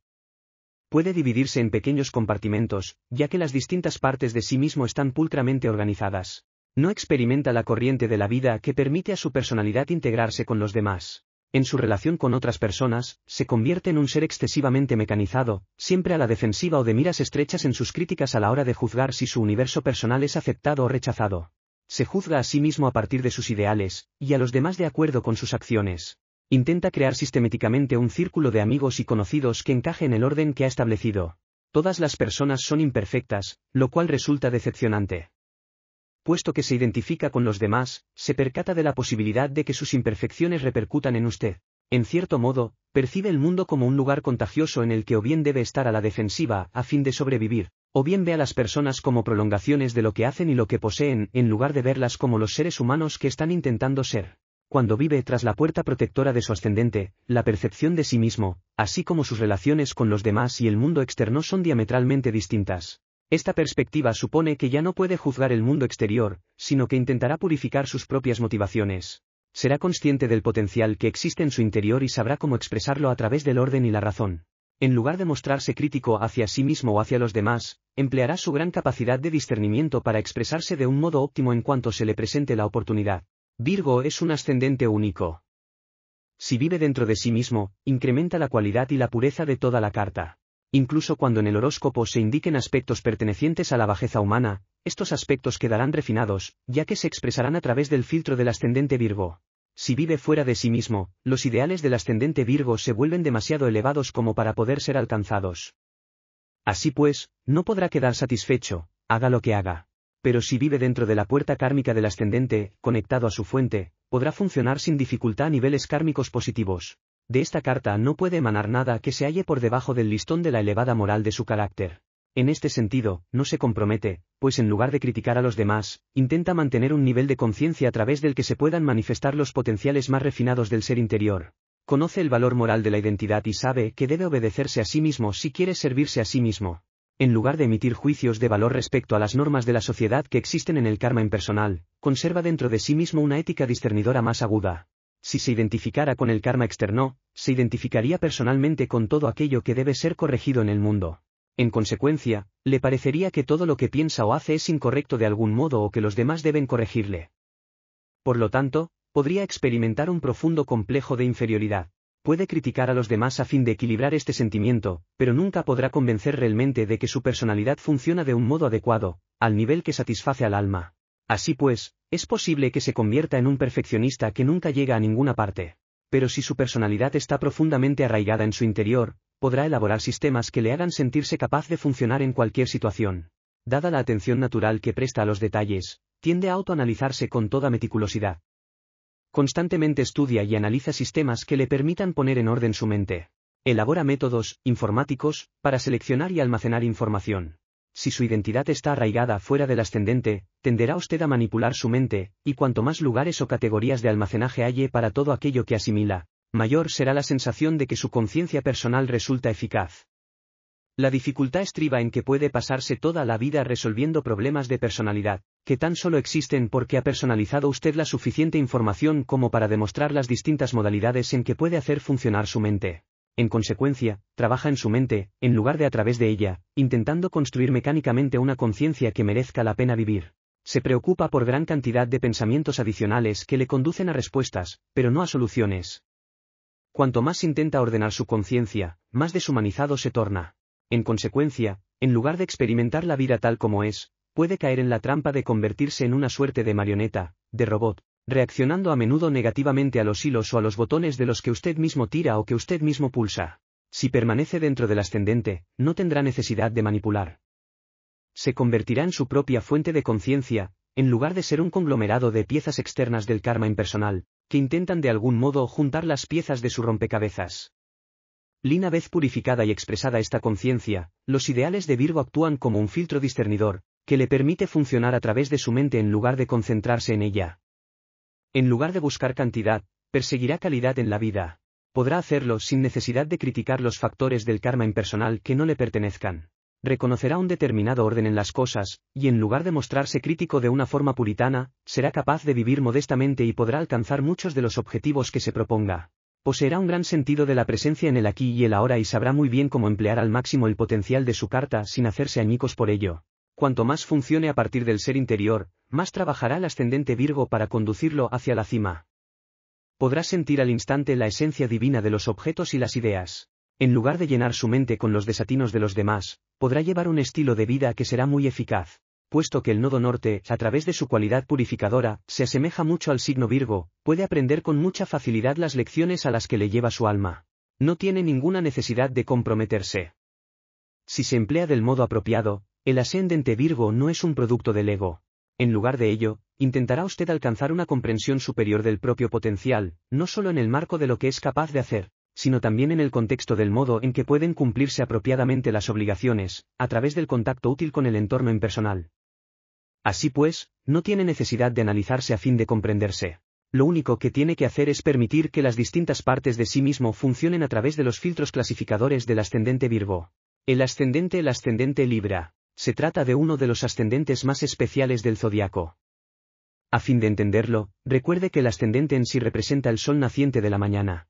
Puede dividirse en pequeños compartimentos, ya que las distintas partes de sí mismo están pulcramente organizadas. No experimenta la corriente de la vida que permite a su personalidad integrarse con los demás. En su relación con otras personas, se convierte en un ser excesivamente mecanizado, siempre a la defensiva o de miras estrechas en sus críticas a la hora de juzgar si su universo personal es aceptado o rechazado. Se juzga a sí mismo a partir de sus ideales, y a los demás de acuerdo con sus acciones. Intenta crear sistemáticamente un círculo de amigos y conocidos que encaje en el orden que ha establecido. Todas las personas son imperfectas, lo cual resulta decepcionante puesto que se identifica con los demás, se percata de la posibilidad de que sus imperfecciones repercutan en usted. En cierto modo, percibe el mundo como un lugar contagioso en el que o bien debe estar a la defensiva a fin de sobrevivir, o bien ve a las personas como prolongaciones de lo que hacen y lo que poseen, en lugar de verlas como los seres humanos que están intentando ser. Cuando vive tras la puerta protectora de su ascendente, la percepción de sí mismo, así como sus relaciones con los demás y el mundo externo son diametralmente distintas. Esta perspectiva supone que ya no puede juzgar el mundo exterior, sino que intentará purificar sus propias motivaciones. Será consciente del potencial que existe en su interior y sabrá cómo expresarlo a través del orden y la razón. En lugar de mostrarse crítico hacia sí mismo o hacia los demás, empleará su gran capacidad de discernimiento para expresarse de un modo óptimo en cuanto se le presente la oportunidad. Virgo es un ascendente único. Si vive dentro de sí mismo, incrementa la cualidad y la pureza de toda la carta. Incluso cuando en el horóscopo se indiquen aspectos pertenecientes a la bajeza humana, estos aspectos quedarán refinados, ya que se expresarán a través del filtro del ascendente Virgo. Si vive fuera de sí mismo, los ideales del ascendente Virgo se vuelven demasiado elevados como para poder ser alcanzados. Así pues, no podrá quedar satisfecho, haga lo que haga. Pero si vive dentro de la puerta kármica del ascendente, conectado a su fuente, podrá funcionar sin dificultad a niveles kármicos positivos. De esta carta no puede emanar nada que se halle por debajo del listón de la elevada moral de su carácter. En este sentido, no se compromete, pues en lugar de criticar a los demás, intenta mantener un nivel de conciencia a través del que se puedan manifestar los potenciales más refinados del ser interior. Conoce el valor moral de la identidad y sabe que debe obedecerse a sí mismo si quiere servirse a sí mismo. En lugar de emitir juicios de valor respecto a las normas de la sociedad que existen en el karma impersonal, conserva dentro de sí mismo una ética discernidora más aguda si se identificara con el karma externo, se identificaría personalmente con todo aquello que debe ser corregido en el mundo. En consecuencia, le parecería que todo lo que piensa o hace es incorrecto de algún modo o que los demás deben corregirle. Por lo tanto, podría experimentar un profundo complejo de inferioridad. Puede criticar a los demás a fin de equilibrar este sentimiento, pero nunca podrá convencer realmente de que su personalidad funciona de un modo adecuado, al nivel que satisface al alma. Así pues, es posible que se convierta en un perfeccionista que nunca llega a ninguna parte. Pero si su personalidad está profundamente arraigada en su interior, podrá elaborar sistemas que le hagan sentirse capaz de funcionar en cualquier situación. Dada la atención natural que presta a los detalles, tiende a autoanalizarse con toda meticulosidad. Constantemente estudia y analiza sistemas que le permitan poner en orden su mente. Elabora métodos, informáticos, para seleccionar y almacenar información si su identidad está arraigada fuera del ascendente, tenderá usted a manipular su mente, y cuanto más lugares o categorías de almacenaje halle para todo aquello que asimila, mayor será la sensación de que su conciencia personal resulta eficaz. La dificultad estriba en que puede pasarse toda la vida resolviendo problemas de personalidad, que tan solo existen porque ha personalizado usted la suficiente información como para demostrar las distintas modalidades en que puede hacer funcionar su mente. En consecuencia, trabaja en su mente, en lugar de a través de ella, intentando construir mecánicamente una conciencia que merezca la pena vivir. Se preocupa por gran cantidad de pensamientos adicionales que le conducen a respuestas, pero no a soluciones. Cuanto más intenta ordenar su conciencia, más deshumanizado se torna. En consecuencia, en lugar de experimentar la vida tal como es, puede caer en la trampa de convertirse en una suerte de marioneta, de robot, reaccionando a menudo negativamente a los hilos o a los botones de los que usted mismo tira o que usted mismo pulsa. Si permanece dentro del ascendente, no tendrá necesidad de manipular. Se convertirá en su propia fuente de conciencia, en lugar de ser un conglomerado de piezas externas del karma impersonal, que intentan de algún modo juntar las piezas de su rompecabezas. Lina vez purificada y expresada esta conciencia, los ideales de Virgo actúan como un filtro discernidor, que le permite funcionar a través de su mente en lugar de concentrarse en ella. En lugar de buscar cantidad, perseguirá calidad en la vida. Podrá hacerlo sin necesidad de criticar los factores del karma impersonal que no le pertenezcan. Reconocerá un determinado orden en las cosas, y en lugar de mostrarse crítico de una forma puritana, será capaz de vivir modestamente y podrá alcanzar muchos de los objetivos que se proponga. Poseerá un gran sentido de la presencia en el aquí y el ahora y sabrá muy bien cómo emplear al máximo el potencial de su carta sin hacerse añicos por ello. Cuanto más funcione a partir del ser interior, más trabajará el ascendente Virgo para conducirlo hacia la cima. Podrá sentir al instante la esencia divina de los objetos y las ideas. En lugar de llenar su mente con los desatinos de los demás, podrá llevar un estilo de vida que será muy eficaz, puesto que el nodo norte, a través de su cualidad purificadora, se asemeja mucho al signo Virgo, puede aprender con mucha facilidad las lecciones a las que le lleva su alma. No tiene ninguna necesidad de comprometerse. Si se emplea del modo apropiado, el ascendente Virgo no es un producto del ego. En lugar de ello, intentará usted alcanzar una comprensión superior del propio potencial, no solo en el marco de lo que es capaz de hacer, sino también en el contexto del modo en que pueden cumplirse apropiadamente las obligaciones, a través del contacto útil con el entorno impersonal. Así pues, no tiene necesidad de analizarse a fin de comprenderse. Lo único que tiene que hacer es permitir que las distintas partes de sí mismo funcionen a través de los filtros clasificadores del ascendente Virgo. El ascendente, el ascendente Libra se trata de uno de los ascendentes más especiales del zodiaco. A fin de entenderlo, recuerde que el ascendente en sí representa el sol naciente de la mañana.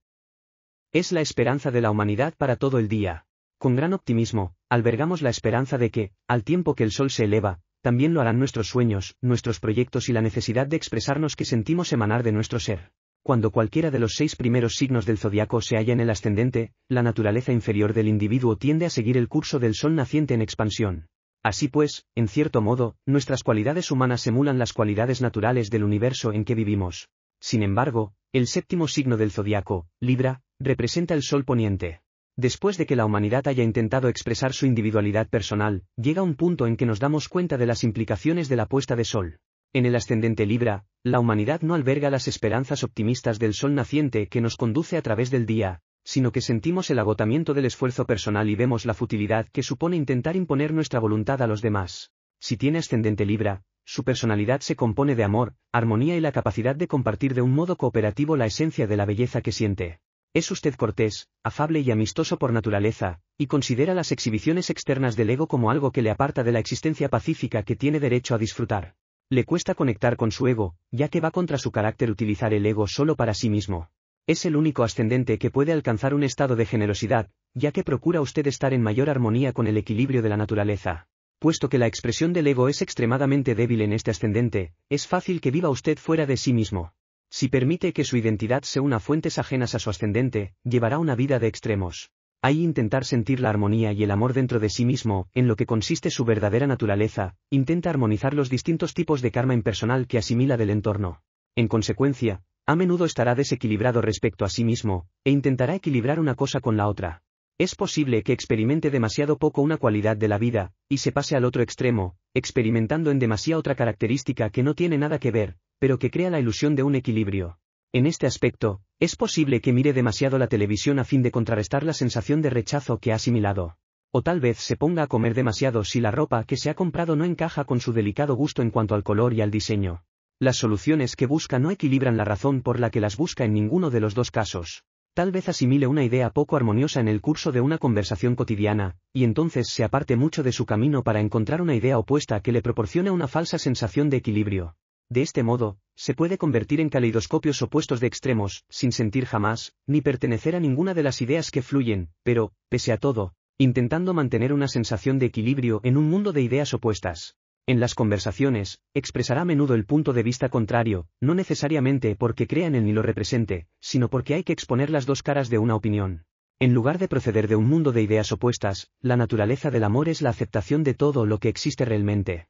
Es la esperanza de la humanidad para todo el día. Con gran optimismo, albergamos la esperanza de que, al tiempo que el sol se eleva, también lo harán nuestros sueños, nuestros proyectos y la necesidad de expresarnos que sentimos emanar de nuestro ser. Cuando cualquiera de los seis primeros signos del zodiaco se halla en el ascendente, la naturaleza inferior del individuo tiende a seguir el curso del sol naciente en expansión. Así pues, en cierto modo, nuestras cualidades humanas emulan las cualidades naturales del universo en que vivimos. Sin embargo, el séptimo signo del zodiaco, Libra, representa el Sol poniente. Después de que la humanidad haya intentado expresar su individualidad personal, llega un punto en que nos damos cuenta de las implicaciones de la puesta de Sol. En el ascendente Libra, la humanidad no alberga las esperanzas optimistas del Sol naciente que nos conduce a través del día, sino que sentimos el agotamiento del esfuerzo personal y vemos la futilidad que supone intentar imponer nuestra voluntad a los demás. Si tiene ascendente Libra, su personalidad se compone de amor, armonía y la capacidad de compartir de un modo cooperativo la esencia de la belleza que siente. Es usted cortés, afable y amistoso por naturaleza, y considera las exhibiciones externas del ego como algo que le aparta de la existencia pacífica que tiene derecho a disfrutar. Le cuesta conectar con su ego, ya que va contra su carácter utilizar el ego solo para sí mismo. Es el único ascendente que puede alcanzar un estado de generosidad, ya que procura usted estar en mayor armonía con el equilibrio de la naturaleza. Puesto que la expresión del ego es extremadamente débil en este ascendente, es fácil que viva usted fuera de sí mismo. Si permite que su identidad sea una fuentes ajenas a su ascendente, llevará una vida de extremos. Hay intentar sentir la armonía y el amor dentro de sí mismo, en lo que consiste su verdadera naturaleza, intenta armonizar los distintos tipos de karma impersonal que asimila del entorno. En consecuencia, a menudo estará desequilibrado respecto a sí mismo, e intentará equilibrar una cosa con la otra. Es posible que experimente demasiado poco una cualidad de la vida, y se pase al otro extremo, experimentando en demasía otra característica que no tiene nada que ver, pero que crea la ilusión de un equilibrio. En este aspecto, es posible que mire demasiado la televisión a fin de contrarrestar la sensación de rechazo que ha asimilado. O tal vez se ponga a comer demasiado si la ropa que se ha comprado no encaja con su delicado gusto en cuanto al color y al diseño. Las soluciones que busca no equilibran la razón por la que las busca en ninguno de los dos casos. Tal vez asimile una idea poco armoniosa en el curso de una conversación cotidiana, y entonces se aparte mucho de su camino para encontrar una idea opuesta que le proporciona una falsa sensación de equilibrio. De este modo, se puede convertir en caleidoscopios opuestos de extremos, sin sentir jamás, ni pertenecer a ninguna de las ideas que fluyen, pero, pese a todo, intentando mantener una sensación de equilibrio en un mundo de ideas opuestas. En las conversaciones, expresará a menudo el punto de vista contrario, no necesariamente porque crea en él ni lo represente, sino porque hay que exponer las dos caras de una opinión. En lugar de proceder de un mundo de ideas opuestas, la naturaleza del amor es la aceptación de todo lo que existe realmente.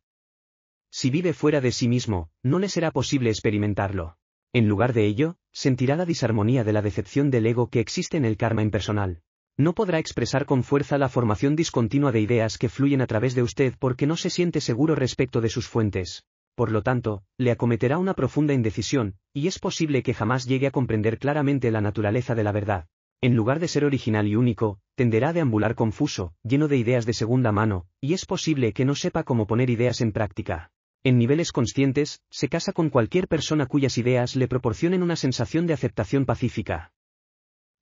Si vive fuera de sí mismo, no le será posible experimentarlo. En lugar de ello, sentirá la disarmonía de la decepción del ego que existe en el karma impersonal. No podrá expresar con fuerza la formación discontinua de ideas que fluyen a través de usted porque no se siente seguro respecto de sus fuentes. Por lo tanto, le acometerá una profunda indecisión, y es posible que jamás llegue a comprender claramente la naturaleza de la verdad. En lugar de ser original y único, tenderá a deambular confuso, lleno de ideas de segunda mano, y es posible que no sepa cómo poner ideas en práctica. En niveles conscientes, se casa con cualquier persona cuyas ideas le proporcionen una sensación de aceptación pacífica.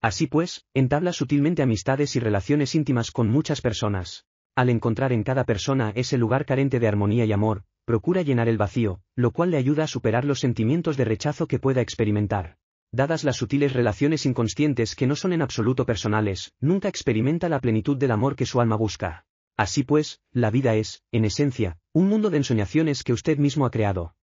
Así pues, entabla sutilmente amistades y relaciones íntimas con muchas personas. Al encontrar en cada persona ese lugar carente de armonía y amor, procura llenar el vacío, lo cual le ayuda a superar los sentimientos de rechazo que pueda experimentar. Dadas las sutiles relaciones inconscientes que no son en absoluto personales, nunca experimenta la plenitud del amor que su alma busca. Así pues, la vida es, en esencia, un mundo de ensoñaciones que usted mismo ha creado.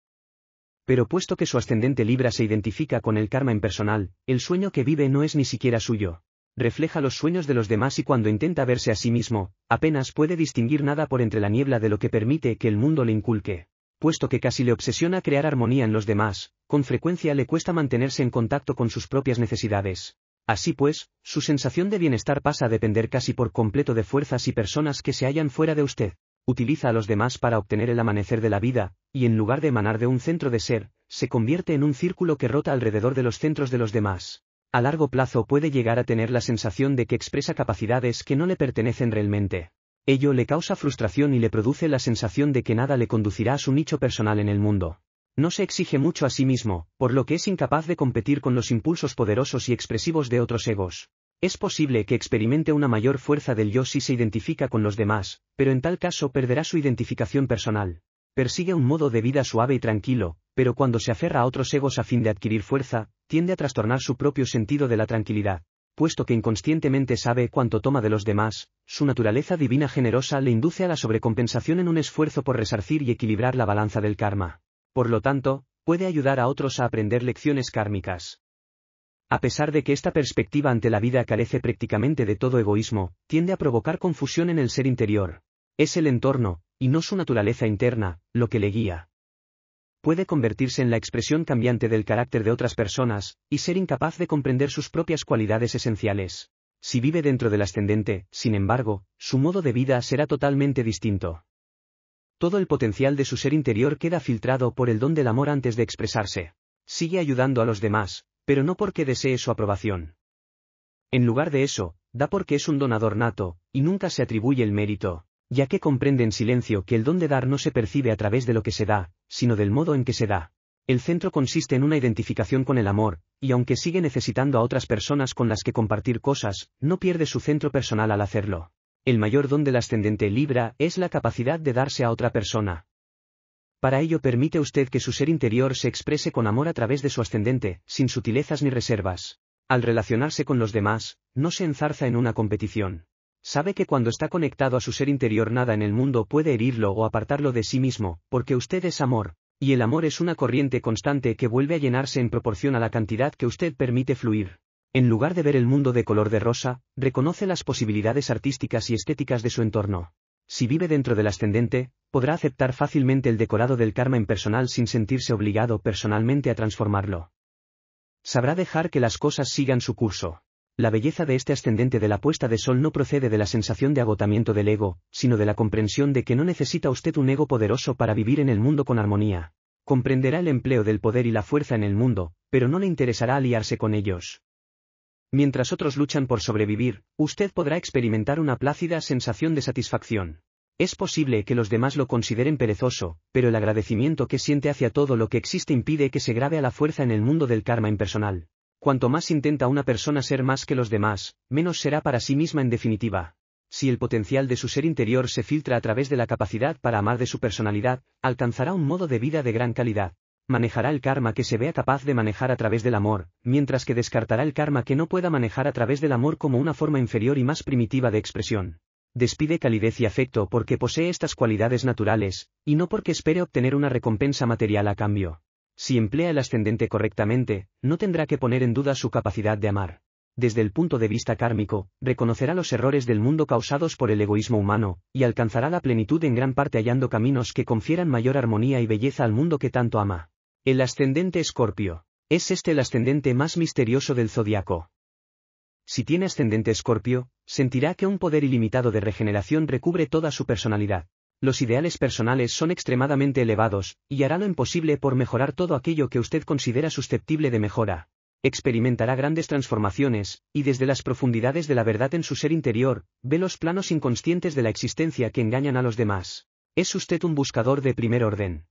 Pero puesto que su ascendente Libra se identifica con el karma impersonal, el sueño que vive no es ni siquiera suyo. Refleja los sueños de los demás y cuando intenta verse a sí mismo, apenas puede distinguir nada por entre la niebla de lo que permite que el mundo le inculque. Puesto que casi le obsesiona crear armonía en los demás, con frecuencia le cuesta mantenerse en contacto con sus propias necesidades. Así pues, su sensación de bienestar pasa a depender casi por completo de fuerzas y personas que se hallan fuera de usted utiliza a los demás para obtener el amanecer de la vida, y en lugar de emanar de un centro de ser, se convierte en un círculo que rota alrededor de los centros de los demás. A largo plazo puede llegar a tener la sensación de que expresa capacidades que no le pertenecen realmente. Ello le causa frustración y le produce la sensación de que nada le conducirá a su nicho personal en el mundo. No se exige mucho a sí mismo, por lo que es incapaz de competir con los impulsos poderosos y expresivos de otros egos. Es posible que experimente una mayor fuerza del yo si se identifica con los demás, pero en tal caso perderá su identificación personal. Persigue un modo de vida suave y tranquilo, pero cuando se aferra a otros egos a fin de adquirir fuerza, tiende a trastornar su propio sentido de la tranquilidad. Puesto que inconscientemente sabe cuánto toma de los demás, su naturaleza divina generosa le induce a la sobrecompensación en un esfuerzo por resarcir y equilibrar la balanza del karma. Por lo tanto, puede ayudar a otros a aprender lecciones kármicas. A pesar de que esta perspectiva ante la vida carece prácticamente de todo egoísmo, tiende a provocar confusión en el ser interior. Es el entorno, y no su naturaleza interna, lo que le guía. Puede convertirse en la expresión cambiante del carácter de otras personas, y ser incapaz de comprender sus propias cualidades esenciales. Si vive dentro del ascendente, sin embargo, su modo de vida será totalmente distinto. Todo el potencial de su ser interior queda filtrado por el don del amor antes de expresarse. Sigue ayudando a los demás, pero no porque desee su aprobación. En lugar de eso, da porque es un donador nato, y nunca se atribuye el mérito, ya que comprende en silencio que el don de dar no se percibe a través de lo que se da, sino del modo en que se da. El centro consiste en una identificación con el amor, y aunque sigue necesitando a otras personas con las que compartir cosas, no pierde su centro personal al hacerlo. El mayor don del ascendente Libra es la capacidad de darse a otra persona. Para ello permite usted que su ser interior se exprese con amor a través de su ascendente, sin sutilezas ni reservas. Al relacionarse con los demás, no se enzarza en una competición. Sabe que cuando está conectado a su ser interior nada en el mundo puede herirlo o apartarlo de sí mismo, porque usted es amor, y el amor es una corriente constante que vuelve a llenarse en proporción a la cantidad que usted permite fluir. En lugar de ver el mundo de color de rosa, reconoce las posibilidades artísticas y estéticas de su entorno si vive dentro del ascendente, podrá aceptar fácilmente el decorado del karma impersonal sin sentirse obligado personalmente a transformarlo. Sabrá dejar que las cosas sigan su curso. La belleza de este ascendente de la puesta de sol no procede de la sensación de agotamiento del ego, sino de la comprensión de que no necesita usted un ego poderoso para vivir en el mundo con armonía. Comprenderá el empleo del poder y la fuerza en el mundo, pero no le interesará aliarse con ellos. Mientras otros luchan por sobrevivir, usted podrá experimentar una plácida sensación de satisfacción. Es posible que los demás lo consideren perezoso, pero el agradecimiento que siente hacia todo lo que existe impide que se grave a la fuerza en el mundo del karma impersonal. Cuanto más intenta una persona ser más que los demás, menos será para sí misma en definitiva. Si el potencial de su ser interior se filtra a través de la capacidad para amar de su personalidad, alcanzará un modo de vida de gran calidad manejará el karma que se vea capaz de manejar a través del amor, mientras que descartará el karma que no pueda manejar a través del amor como una forma inferior y más primitiva de expresión. Despide calidez y afecto porque posee estas cualidades naturales, y no porque espere obtener una recompensa material a cambio. Si emplea el ascendente correctamente, no tendrá que poner en duda su capacidad de amar. Desde el punto de vista kármico, reconocerá los errores del mundo causados por el egoísmo humano, y alcanzará la plenitud en gran parte hallando caminos que confieran mayor armonía y belleza al mundo que tanto ama. El ascendente Escorpio. Es este el ascendente más misterioso del zodiaco. Si tiene ascendente Escorpio, sentirá que un poder ilimitado de regeneración recubre toda su personalidad. Los ideales personales son extremadamente elevados, y hará lo imposible por mejorar todo aquello que usted considera susceptible de mejora. Experimentará grandes transformaciones, y desde las profundidades de la verdad en su ser interior, ve los planos inconscientes de la existencia que engañan a los demás. Es usted un buscador de primer orden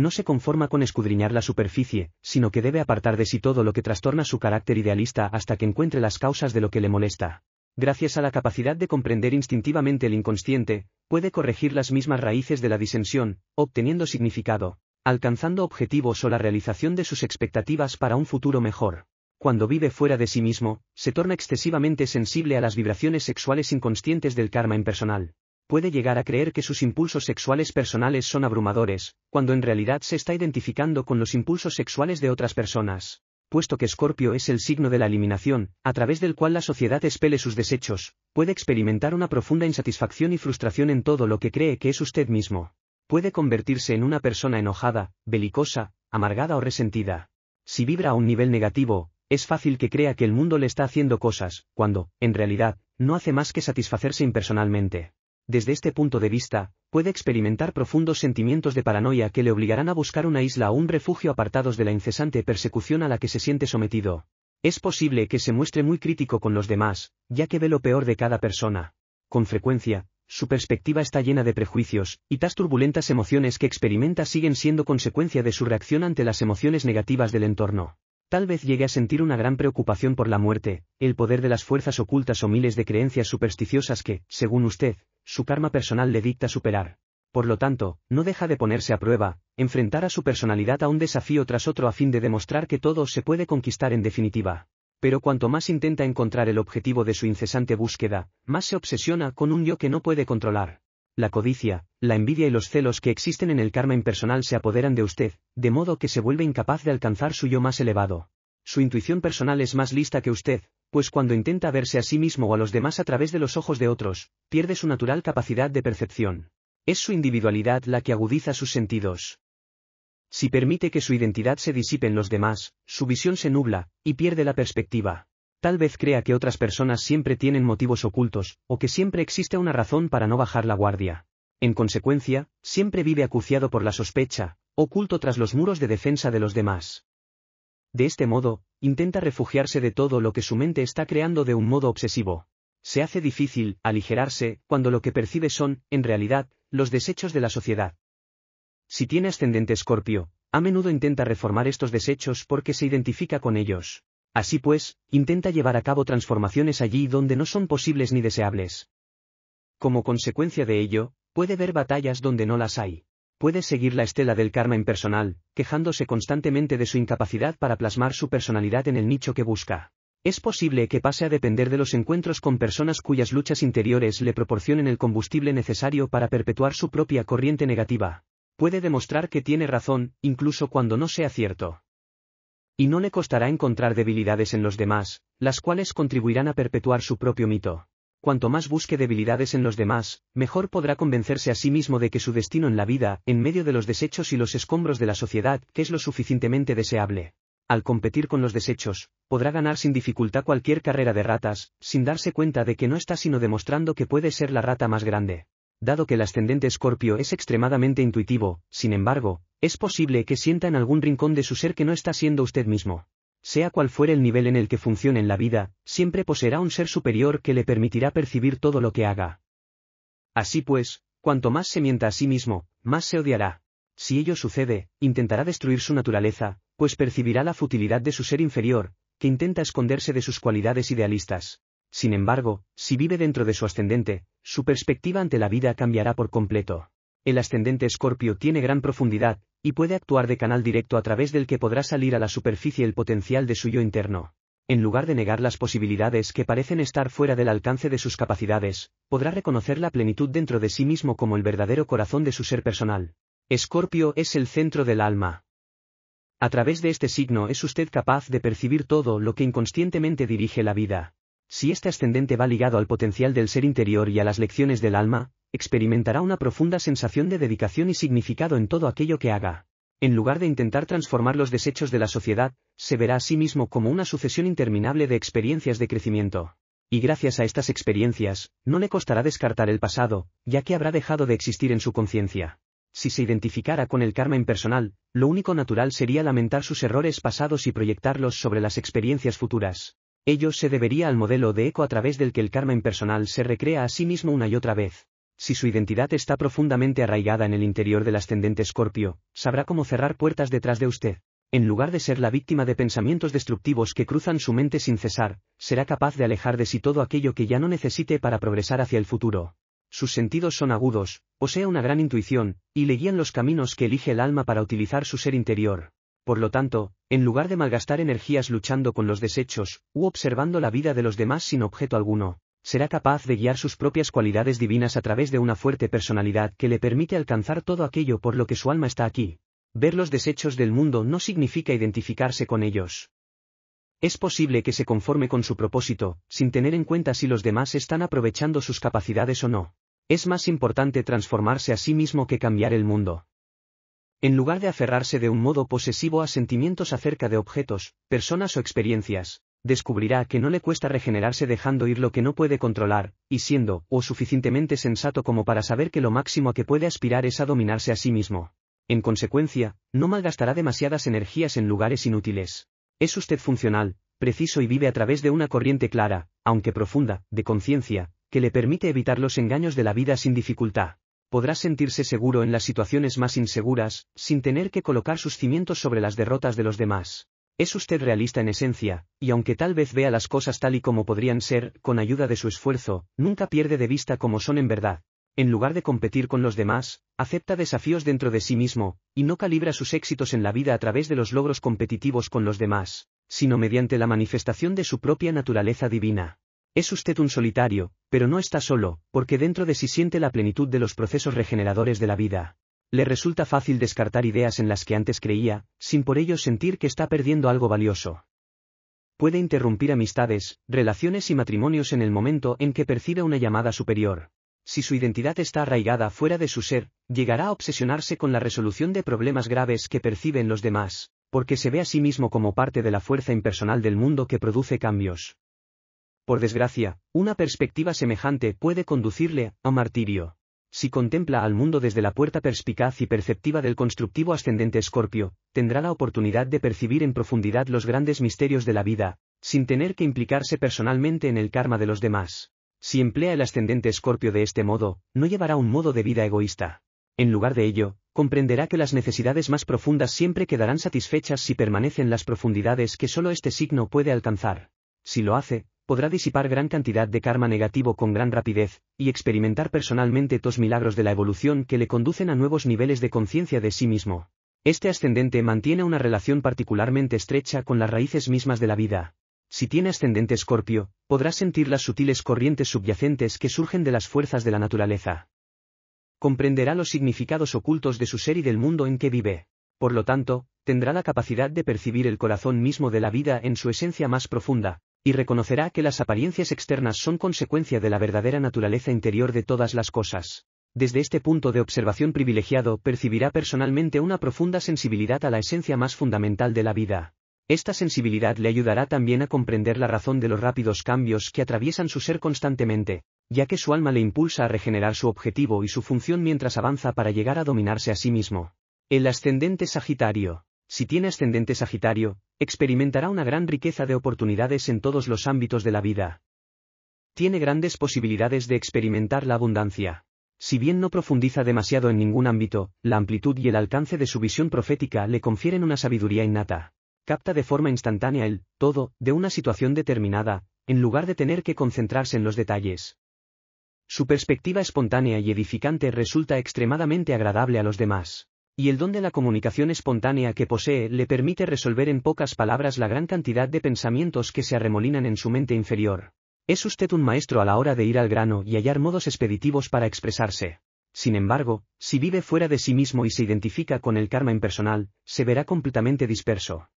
no se conforma con escudriñar la superficie, sino que debe apartar de sí todo lo que trastorna su carácter idealista hasta que encuentre las causas de lo que le molesta. Gracias a la capacidad de comprender instintivamente el inconsciente, puede corregir las mismas raíces de la disensión, obteniendo significado, alcanzando objetivos o la realización de sus expectativas para un futuro mejor. Cuando vive fuera de sí mismo, se torna excesivamente sensible a las vibraciones sexuales inconscientes del karma impersonal puede llegar a creer que sus impulsos sexuales personales son abrumadores, cuando en realidad se está identificando con los impulsos sexuales de otras personas. Puesto que Escorpio es el signo de la eliminación, a través del cual la sociedad expele sus desechos, puede experimentar una profunda insatisfacción y frustración en todo lo que cree que es usted mismo. Puede convertirse en una persona enojada, belicosa, amargada o resentida. Si vibra a un nivel negativo, es fácil que crea que el mundo le está haciendo cosas, cuando, en realidad, no hace más que satisfacerse impersonalmente desde este punto de vista, puede experimentar profundos sentimientos de paranoia que le obligarán a buscar una isla o un refugio apartados de la incesante persecución a la que se siente sometido. Es posible que se muestre muy crítico con los demás, ya que ve lo peor de cada persona. Con frecuencia, su perspectiva está llena de prejuicios, y tas turbulentas emociones que experimenta siguen siendo consecuencia de su reacción ante las emociones negativas del entorno. Tal vez llegue a sentir una gran preocupación por la muerte, el poder de las fuerzas ocultas o miles de creencias supersticiosas que, según usted, su karma personal le dicta superar. Por lo tanto, no deja de ponerse a prueba, enfrentar a su personalidad a un desafío tras otro a fin de demostrar que todo se puede conquistar en definitiva. Pero cuanto más intenta encontrar el objetivo de su incesante búsqueda, más se obsesiona con un yo que no puede controlar. La codicia, la envidia y los celos que existen en el karma impersonal se apoderan de usted, de modo que se vuelve incapaz de alcanzar su yo más elevado. Su intuición personal es más lista que usted, pues cuando intenta verse a sí mismo o a los demás a través de los ojos de otros, pierde su natural capacidad de percepción. Es su individualidad la que agudiza sus sentidos. Si permite que su identidad se disipe en los demás, su visión se nubla, y pierde la perspectiva. Tal vez crea que otras personas siempre tienen motivos ocultos, o que siempre existe una razón para no bajar la guardia. En consecuencia, siempre vive acuciado por la sospecha, oculto tras los muros de defensa de los demás. De este modo, Intenta refugiarse de todo lo que su mente está creando de un modo obsesivo. Se hace difícil aligerarse cuando lo que percibe son, en realidad, los desechos de la sociedad. Si tiene ascendente escorpio, a menudo intenta reformar estos desechos porque se identifica con ellos. Así pues, intenta llevar a cabo transformaciones allí donde no son posibles ni deseables. Como consecuencia de ello, puede ver batallas donde no las hay. Puede seguir la estela del karma impersonal, quejándose constantemente de su incapacidad para plasmar su personalidad en el nicho que busca. Es posible que pase a depender de los encuentros con personas cuyas luchas interiores le proporcionen el combustible necesario para perpetuar su propia corriente negativa. Puede demostrar que tiene razón, incluso cuando no sea cierto. Y no le costará encontrar debilidades en los demás, las cuales contribuirán a perpetuar su propio mito cuanto más busque debilidades en los demás, mejor podrá convencerse a sí mismo de que su destino en la vida, en medio de los desechos y los escombros de la sociedad, es lo suficientemente deseable. Al competir con los desechos, podrá ganar sin dificultad cualquier carrera de ratas, sin darse cuenta de que no está sino demostrando que puede ser la rata más grande. Dado que el ascendente Escorpio es extremadamente intuitivo, sin embargo, es posible que sienta en algún rincón de su ser que no está siendo usted mismo. Sea cual fuere el nivel en el que funcione en la vida, siempre poseerá un ser superior que le permitirá percibir todo lo que haga. Así pues, cuanto más se mienta a sí mismo, más se odiará. Si ello sucede, intentará destruir su naturaleza, pues percibirá la futilidad de su ser inferior, que intenta esconderse de sus cualidades idealistas. Sin embargo, si vive dentro de su ascendente, su perspectiva ante la vida cambiará por completo. El ascendente Escorpio tiene gran profundidad, y puede actuar de canal directo a través del que podrá salir a la superficie el potencial de su yo interno. En lugar de negar las posibilidades que parecen estar fuera del alcance de sus capacidades, podrá reconocer la plenitud dentro de sí mismo como el verdadero corazón de su ser personal. Escorpio es el centro del alma. A través de este signo es usted capaz de percibir todo lo que inconscientemente dirige la vida. Si este ascendente va ligado al potencial del ser interior y a las lecciones del alma, experimentará una profunda sensación de dedicación y significado en todo aquello que haga. En lugar de intentar transformar los desechos de la sociedad, se verá a sí mismo como una sucesión interminable de experiencias de crecimiento. Y gracias a estas experiencias, no le costará descartar el pasado, ya que habrá dejado de existir en su conciencia. Si se identificara con el karma impersonal, lo único natural sería lamentar sus errores pasados y proyectarlos sobre las experiencias futuras. Ello se debería al modelo de eco a través del que el karma impersonal se recrea a sí mismo una y otra vez. Si su identidad está profundamente arraigada en el interior del ascendente Escorpio, sabrá cómo cerrar puertas detrás de usted. En lugar de ser la víctima de pensamientos destructivos que cruzan su mente sin cesar, será capaz de alejar de sí todo aquello que ya no necesite para progresar hacia el futuro. Sus sentidos son agudos, posee una gran intuición, y le guían los caminos que elige el alma para utilizar su ser interior. Por lo tanto, en lugar de malgastar energías luchando con los desechos, u observando la vida de los demás sin objeto alguno, será capaz de guiar sus propias cualidades divinas a través de una fuerte personalidad que le permite alcanzar todo aquello por lo que su alma está aquí. Ver los desechos del mundo no significa identificarse con ellos. Es posible que se conforme con su propósito, sin tener en cuenta si los demás están aprovechando sus capacidades o no. Es más importante transformarse a sí mismo que cambiar el mundo. En lugar de aferrarse de un modo posesivo a sentimientos acerca de objetos, personas o experiencias, descubrirá que no le cuesta regenerarse dejando ir lo que no puede controlar, y siendo, o suficientemente sensato como para saber que lo máximo a que puede aspirar es a dominarse a sí mismo. En consecuencia, no malgastará demasiadas energías en lugares inútiles. Es usted funcional, preciso y vive a través de una corriente clara, aunque profunda, de conciencia, que le permite evitar los engaños de la vida sin dificultad. Podrá sentirse seguro en las situaciones más inseguras, sin tener que colocar sus cimientos sobre las derrotas de los demás. Es usted realista en esencia, y aunque tal vez vea las cosas tal y como podrían ser, con ayuda de su esfuerzo, nunca pierde de vista como son en verdad. En lugar de competir con los demás, acepta desafíos dentro de sí mismo, y no calibra sus éxitos en la vida a través de los logros competitivos con los demás, sino mediante la manifestación de su propia naturaleza divina. Es usted un solitario, pero no está solo, porque dentro de sí siente la plenitud de los procesos regeneradores de la vida. Le resulta fácil descartar ideas en las que antes creía, sin por ello sentir que está perdiendo algo valioso. Puede interrumpir amistades, relaciones y matrimonios en el momento en que percibe una llamada superior. Si su identidad está arraigada fuera de su ser, llegará a obsesionarse con la resolución de problemas graves que perciben los demás, porque se ve a sí mismo como parte de la fuerza impersonal del mundo que produce cambios. Por desgracia, una perspectiva semejante puede conducirle a martirio si contempla al mundo desde la puerta perspicaz y perceptiva del constructivo ascendente Escorpio, tendrá la oportunidad de percibir en profundidad los grandes misterios de la vida, sin tener que implicarse personalmente en el karma de los demás. Si emplea el ascendente Escorpio de este modo, no llevará un modo de vida egoísta. En lugar de ello, comprenderá que las necesidades más profundas siempre quedarán satisfechas si permanecen las profundidades que solo este signo puede alcanzar. Si lo hace, podrá disipar gran cantidad de karma negativo con gran rapidez, y experimentar personalmente dos milagros de la evolución que le conducen a nuevos niveles de conciencia de sí mismo. Este ascendente mantiene una relación particularmente estrecha con las raíces mismas de la vida. Si tiene ascendente escorpio, podrá sentir las sutiles corrientes subyacentes que surgen de las fuerzas de la naturaleza. Comprenderá los significados ocultos de su ser y del mundo en que vive. Por lo tanto, tendrá la capacidad de percibir el corazón mismo de la vida en su esencia más profunda, y reconocerá que las apariencias externas son consecuencia de la verdadera naturaleza interior de todas las cosas. Desde este punto de observación privilegiado percibirá personalmente una profunda sensibilidad a la esencia más fundamental de la vida. Esta sensibilidad le ayudará también a comprender la razón de los rápidos cambios que atraviesan su ser constantemente, ya que su alma le impulsa a regenerar su objetivo y su función mientras avanza para llegar a dominarse a sí mismo. El ascendente Sagitario si tiene ascendente Sagitario, experimentará una gran riqueza de oportunidades en todos los ámbitos de la vida. Tiene grandes posibilidades de experimentar la abundancia. Si bien no profundiza demasiado en ningún ámbito, la amplitud y el alcance de su visión profética le confieren una sabiduría innata. Capta de forma instantánea el todo de una situación determinada, en lugar de tener que concentrarse en los detalles. Su perspectiva espontánea y edificante resulta extremadamente agradable a los demás y el don de la comunicación espontánea que posee le permite resolver en pocas palabras la gran cantidad de pensamientos que se arremolinan en su mente inferior. Es usted un maestro a la hora de ir al grano y hallar modos expeditivos para expresarse. Sin embargo, si vive fuera de sí mismo y se identifica con el karma impersonal, se verá completamente disperso.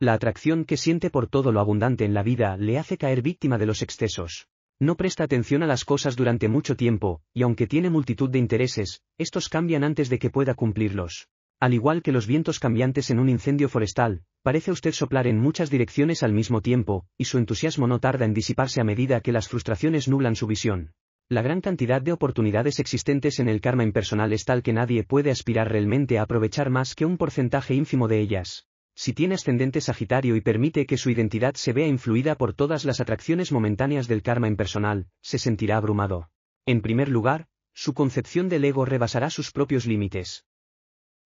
La atracción que siente por todo lo abundante en la vida le hace caer víctima de los excesos. No presta atención a las cosas durante mucho tiempo, y aunque tiene multitud de intereses, estos cambian antes de que pueda cumplirlos. Al igual que los vientos cambiantes en un incendio forestal, parece usted soplar en muchas direcciones al mismo tiempo, y su entusiasmo no tarda en disiparse a medida que las frustraciones nublan su visión. La gran cantidad de oportunidades existentes en el karma impersonal es tal que nadie puede aspirar realmente a aprovechar más que un porcentaje ínfimo de ellas si tiene ascendente Sagitario y permite que su identidad se vea influida por todas las atracciones momentáneas del karma impersonal, se sentirá abrumado. En primer lugar, su concepción del ego rebasará sus propios límites.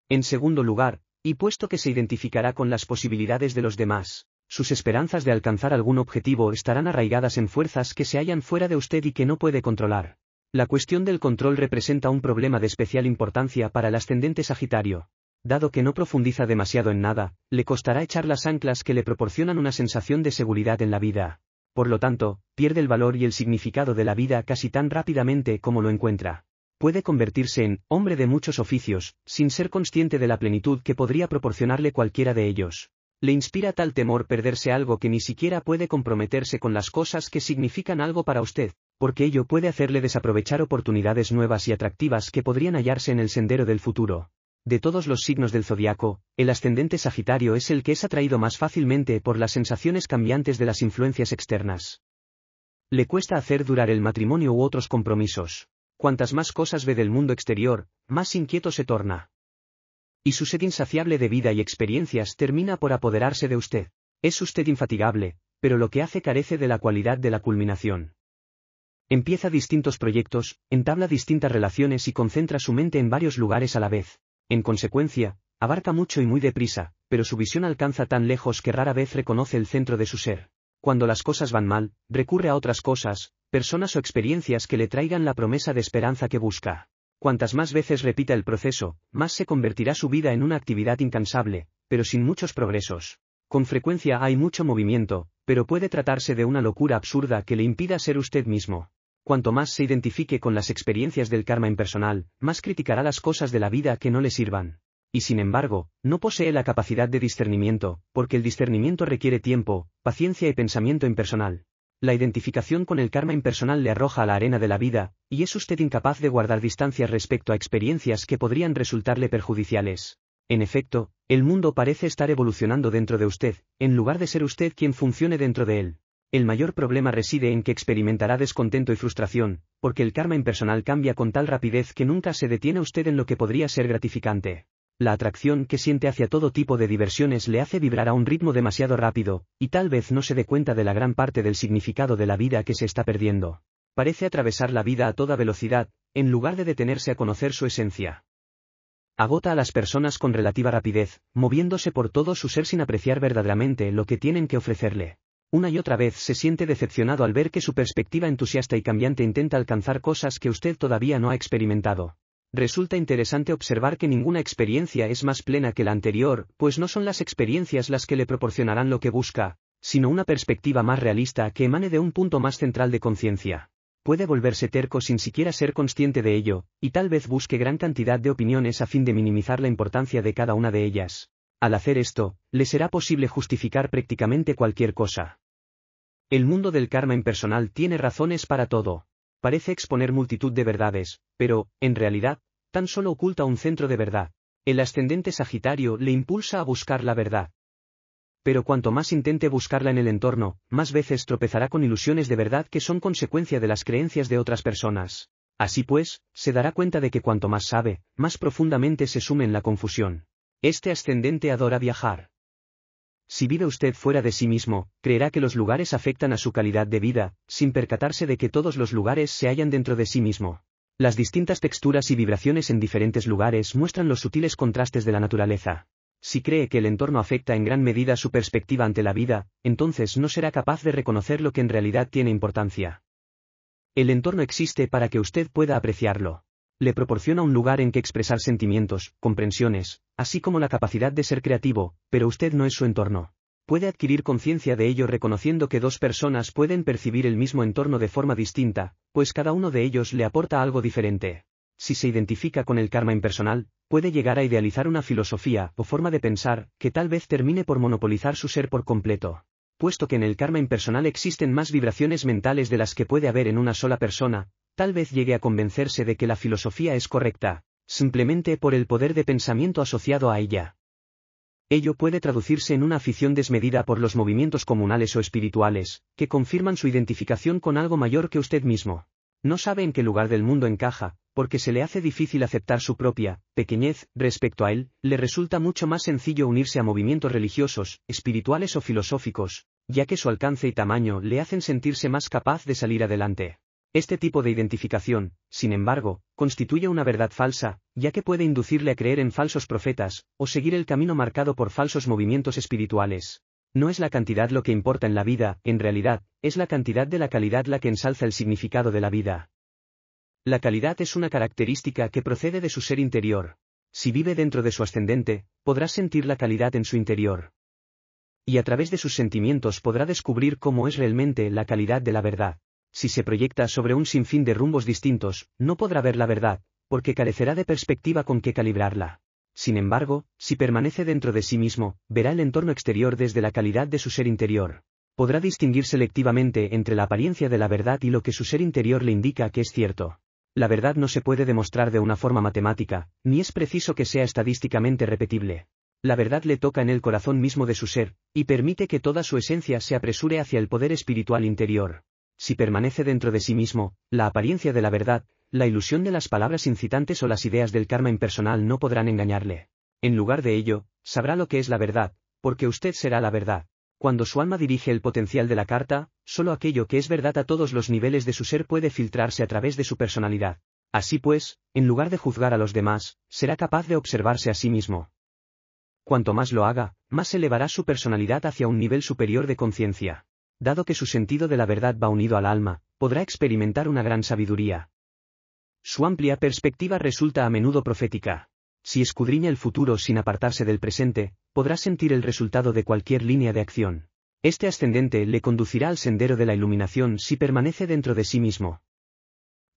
En segundo lugar, y puesto que se identificará con las posibilidades de los demás, sus esperanzas de alcanzar algún objetivo estarán arraigadas en fuerzas que se hallan fuera de usted y que no puede controlar. La cuestión del control representa un problema de especial importancia para el ascendente Sagitario, Dado que no profundiza demasiado en nada, le costará echar las anclas que le proporcionan una sensación de seguridad en la vida. Por lo tanto, pierde el valor y el significado de la vida casi tan rápidamente como lo encuentra. Puede convertirse en hombre de muchos oficios, sin ser consciente de la plenitud que podría proporcionarle cualquiera de ellos. Le inspira tal temor perderse algo que ni siquiera puede comprometerse con las cosas que significan algo para usted, porque ello puede hacerle desaprovechar oportunidades nuevas y atractivas que podrían hallarse en el sendero del futuro. De todos los signos del zodiaco, el ascendente Sagitario es el que es atraído más fácilmente por las sensaciones cambiantes de las influencias externas. Le cuesta hacer durar el matrimonio u otros compromisos. Cuantas más cosas ve del mundo exterior, más inquieto se torna. Y su sed insaciable de vida y experiencias termina por apoderarse de usted. Es usted infatigable, pero lo que hace carece de la cualidad de la culminación. Empieza distintos proyectos, entabla distintas relaciones y concentra su mente en varios lugares a la vez. En consecuencia, abarca mucho y muy deprisa, pero su visión alcanza tan lejos que rara vez reconoce el centro de su ser. Cuando las cosas van mal, recurre a otras cosas, personas o experiencias que le traigan la promesa de esperanza que busca. Cuantas más veces repita el proceso, más se convertirá su vida en una actividad incansable, pero sin muchos progresos. Con frecuencia hay mucho movimiento, pero puede tratarse de una locura absurda que le impida ser usted mismo. Cuanto más se identifique con las experiencias del karma impersonal, más criticará las cosas de la vida que no le sirvan. Y sin embargo, no posee la capacidad de discernimiento, porque el discernimiento requiere tiempo, paciencia y pensamiento impersonal. La identificación con el karma impersonal le arroja a la arena de la vida, y es usted incapaz de guardar distancias respecto a experiencias que podrían resultarle perjudiciales. En efecto, el mundo parece estar evolucionando dentro de usted, en lugar de ser usted quien funcione dentro de él. El mayor problema reside en que experimentará descontento y frustración, porque el karma impersonal cambia con tal rapidez que nunca se detiene usted en lo que podría ser gratificante. La atracción que siente hacia todo tipo de diversiones le hace vibrar a un ritmo demasiado rápido, y tal vez no se dé cuenta de la gran parte del significado de la vida que se está perdiendo. Parece atravesar la vida a toda velocidad, en lugar de detenerse a conocer su esencia. Agota a las personas con relativa rapidez, moviéndose por todo su ser sin apreciar verdaderamente lo que tienen que ofrecerle. Una y otra vez se siente decepcionado al ver que su perspectiva entusiasta y cambiante intenta alcanzar cosas que usted todavía no ha experimentado. Resulta interesante observar que ninguna experiencia es más plena que la anterior, pues no son las experiencias las que le proporcionarán lo que busca, sino una perspectiva más realista que emane de un punto más central de conciencia. Puede volverse terco sin siquiera ser consciente de ello, y tal vez busque gran cantidad de opiniones a fin de minimizar la importancia de cada una de ellas. Al hacer esto, le será posible justificar prácticamente cualquier cosa. El mundo del karma impersonal tiene razones para todo. Parece exponer multitud de verdades, pero, en realidad, tan solo oculta un centro de verdad. El ascendente Sagitario le impulsa a buscar la verdad. Pero cuanto más intente buscarla en el entorno, más veces tropezará con ilusiones de verdad que son consecuencia de las creencias de otras personas. Así pues, se dará cuenta de que cuanto más sabe, más profundamente se sume en la confusión. Este ascendente adora viajar. Si vive usted fuera de sí mismo, creerá que los lugares afectan a su calidad de vida, sin percatarse de que todos los lugares se hallan dentro de sí mismo. Las distintas texturas y vibraciones en diferentes lugares muestran los sutiles contrastes de la naturaleza. Si cree que el entorno afecta en gran medida su perspectiva ante la vida, entonces no será capaz de reconocer lo que en realidad tiene importancia. El entorno existe para que usted pueda apreciarlo le proporciona un lugar en que expresar sentimientos, comprensiones, así como la capacidad de ser creativo, pero usted no es su entorno. Puede adquirir conciencia de ello reconociendo que dos personas pueden percibir el mismo entorno de forma distinta, pues cada uno de ellos le aporta algo diferente. Si se identifica con el karma impersonal, puede llegar a idealizar una filosofía o forma de pensar que tal vez termine por monopolizar su ser por completo puesto que en el karma impersonal existen más vibraciones mentales de las que puede haber en una sola persona, tal vez llegue a convencerse de que la filosofía es correcta, simplemente por el poder de pensamiento asociado a ella. Ello puede traducirse en una afición desmedida por los movimientos comunales o espirituales, que confirman su identificación con algo mayor que usted mismo. No sabe en qué lugar del mundo encaja, porque se le hace difícil aceptar su propia pequeñez respecto a él, le resulta mucho más sencillo unirse a movimientos religiosos, espirituales o filosóficos, ya que su alcance y tamaño le hacen sentirse más capaz de salir adelante. Este tipo de identificación, sin embargo, constituye una verdad falsa, ya que puede inducirle a creer en falsos profetas, o seguir el camino marcado por falsos movimientos espirituales. No es la cantidad lo que importa en la vida, en realidad, es la cantidad de la calidad la que ensalza el significado de la vida. La calidad es una característica que procede de su ser interior. Si vive dentro de su ascendente, podrá sentir la calidad en su interior. Y a través de sus sentimientos podrá descubrir cómo es realmente la calidad de la verdad. Si se proyecta sobre un sinfín de rumbos distintos, no podrá ver la verdad, porque carecerá de perspectiva con que calibrarla. Sin embargo, si permanece dentro de sí mismo, verá el entorno exterior desde la calidad de su ser interior. Podrá distinguir selectivamente entre la apariencia de la verdad y lo que su ser interior le indica que es cierto. La verdad no se puede demostrar de una forma matemática, ni es preciso que sea estadísticamente repetible. La verdad le toca en el corazón mismo de su ser, y permite que toda su esencia se apresure hacia el poder espiritual interior. Si permanece dentro de sí mismo, la apariencia de la verdad, la ilusión de las palabras incitantes o las ideas del karma impersonal no podrán engañarle. En lugar de ello, sabrá lo que es la verdad, porque usted será la verdad. Cuando su alma dirige el potencial de la carta, solo aquello que es verdad a todos los niveles de su ser puede filtrarse a través de su personalidad. Así pues, en lugar de juzgar a los demás, será capaz de observarse a sí mismo. Cuanto más lo haga, más elevará su personalidad hacia un nivel superior de conciencia. Dado que su sentido de la verdad va unido al alma, podrá experimentar una gran sabiduría. Su amplia perspectiva resulta a menudo profética. Si escudriña el futuro sin apartarse del presente, podrá sentir el resultado de cualquier línea de acción. Este ascendente le conducirá al sendero de la iluminación si permanece dentro de sí mismo.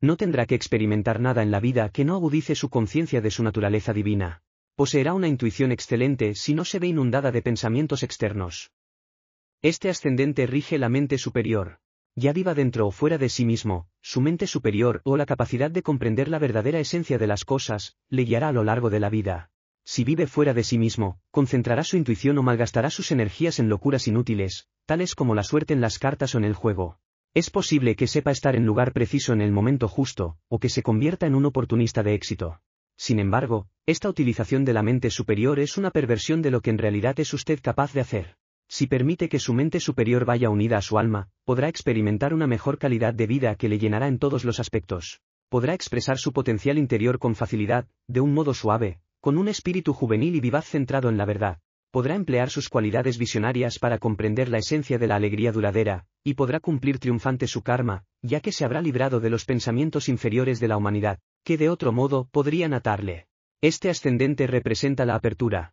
No tendrá que experimentar nada en la vida que no agudice su conciencia de su naturaleza divina. Poseerá una intuición excelente si no se ve inundada de pensamientos externos. Este ascendente rige la mente superior. Ya viva dentro o fuera de sí mismo, su mente superior o la capacidad de comprender la verdadera esencia de las cosas, le guiará a lo largo de la vida si vive fuera de sí mismo, concentrará su intuición o malgastará sus energías en locuras inútiles, tales como la suerte en las cartas o en el juego. Es posible que sepa estar en lugar preciso en el momento justo, o que se convierta en un oportunista de éxito. Sin embargo, esta utilización de la mente superior es una perversión de lo que en realidad es usted capaz de hacer. Si permite que su mente superior vaya unida a su alma, podrá experimentar una mejor calidad de vida que le llenará en todos los aspectos. Podrá expresar su potencial interior con facilidad, de un modo suave, con un espíritu juvenil y vivaz centrado en la verdad, podrá emplear sus cualidades visionarias para comprender la esencia de la alegría duradera, y podrá cumplir triunfante su karma, ya que se habrá librado de los pensamientos inferiores de la humanidad, que de otro modo podrían atarle. Este ascendente representa la apertura.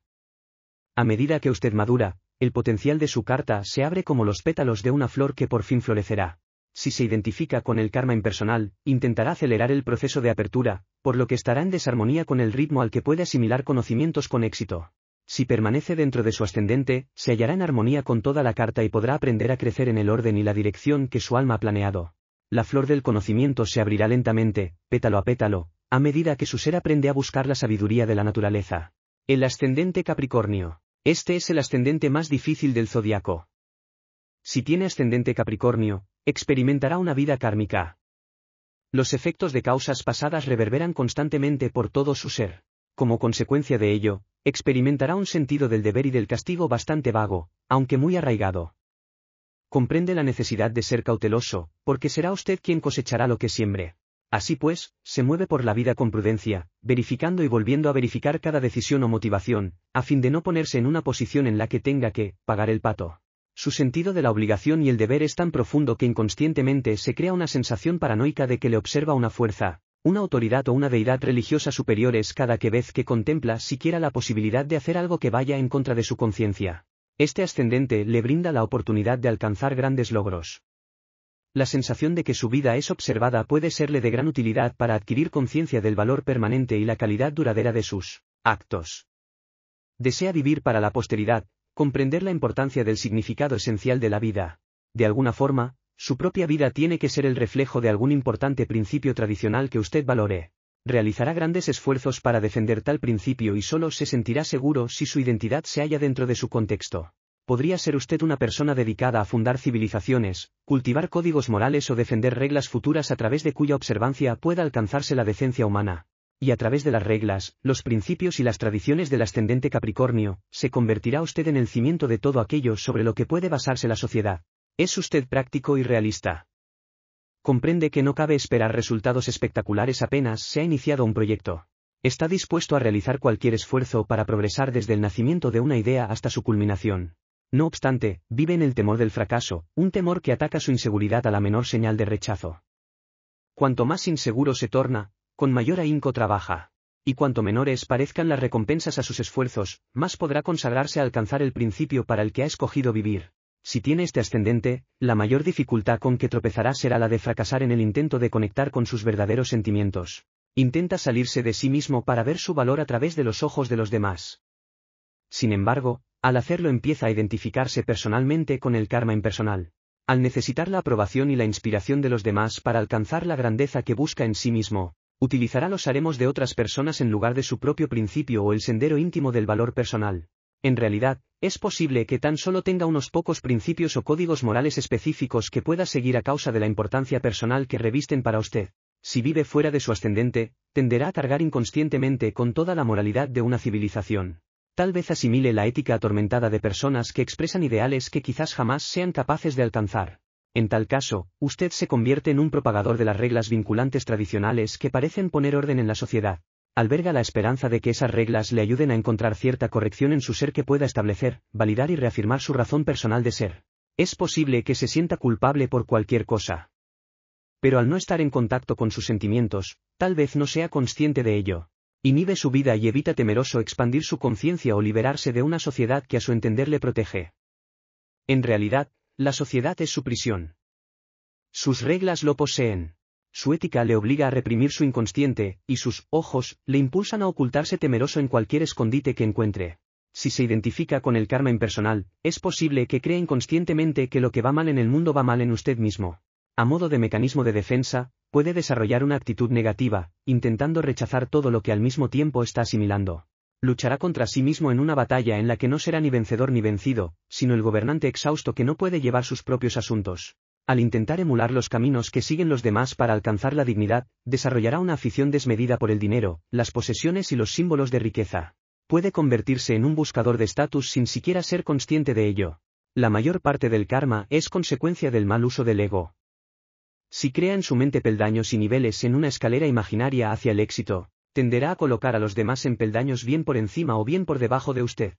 A medida que usted madura, el potencial de su carta se abre como los pétalos de una flor que por fin florecerá si se identifica con el karma impersonal, intentará acelerar el proceso de apertura, por lo que estará en desarmonía con el ritmo al que puede asimilar conocimientos con éxito. Si permanece dentro de su ascendente, se hallará en armonía con toda la carta y podrá aprender a crecer en el orden y la dirección que su alma ha planeado. La flor del conocimiento se abrirá lentamente, pétalo a pétalo, a medida que su ser aprende a buscar la sabiduría de la naturaleza. El ascendente Capricornio. Este es el ascendente más difícil del zodiaco. Si tiene ascendente Capricornio, experimentará una vida kármica. Los efectos de causas pasadas reverberan constantemente por todo su ser. Como consecuencia de ello, experimentará un sentido del deber y del castigo bastante vago, aunque muy arraigado. Comprende la necesidad de ser cauteloso, porque será usted quien cosechará lo que siembre. Así pues, se mueve por la vida con prudencia, verificando y volviendo a verificar cada decisión o motivación, a fin de no ponerse en una posición en la que tenga que pagar el pato su sentido de la obligación y el deber es tan profundo que inconscientemente se crea una sensación paranoica de que le observa una fuerza, una autoridad o una deidad religiosa superiores cada que vez que contempla siquiera la posibilidad de hacer algo que vaya en contra de su conciencia. Este ascendente le brinda la oportunidad de alcanzar grandes logros. La sensación de que su vida es observada puede serle de gran utilidad para adquirir conciencia del valor permanente y la calidad duradera de sus actos. Desea vivir para la posteridad, comprender la importancia del significado esencial de la vida. De alguna forma, su propia vida tiene que ser el reflejo de algún importante principio tradicional que usted valore. Realizará grandes esfuerzos para defender tal principio y solo se sentirá seguro si su identidad se halla dentro de su contexto. Podría ser usted una persona dedicada a fundar civilizaciones, cultivar códigos morales o defender reglas futuras a través de cuya observancia pueda alcanzarse la decencia humana y a través de las reglas, los principios y las tradiciones del ascendente Capricornio, se convertirá usted en el cimiento de todo aquello sobre lo que puede basarse la sociedad. Es usted práctico y realista. Comprende que no cabe esperar resultados espectaculares apenas se ha iniciado un proyecto. Está dispuesto a realizar cualquier esfuerzo para progresar desde el nacimiento de una idea hasta su culminación. No obstante, vive en el temor del fracaso, un temor que ataca su inseguridad a la menor señal de rechazo. Cuanto más inseguro se torna, con mayor ahínco trabaja. Y cuanto menores parezcan las recompensas a sus esfuerzos, más podrá consagrarse a alcanzar el principio para el que ha escogido vivir. Si tiene este ascendente, la mayor dificultad con que tropezará será la de fracasar en el intento de conectar con sus verdaderos sentimientos. Intenta salirse de sí mismo para ver su valor a través de los ojos de los demás. Sin embargo, al hacerlo empieza a identificarse personalmente con el karma impersonal. Al necesitar la aprobación y la inspiración de los demás para alcanzar la grandeza que busca en sí mismo, Utilizará los haremos de otras personas en lugar de su propio principio o el sendero íntimo del valor personal. En realidad, es posible que tan solo tenga unos pocos principios o códigos morales específicos que pueda seguir a causa de la importancia personal que revisten para usted. Si vive fuera de su ascendente, tenderá a cargar inconscientemente con toda la moralidad de una civilización. Tal vez asimile la ética atormentada de personas que expresan ideales que quizás jamás sean capaces de alcanzar. En tal caso, usted se convierte en un propagador de las reglas vinculantes tradicionales que parecen poner orden en la sociedad. Alberga la esperanza de que esas reglas le ayuden a encontrar cierta corrección en su ser que pueda establecer, validar y reafirmar su razón personal de ser. Es posible que se sienta culpable por cualquier cosa. Pero al no estar en contacto con sus sentimientos, tal vez no sea consciente de ello. Inhibe su vida y evita temeroso expandir su conciencia o liberarse de una sociedad que a su entender le protege. En realidad, la sociedad es su prisión. Sus reglas lo poseen. Su ética le obliga a reprimir su inconsciente, y sus ojos le impulsan a ocultarse temeroso en cualquier escondite que encuentre. Si se identifica con el karma impersonal, es posible que cree inconscientemente que lo que va mal en el mundo va mal en usted mismo. A modo de mecanismo de defensa, puede desarrollar una actitud negativa, intentando rechazar todo lo que al mismo tiempo está asimilando luchará contra sí mismo en una batalla en la que no será ni vencedor ni vencido, sino el gobernante exhausto que no puede llevar sus propios asuntos. Al intentar emular los caminos que siguen los demás para alcanzar la dignidad, desarrollará una afición desmedida por el dinero, las posesiones y los símbolos de riqueza. Puede convertirse en un buscador de estatus sin siquiera ser consciente de ello. La mayor parte del karma es consecuencia del mal uso del ego. Si crea en su mente peldaños y niveles en una escalera imaginaria hacia el éxito, tenderá a colocar a los demás en peldaños bien por encima o bien por debajo de usted.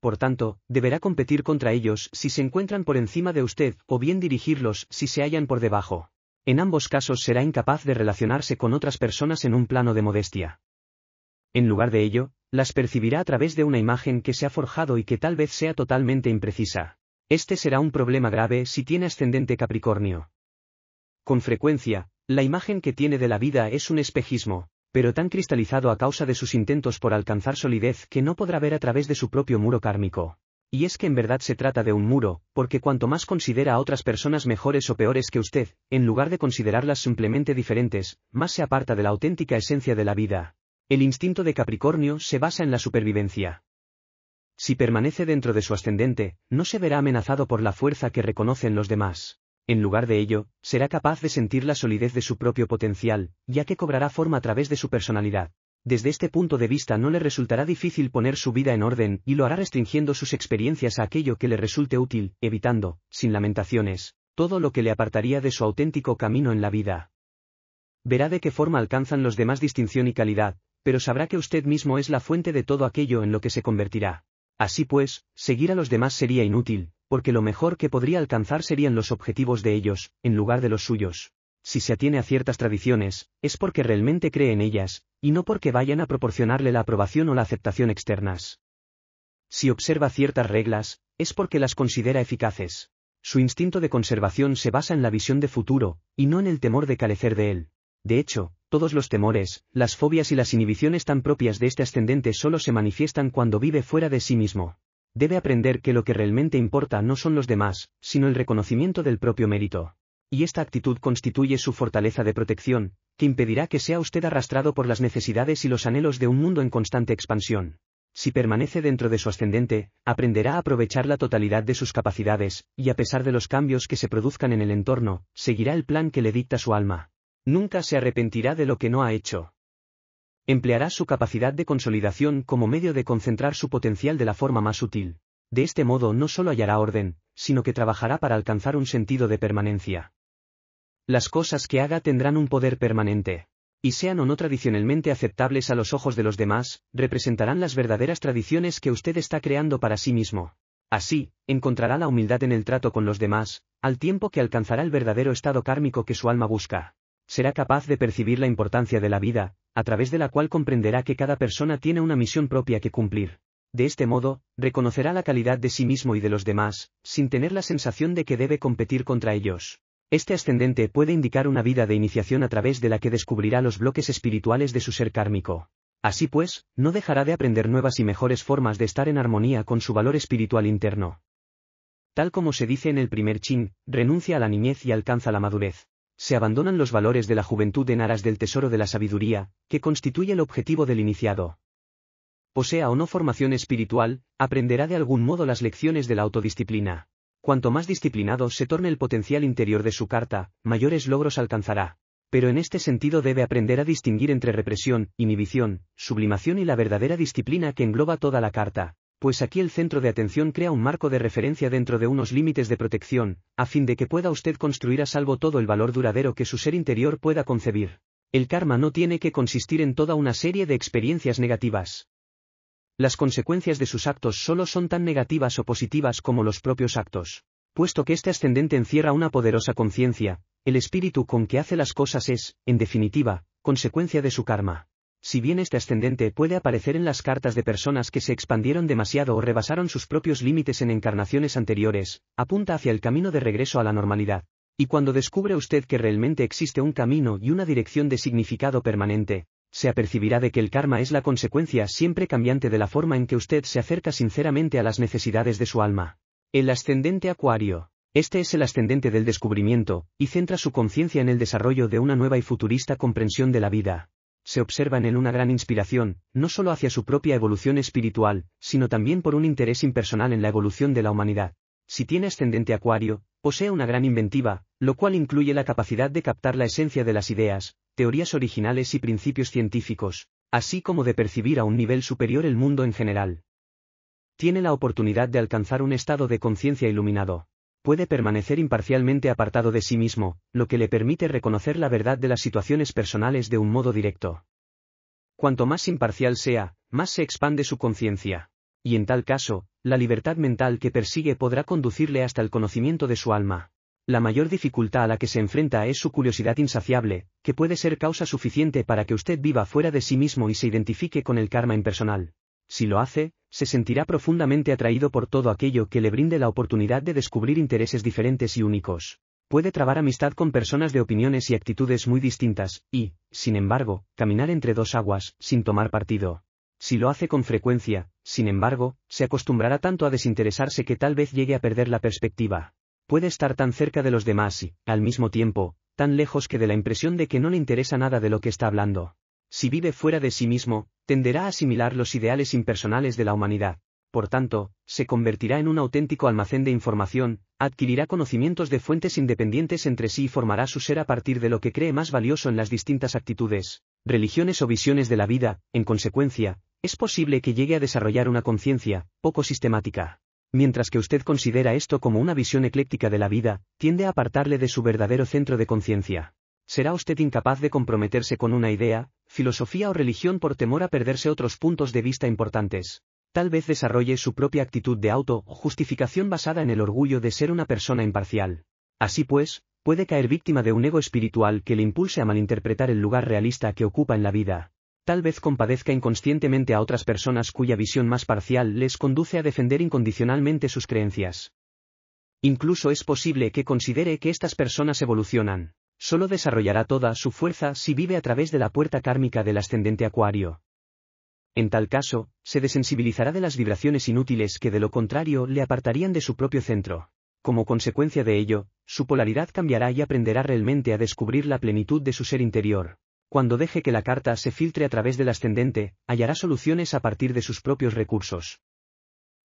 Por tanto, deberá competir contra ellos si se encuentran por encima de usted o bien dirigirlos si se hallan por debajo. En ambos casos será incapaz de relacionarse con otras personas en un plano de modestia. En lugar de ello, las percibirá a través de una imagen que se ha forjado y que tal vez sea totalmente imprecisa. Este será un problema grave si tiene ascendente Capricornio. Con frecuencia, la imagen que tiene de la vida es un espejismo, pero tan cristalizado a causa de sus intentos por alcanzar solidez que no podrá ver a través de su propio muro kármico. Y es que en verdad se trata de un muro, porque cuanto más considera a otras personas mejores o peores que usted, en lugar de considerarlas simplemente diferentes, más se aparta de la auténtica esencia de la vida. El instinto de Capricornio se basa en la supervivencia. Si permanece dentro de su ascendente, no se verá amenazado por la fuerza que reconocen los demás. En lugar de ello, será capaz de sentir la solidez de su propio potencial, ya que cobrará forma a través de su personalidad. Desde este punto de vista no le resultará difícil poner su vida en orden y lo hará restringiendo sus experiencias a aquello que le resulte útil, evitando, sin lamentaciones, todo lo que le apartaría de su auténtico camino en la vida. Verá de qué forma alcanzan los demás distinción y calidad, pero sabrá que usted mismo es la fuente de todo aquello en lo que se convertirá. Así pues, seguir a los demás sería inútil, porque lo mejor que podría alcanzar serían los objetivos de ellos, en lugar de los suyos. Si se atiene a ciertas tradiciones, es porque realmente cree en ellas, y no porque vayan a proporcionarle la aprobación o la aceptación externas. Si observa ciertas reglas, es porque las considera eficaces. Su instinto de conservación se basa en la visión de futuro, y no en el temor de carecer de él. De hecho, todos los temores, las fobias y las inhibiciones tan propias de este ascendente solo se manifiestan cuando vive fuera de sí mismo debe aprender que lo que realmente importa no son los demás, sino el reconocimiento del propio mérito. Y esta actitud constituye su fortaleza de protección, que impedirá que sea usted arrastrado por las necesidades y los anhelos de un mundo en constante expansión. Si permanece dentro de su ascendente, aprenderá a aprovechar la totalidad de sus capacidades, y a pesar de los cambios que se produzcan en el entorno, seguirá el plan que le dicta su alma. Nunca se arrepentirá de lo que no ha hecho. Empleará su capacidad de consolidación como medio de concentrar su potencial de la forma más útil. De este modo no solo hallará orden, sino que trabajará para alcanzar un sentido de permanencia. Las cosas que haga tendrán un poder permanente. Y sean o no tradicionalmente aceptables a los ojos de los demás, representarán las verdaderas tradiciones que usted está creando para sí mismo. Así, encontrará la humildad en el trato con los demás, al tiempo que alcanzará el verdadero estado kármico que su alma busca será capaz de percibir la importancia de la vida, a través de la cual comprenderá que cada persona tiene una misión propia que cumplir. De este modo, reconocerá la calidad de sí mismo y de los demás, sin tener la sensación de que debe competir contra ellos. Este ascendente puede indicar una vida de iniciación a través de la que descubrirá los bloques espirituales de su ser kármico. Así pues, no dejará de aprender nuevas y mejores formas de estar en armonía con su valor espiritual interno. Tal como se dice en el primer chin, renuncia a la niñez y alcanza la madurez se abandonan los valores de la juventud en aras del tesoro de la sabiduría, que constituye el objetivo del iniciado. Posea o no formación espiritual, aprenderá de algún modo las lecciones de la autodisciplina. Cuanto más disciplinado se torne el potencial interior de su carta, mayores logros alcanzará. Pero en este sentido debe aprender a distinguir entre represión, inhibición, sublimación y la verdadera disciplina que engloba toda la carta pues aquí el centro de atención crea un marco de referencia dentro de unos límites de protección, a fin de que pueda usted construir a salvo todo el valor duradero que su ser interior pueda concebir. El karma no tiene que consistir en toda una serie de experiencias negativas. Las consecuencias de sus actos solo son tan negativas o positivas como los propios actos. Puesto que este ascendente encierra una poderosa conciencia, el espíritu con que hace las cosas es, en definitiva, consecuencia de su karma. Si bien este ascendente puede aparecer en las cartas de personas que se expandieron demasiado o rebasaron sus propios límites en encarnaciones anteriores, apunta hacia el camino de regreso a la normalidad. Y cuando descubre usted que realmente existe un camino y una dirección de significado permanente, se apercibirá de que el karma es la consecuencia siempre cambiante de la forma en que usted se acerca sinceramente a las necesidades de su alma. El ascendente acuario. Este es el ascendente del descubrimiento, y centra su conciencia en el desarrollo de una nueva y futurista comprensión de la vida se observan en una gran inspiración, no solo hacia su propia evolución espiritual, sino también por un interés impersonal en la evolución de la humanidad. Si tiene ascendente acuario, posee una gran inventiva, lo cual incluye la capacidad de captar la esencia de las ideas, teorías originales y principios científicos, así como de percibir a un nivel superior el mundo en general. Tiene la oportunidad de alcanzar un estado de conciencia iluminado puede permanecer imparcialmente apartado de sí mismo, lo que le permite reconocer la verdad de las situaciones personales de un modo directo. Cuanto más imparcial sea, más se expande su conciencia. Y en tal caso, la libertad mental que persigue podrá conducirle hasta el conocimiento de su alma. La mayor dificultad a la que se enfrenta es su curiosidad insaciable, que puede ser causa suficiente para que usted viva fuera de sí mismo y se identifique con el karma impersonal. Si lo hace, se sentirá profundamente atraído por todo aquello que le brinde la oportunidad de descubrir intereses diferentes y únicos. Puede trabar amistad con personas de opiniones y actitudes muy distintas, y, sin embargo, caminar entre dos aguas, sin tomar partido. Si lo hace con frecuencia, sin embargo, se acostumbrará tanto a desinteresarse que tal vez llegue a perder la perspectiva. Puede estar tan cerca de los demás y, al mismo tiempo, tan lejos que de la impresión de que no le interesa nada de lo que está hablando. Si vive fuera de sí mismo, tenderá a asimilar los ideales impersonales de la humanidad. Por tanto, se convertirá en un auténtico almacén de información, adquirirá conocimientos de fuentes independientes entre sí y formará su ser a partir de lo que cree más valioso en las distintas actitudes, religiones o visiones de la vida, en consecuencia, es posible que llegue a desarrollar una conciencia, poco sistemática. Mientras que usted considera esto como una visión ecléctica de la vida, tiende a apartarle de su verdadero centro de conciencia. Será usted incapaz de comprometerse con una idea, filosofía o religión por temor a perderse otros puntos de vista importantes. Tal vez desarrolle su propia actitud de auto justificación basada en el orgullo de ser una persona imparcial. Así pues, puede caer víctima de un ego espiritual que le impulse a malinterpretar el lugar realista que ocupa en la vida. Tal vez compadezca inconscientemente a otras personas cuya visión más parcial les conduce a defender incondicionalmente sus creencias. Incluso es posible que considere que estas personas evolucionan. Sólo desarrollará toda su fuerza si vive a través de la puerta kármica del ascendente acuario. En tal caso, se desensibilizará de las vibraciones inútiles que de lo contrario le apartarían de su propio centro. Como consecuencia de ello, su polaridad cambiará y aprenderá realmente a descubrir la plenitud de su ser interior. Cuando deje que la carta se filtre a través del ascendente, hallará soluciones a partir de sus propios recursos.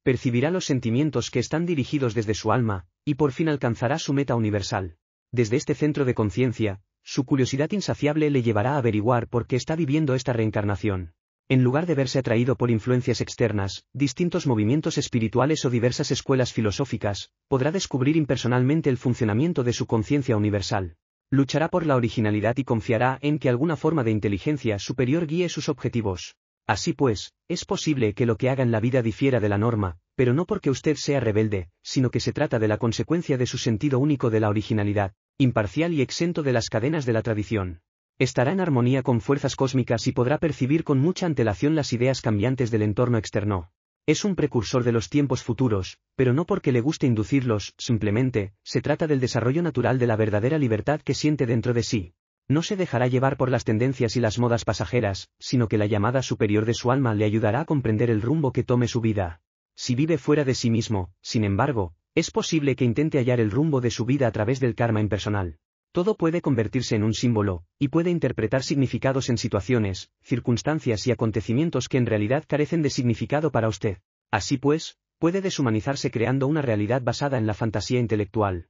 Percibirá los sentimientos que están dirigidos desde su alma, y por fin alcanzará su meta universal. Desde este centro de conciencia, su curiosidad insaciable le llevará a averiguar por qué está viviendo esta reencarnación. En lugar de verse atraído por influencias externas, distintos movimientos espirituales o diversas escuelas filosóficas, podrá descubrir impersonalmente el funcionamiento de su conciencia universal. Luchará por la originalidad y confiará en que alguna forma de inteligencia superior guíe sus objetivos. Así pues, es posible que lo que haga en la vida difiera de la norma, pero no porque usted sea rebelde, sino que se trata de la consecuencia de su sentido único de la originalidad, imparcial y exento de las cadenas de la tradición. Estará en armonía con fuerzas cósmicas y podrá percibir con mucha antelación las ideas cambiantes del entorno externo. Es un precursor de los tiempos futuros, pero no porque le guste inducirlos, simplemente, se trata del desarrollo natural de la verdadera libertad que siente dentro de sí. No se dejará llevar por las tendencias y las modas pasajeras, sino que la llamada superior de su alma le ayudará a comprender el rumbo que tome su vida. Si vive fuera de sí mismo, sin embargo, es posible que intente hallar el rumbo de su vida a través del karma impersonal. Todo puede convertirse en un símbolo, y puede interpretar significados en situaciones, circunstancias y acontecimientos que en realidad carecen de significado para usted. Así pues, puede deshumanizarse creando una realidad basada en la fantasía intelectual.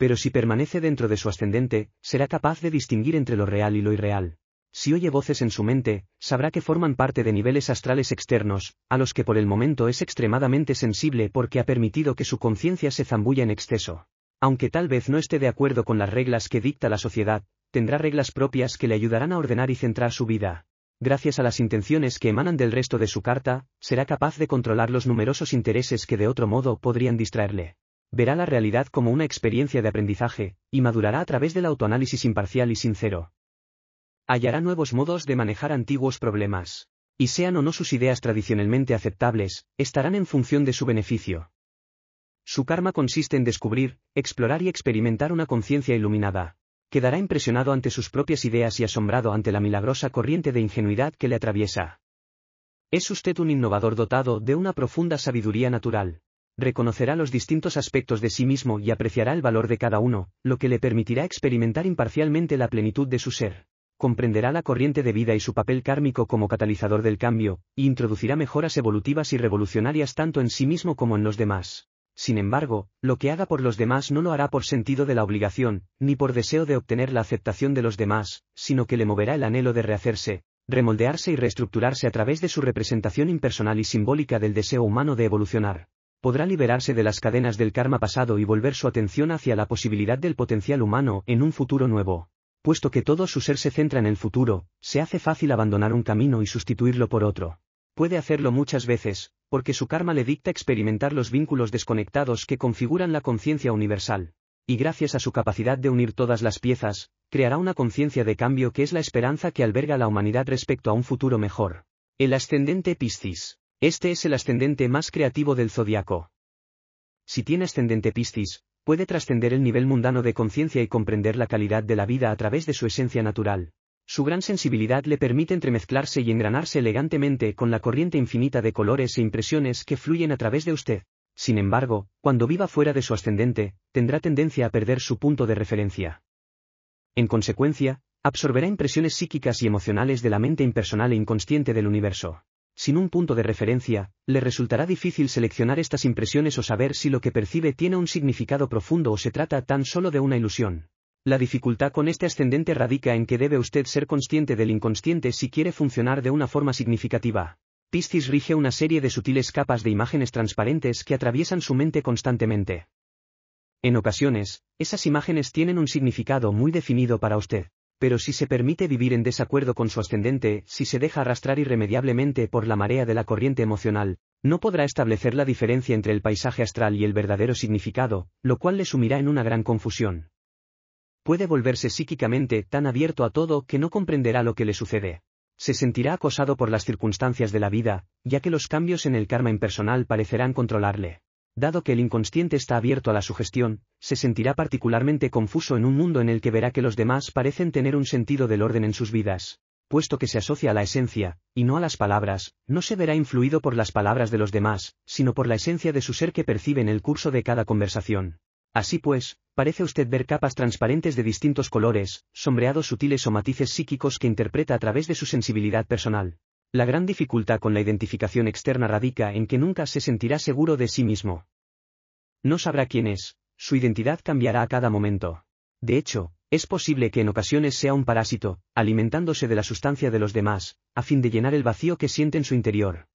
Pero si permanece dentro de su ascendente, será capaz de distinguir entre lo real y lo irreal. Si oye voces en su mente, sabrá que forman parte de niveles astrales externos, a los que por el momento es extremadamente sensible porque ha permitido que su conciencia se zambulla en exceso. Aunque tal vez no esté de acuerdo con las reglas que dicta la sociedad, tendrá reglas propias que le ayudarán a ordenar y centrar su vida. Gracias a las intenciones que emanan del resto de su carta, será capaz de controlar los numerosos intereses que de otro modo podrían distraerle verá la realidad como una experiencia de aprendizaje, y madurará a través del autoanálisis imparcial y sincero. Hallará nuevos modos de manejar antiguos problemas. Y sean o no sus ideas tradicionalmente aceptables, estarán en función de su beneficio. Su karma consiste en descubrir, explorar y experimentar una conciencia iluminada. Quedará impresionado ante sus propias ideas y asombrado ante la milagrosa corriente de ingenuidad que le atraviesa. Es usted un innovador dotado de una profunda sabiduría natural reconocerá los distintos aspectos de sí mismo y apreciará el valor de cada uno, lo que le permitirá experimentar imparcialmente la plenitud de su ser. Comprenderá la corriente de vida y su papel kármico como catalizador del cambio, y introducirá mejoras evolutivas y revolucionarias tanto en sí mismo como en los demás. Sin embargo, lo que haga por los demás no lo hará por sentido de la obligación, ni por deseo de obtener la aceptación de los demás, sino que le moverá el anhelo de rehacerse, remoldearse y reestructurarse a través de su representación impersonal y simbólica del deseo humano de evolucionar podrá liberarse de las cadenas del karma pasado y volver su atención hacia la posibilidad del potencial humano en un futuro nuevo. Puesto que todo su ser se centra en el futuro, se hace fácil abandonar un camino y sustituirlo por otro. Puede hacerlo muchas veces, porque su karma le dicta experimentar los vínculos desconectados que configuran la conciencia universal. Y gracias a su capacidad de unir todas las piezas, creará una conciencia de cambio que es la esperanza que alberga la humanidad respecto a un futuro mejor. El ascendente Piscis. Este es el ascendente más creativo del zodiaco. Si tiene ascendente Piscis, puede trascender el nivel mundano de conciencia y comprender la calidad de la vida a través de su esencia natural. Su gran sensibilidad le permite entremezclarse y engranarse elegantemente con la corriente infinita de colores e impresiones que fluyen a través de usted. Sin embargo, cuando viva fuera de su ascendente, tendrá tendencia a perder su punto de referencia. En consecuencia, absorberá impresiones psíquicas y emocionales de la mente impersonal e inconsciente del universo sin un punto de referencia, le resultará difícil seleccionar estas impresiones o saber si lo que percibe tiene un significado profundo o se trata tan solo de una ilusión. La dificultad con este ascendente radica en que debe usted ser consciente del inconsciente si quiere funcionar de una forma significativa. Piscis rige una serie de sutiles capas de imágenes transparentes que atraviesan su mente constantemente. En ocasiones, esas imágenes tienen un significado muy definido para usted pero si se permite vivir en desacuerdo con su ascendente, si se deja arrastrar irremediablemente por la marea de la corriente emocional, no podrá establecer la diferencia entre el paisaje astral y el verdadero significado, lo cual le sumirá en una gran confusión. Puede volverse psíquicamente tan abierto a todo que no comprenderá lo que le sucede. Se sentirá acosado por las circunstancias de la vida, ya que los cambios en el karma impersonal parecerán controlarle. Dado que el inconsciente está abierto a la sugestión, se sentirá particularmente confuso en un mundo en el que verá que los demás parecen tener un sentido del orden en sus vidas. Puesto que se asocia a la esencia, y no a las palabras, no se verá influido por las palabras de los demás, sino por la esencia de su ser que percibe en el curso de cada conversación. Así pues, parece usted ver capas transparentes de distintos colores, sombreados sutiles o matices psíquicos que interpreta a través de su sensibilidad personal. La gran dificultad con la identificación externa radica en que nunca se sentirá seguro de sí mismo. No sabrá quién es, su identidad cambiará a cada momento. De hecho, es posible que en ocasiones sea un parásito, alimentándose de la sustancia de los demás, a fin de llenar el vacío que siente en su interior.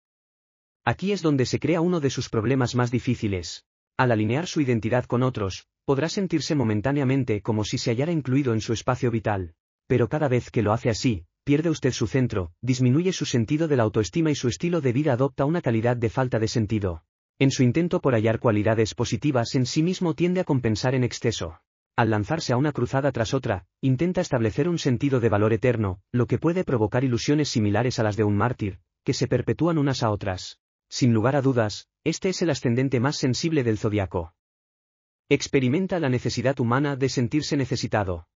Aquí es donde se crea uno de sus problemas más difíciles. Al alinear su identidad con otros, podrá sentirse momentáneamente como si se hallara incluido en su espacio vital. Pero cada vez que lo hace así, pierde usted su centro, disminuye su sentido de la autoestima y su estilo de vida adopta una calidad de falta de sentido. En su intento por hallar cualidades positivas en sí mismo tiende a compensar en exceso. Al lanzarse a una cruzada tras otra, intenta establecer un sentido de valor eterno, lo que puede provocar ilusiones similares a las de un mártir, que se perpetúan unas a otras. Sin lugar a dudas, este es el ascendente más sensible del zodiaco. Experimenta la necesidad humana de sentirse necesitado.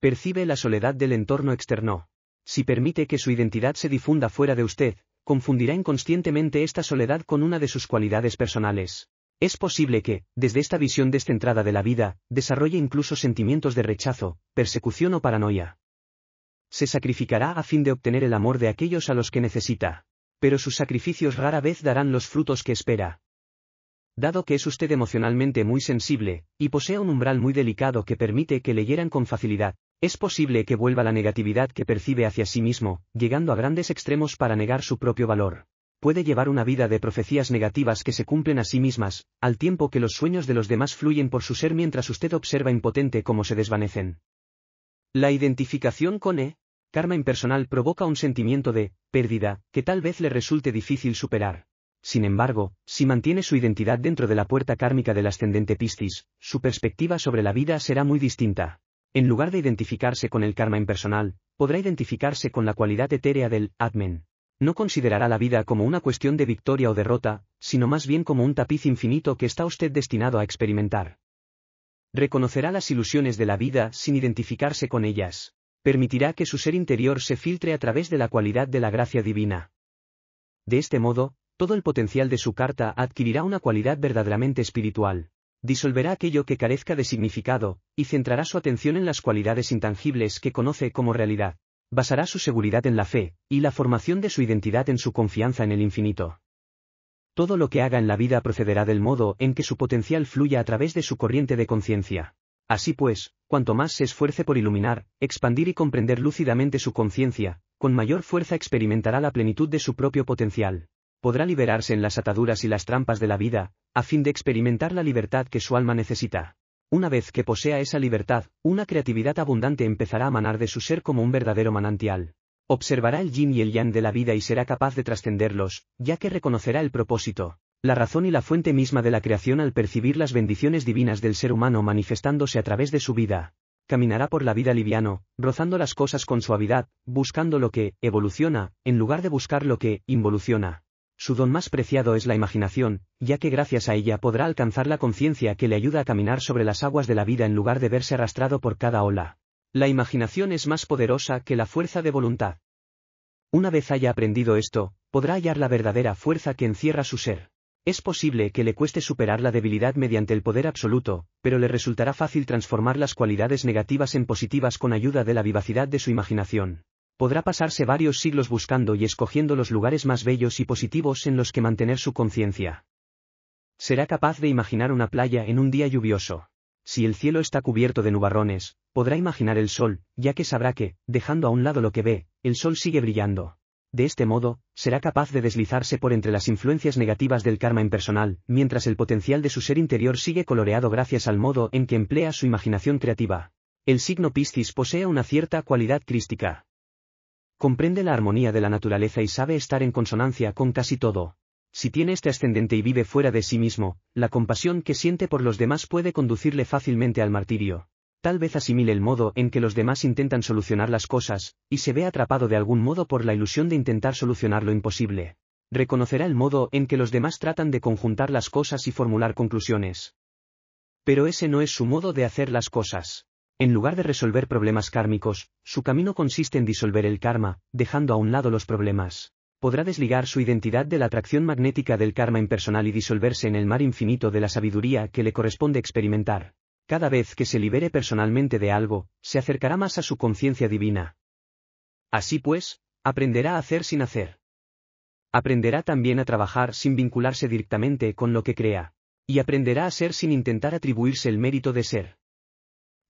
Percibe la soledad del entorno externo. Si permite que su identidad se difunda fuera de usted, confundirá inconscientemente esta soledad con una de sus cualidades personales. Es posible que, desde esta visión descentrada de la vida, desarrolle incluso sentimientos de rechazo, persecución o paranoia. Se sacrificará a fin de obtener el amor de aquellos a los que necesita. Pero sus sacrificios rara vez darán los frutos que espera. Dado que es usted emocionalmente muy sensible, y posee un umbral muy delicado que permite que leyeran con facilidad, es posible que vuelva la negatividad que percibe hacia sí mismo, llegando a grandes extremos para negar su propio valor. Puede llevar una vida de profecías negativas que se cumplen a sí mismas, al tiempo que los sueños de los demás fluyen por su ser mientras usted observa impotente cómo se desvanecen. La identificación con E, karma impersonal provoca un sentimiento de pérdida, que tal vez le resulte difícil superar. Sin embargo, si mantiene su identidad dentro de la puerta kármica del ascendente Piscis, su perspectiva sobre la vida será muy distinta. En lugar de identificarse con el karma impersonal, podrá identificarse con la cualidad etérea del «admen». No considerará la vida como una cuestión de victoria o derrota, sino más bien como un tapiz infinito que está usted destinado a experimentar. Reconocerá las ilusiones de la vida sin identificarse con ellas. Permitirá que su ser interior se filtre a través de la cualidad de la gracia divina. De este modo, todo el potencial de su carta adquirirá una cualidad verdaderamente espiritual disolverá aquello que carezca de significado, y centrará su atención en las cualidades intangibles que conoce como realidad. Basará su seguridad en la fe, y la formación de su identidad en su confianza en el infinito. Todo lo que haga en la vida procederá del modo en que su potencial fluya a través de su corriente de conciencia. Así pues, cuanto más se esfuerce por iluminar, expandir y comprender lúcidamente su conciencia, con mayor fuerza experimentará la plenitud de su propio potencial podrá liberarse en las ataduras y las trampas de la vida, a fin de experimentar la libertad que su alma necesita. Una vez que posea esa libertad, una creatividad abundante empezará a manar de su ser como un verdadero manantial. Observará el yin y el yang de la vida y será capaz de trascenderlos, ya que reconocerá el propósito, la razón y la fuente misma de la creación al percibir las bendiciones divinas del ser humano manifestándose a través de su vida. Caminará por la vida liviano, rozando las cosas con suavidad, buscando lo que evoluciona, en lugar de buscar lo que involuciona. Su don más preciado es la imaginación, ya que gracias a ella podrá alcanzar la conciencia que le ayuda a caminar sobre las aguas de la vida en lugar de verse arrastrado por cada ola. La imaginación es más poderosa que la fuerza de voluntad. Una vez haya aprendido esto, podrá hallar la verdadera fuerza que encierra su ser. Es posible que le cueste superar la debilidad mediante el poder absoluto, pero le resultará fácil transformar las cualidades negativas en positivas con ayuda de la vivacidad de su imaginación podrá pasarse varios siglos buscando y escogiendo los lugares más bellos y positivos en los que mantener su conciencia. Será capaz de imaginar una playa en un día lluvioso. Si el cielo está cubierto de nubarrones, podrá imaginar el sol, ya que sabrá que, dejando a un lado lo que ve, el sol sigue brillando. De este modo, será capaz de deslizarse por entre las influencias negativas del karma impersonal, mientras el potencial de su ser interior sigue coloreado gracias al modo en que emplea su imaginación creativa. El signo Piscis posee una cierta cualidad crística comprende la armonía de la naturaleza y sabe estar en consonancia con casi todo. Si tiene este ascendente y vive fuera de sí mismo, la compasión que siente por los demás puede conducirle fácilmente al martirio. Tal vez asimile el modo en que los demás intentan solucionar las cosas, y se ve atrapado de algún modo por la ilusión de intentar solucionar lo imposible. Reconocerá el modo en que los demás tratan de conjuntar las cosas y formular conclusiones. Pero ese no es su modo de hacer las cosas. En lugar de resolver problemas kármicos, su camino consiste en disolver el karma, dejando a un lado los problemas. Podrá desligar su identidad de la atracción magnética del karma impersonal y disolverse en el mar infinito de la sabiduría que le corresponde experimentar. Cada vez que se libere personalmente de algo, se acercará más a su conciencia divina. Así pues, aprenderá a hacer sin hacer. Aprenderá también a trabajar sin vincularse directamente con lo que crea. Y aprenderá a ser sin intentar atribuirse el mérito de ser.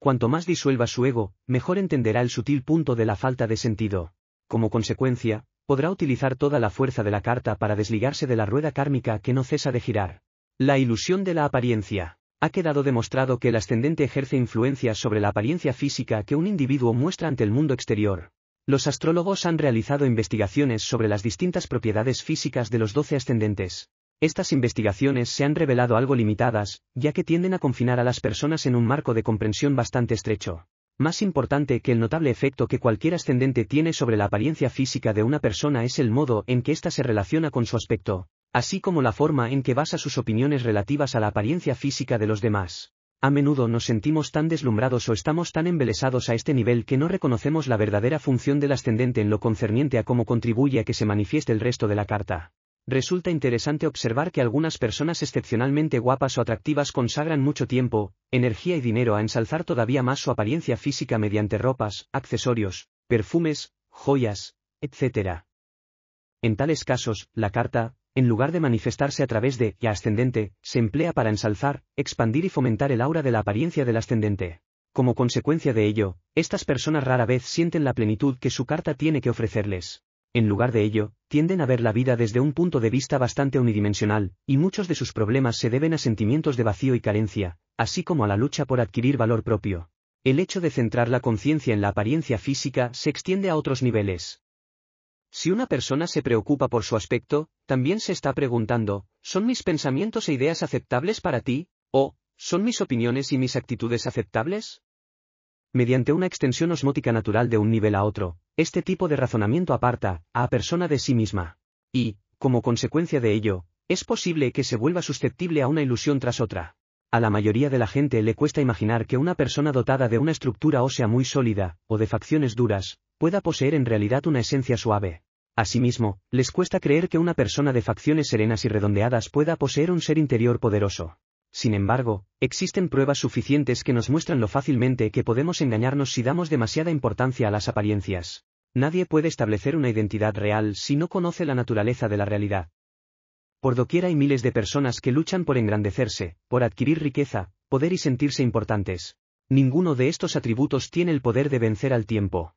Cuanto más disuelva su ego, mejor entenderá el sutil punto de la falta de sentido. Como consecuencia, podrá utilizar toda la fuerza de la carta para desligarse de la rueda kármica que no cesa de girar. La ilusión de la apariencia. Ha quedado demostrado que el ascendente ejerce influencia sobre la apariencia física que un individuo muestra ante el mundo exterior. Los astrólogos han realizado investigaciones sobre las distintas propiedades físicas de los doce ascendentes. Estas investigaciones se han revelado algo limitadas, ya que tienden a confinar a las personas en un marco de comprensión bastante estrecho. Más importante que el notable efecto que cualquier ascendente tiene sobre la apariencia física de una persona es el modo en que ésta se relaciona con su aspecto, así como la forma en que basa sus opiniones relativas a la apariencia física de los demás. A menudo nos sentimos tan deslumbrados o estamos tan embelesados a este nivel que no reconocemos la verdadera función del ascendente en lo concerniente a cómo contribuye a que se manifieste el resto de la carta. Resulta interesante observar que algunas personas excepcionalmente guapas o atractivas consagran mucho tiempo, energía y dinero a ensalzar todavía más su apariencia física mediante ropas, accesorios, perfumes, joyas, etc. En tales casos, la carta, en lugar de manifestarse a través de y ascendente, se emplea para ensalzar, expandir y fomentar el aura de la apariencia del ascendente. Como consecuencia de ello, estas personas rara vez sienten la plenitud que su carta tiene que ofrecerles. En lugar de ello, tienden a ver la vida desde un punto de vista bastante unidimensional, y muchos de sus problemas se deben a sentimientos de vacío y carencia, así como a la lucha por adquirir valor propio. El hecho de centrar la conciencia en la apariencia física se extiende a otros niveles. Si una persona se preocupa por su aspecto, también se está preguntando, ¿son mis pensamientos e ideas aceptables para ti? ¿O, ¿son mis opiniones y mis actitudes aceptables? Mediante una extensión osmótica natural de un nivel a otro, este tipo de razonamiento aparta a persona de sí misma. Y, como consecuencia de ello, es posible que se vuelva susceptible a una ilusión tras otra. A la mayoría de la gente le cuesta imaginar que una persona dotada de una estructura ósea muy sólida, o de facciones duras, pueda poseer en realidad una esencia suave. Asimismo, les cuesta creer que una persona de facciones serenas y redondeadas pueda poseer un ser interior poderoso. Sin embargo, existen pruebas suficientes que nos muestran lo fácilmente que podemos engañarnos si damos demasiada importancia a las apariencias. Nadie puede establecer una identidad real si no conoce la naturaleza de la realidad. Por doquier hay miles de personas que luchan por engrandecerse, por adquirir riqueza, poder y sentirse importantes. Ninguno de estos atributos tiene el poder de vencer al tiempo.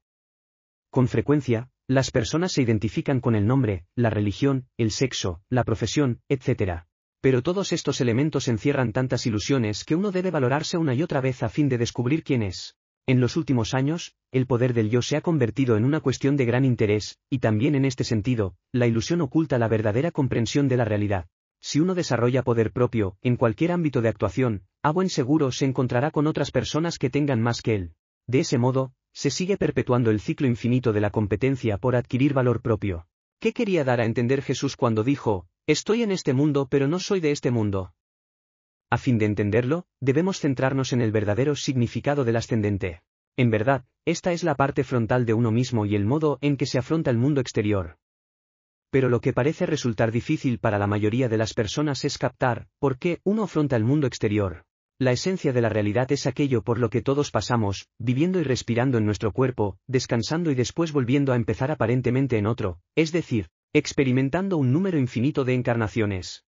Con frecuencia, las personas se identifican con el nombre, la religión, el sexo, la profesión, etc pero todos estos elementos encierran tantas ilusiones que uno debe valorarse una y otra vez a fin de descubrir quién es. En los últimos años, el poder del yo se ha convertido en una cuestión de gran interés, y también en este sentido, la ilusión oculta la verdadera comprensión de la realidad. Si uno desarrolla poder propio, en cualquier ámbito de actuación, a buen seguro se encontrará con otras personas que tengan más que él. De ese modo, se sigue perpetuando el ciclo infinito de la competencia por adquirir valor propio. ¿Qué quería dar a entender Jesús cuando dijo, Estoy en este mundo pero no soy de este mundo. A fin de entenderlo, debemos centrarnos en el verdadero significado del ascendente. En verdad, esta es la parte frontal de uno mismo y el modo en que se afronta el mundo exterior. Pero lo que parece resultar difícil para la mayoría de las personas es captar por qué uno afronta el mundo exterior. La esencia de la realidad es aquello por lo que todos pasamos, viviendo y respirando en nuestro cuerpo, descansando y después volviendo a empezar aparentemente en otro, es decir, experimentando un número infinito de encarnaciones.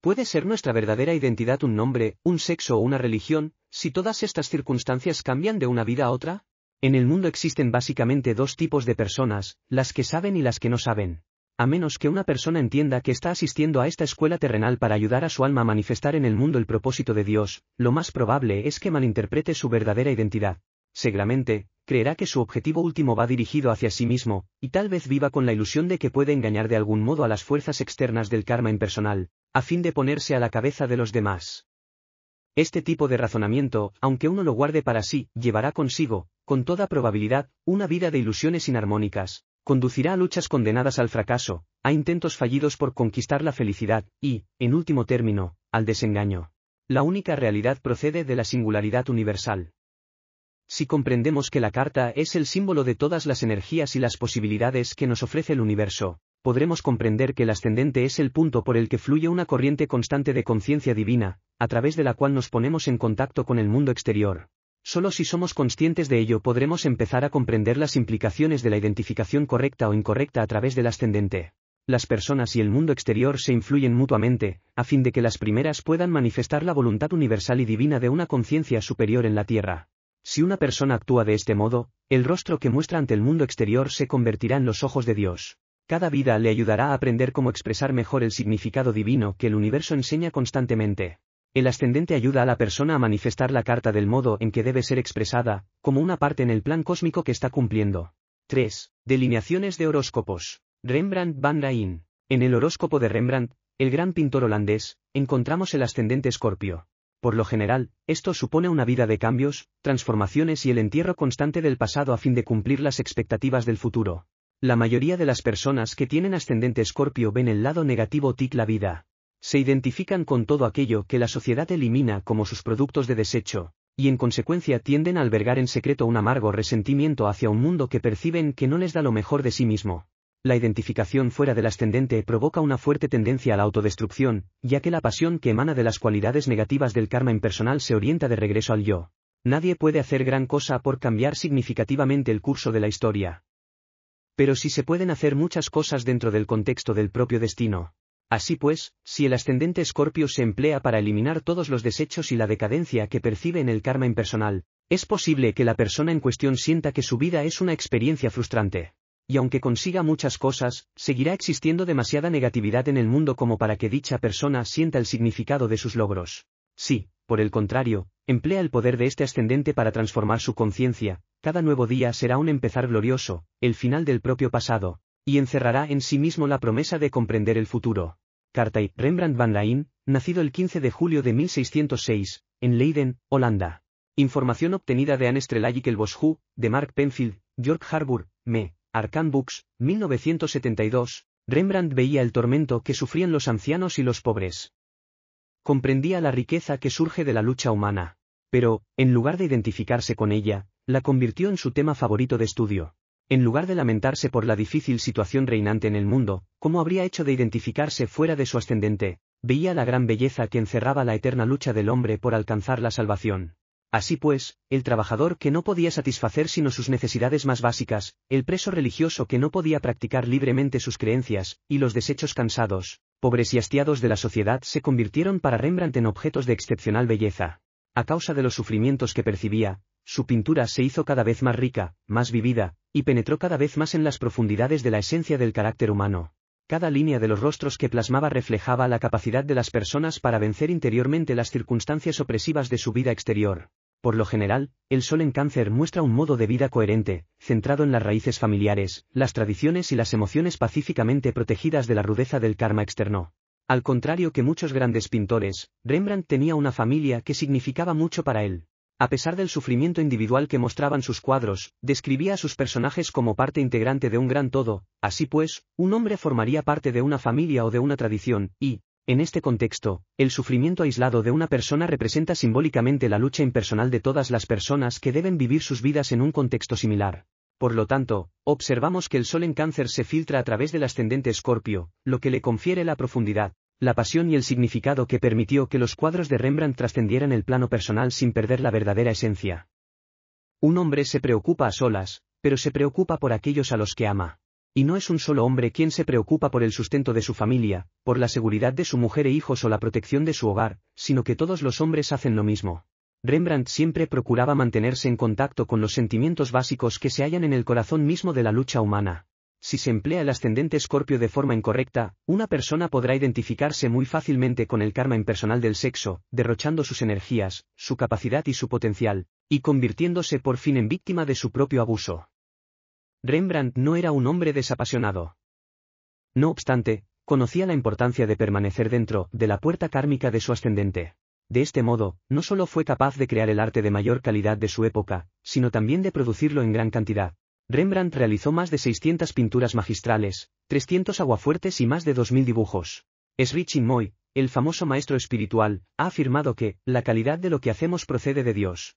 Puede ser nuestra verdadera identidad un nombre, un sexo o una religión, si todas estas circunstancias cambian de una vida a otra. En el mundo existen básicamente dos tipos de personas, las que saben y las que no saben. A menos que una persona entienda que está asistiendo a esta escuela terrenal para ayudar a su alma a manifestar en el mundo el propósito de Dios, lo más probable es que malinterprete su verdadera identidad segramente, creerá que su objetivo último va dirigido hacia sí mismo, y tal vez viva con la ilusión de que puede engañar de algún modo a las fuerzas externas del karma impersonal, a fin de ponerse a la cabeza de los demás. Este tipo de razonamiento, aunque uno lo guarde para sí, llevará consigo, con toda probabilidad, una vida de ilusiones inarmónicas, conducirá a luchas condenadas al fracaso, a intentos fallidos por conquistar la felicidad, y, en último término, al desengaño. La única realidad procede de la singularidad universal si comprendemos que la carta es el símbolo de todas las energías y las posibilidades que nos ofrece el universo, podremos comprender que el ascendente es el punto por el que fluye una corriente constante de conciencia divina, a través de la cual nos ponemos en contacto con el mundo exterior. Solo si somos conscientes de ello podremos empezar a comprender las implicaciones de la identificación correcta o incorrecta a través del ascendente. Las personas y el mundo exterior se influyen mutuamente, a fin de que las primeras puedan manifestar la voluntad universal y divina de una conciencia superior en la Tierra. Si una persona actúa de este modo, el rostro que muestra ante el mundo exterior se convertirá en los ojos de Dios. Cada vida le ayudará a aprender cómo expresar mejor el significado divino que el universo enseña constantemente. El ascendente ayuda a la persona a manifestar la carta del modo en que debe ser expresada, como una parte en el plan cósmico que está cumpliendo. 3. Delineaciones de horóscopos. Rembrandt van Rijn. En el horóscopo de Rembrandt, el gran pintor holandés, encontramos el ascendente escorpio. Por lo general, esto supone una vida de cambios, transformaciones y el entierro constante del pasado a fin de cumplir las expectativas del futuro. La mayoría de las personas que tienen ascendente escorpio ven el lado negativo TIC la vida. Se identifican con todo aquello que la sociedad elimina como sus productos de desecho, y en consecuencia tienden a albergar en secreto un amargo resentimiento hacia un mundo que perciben que no les da lo mejor de sí mismo. La identificación fuera del ascendente provoca una fuerte tendencia a la autodestrucción, ya que la pasión que emana de las cualidades negativas del karma impersonal se orienta de regreso al yo. Nadie puede hacer gran cosa por cambiar significativamente el curso de la historia. Pero sí se pueden hacer muchas cosas dentro del contexto del propio destino. Así pues, si el ascendente Escorpio se emplea para eliminar todos los desechos y la decadencia que percibe en el karma impersonal, es posible que la persona en cuestión sienta que su vida es una experiencia frustrante y aunque consiga muchas cosas, seguirá existiendo demasiada negatividad en el mundo como para que dicha persona sienta el significado de sus logros. Si, por el contrario, emplea el poder de este ascendente para transformar su conciencia, cada nuevo día será un empezar glorioso, el final del propio pasado, y encerrará en sí mismo la promesa de comprender el futuro. Cartay Rembrandt van Lijn, nacido el 15 de julio de 1606, en Leiden, Holanda. Información obtenida de Anne el Boshu, de Mark Penfield, York Harbour, Me. Arcan Books, 1972, Rembrandt veía el tormento que sufrían los ancianos y los pobres. Comprendía la riqueza que surge de la lucha humana, pero, en lugar de identificarse con ella, la convirtió en su tema favorito de estudio. En lugar de lamentarse por la difícil situación reinante en el mundo, como habría hecho de identificarse fuera de su ascendente, veía la gran belleza que encerraba la eterna lucha del hombre por alcanzar la salvación. Así pues, el trabajador que no podía satisfacer sino sus necesidades más básicas, el preso religioso que no podía practicar libremente sus creencias, y los desechos cansados, pobres y hastiados de la sociedad se convirtieron para Rembrandt en objetos de excepcional belleza. A causa de los sufrimientos que percibía, su pintura se hizo cada vez más rica, más vivida, y penetró cada vez más en las profundidades de la esencia del carácter humano. Cada línea de los rostros que plasmaba reflejaba la capacidad de las personas para vencer interiormente las circunstancias opresivas de su vida exterior. Por lo general, el sol en cáncer muestra un modo de vida coherente, centrado en las raíces familiares, las tradiciones y las emociones pacíficamente protegidas de la rudeza del karma externo. Al contrario que muchos grandes pintores, Rembrandt tenía una familia que significaba mucho para él. A pesar del sufrimiento individual que mostraban sus cuadros, describía a sus personajes como parte integrante de un gran todo, así pues, un hombre formaría parte de una familia o de una tradición, y, en este contexto, el sufrimiento aislado de una persona representa simbólicamente la lucha impersonal de todas las personas que deben vivir sus vidas en un contexto similar. Por lo tanto, observamos que el Sol en cáncer se filtra a través del ascendente escorpio, lo que le confiere la profundidad, la pasión y el significado que permitió que los cuadros de Rembrandt trascendieran el plano personal sin perder la verdadera esencia. Un hombre se preocupa a solas, pero se preocupa por aquellos a los que ama. Y no es un solo hombre quien se preocupa por el sustento de su familia, por la seguridad de su mujer e hijos o la protección de su hogar, sino que todos los hombres hacen lo mismo. Rembrandt siempre procuraba mantenerse en contacto con los sentimientos básicos que se hallan en el corazón mismo de la lucha humana. Si se emplea el ascendente escorpio de forma incorrecta, una persona podrá identificarse muy fácilmente con el karma impersonal del sexo, derrochando sus energías, su capacidad y su potencial, y convirtiéndose por fin en víctima de su propio abuso. Rembrandt no era un hombre desapasionado. No obstante, conocía la importancia de permanecer dentro de la puerta kármica de su ascendente. De este modo, no solo fue capaz de crear el arte de mayor calidad de su época, sino también de producirlo en gran cantidad. Rembrandt realizó más de 600 pinturas magistrales, 300 aguafuertes y más de 2.000 dibujos. Sri Moy, el famoso maestro espiritual, ha afirmado que, la calidad de lo que hacemos procede de Dios.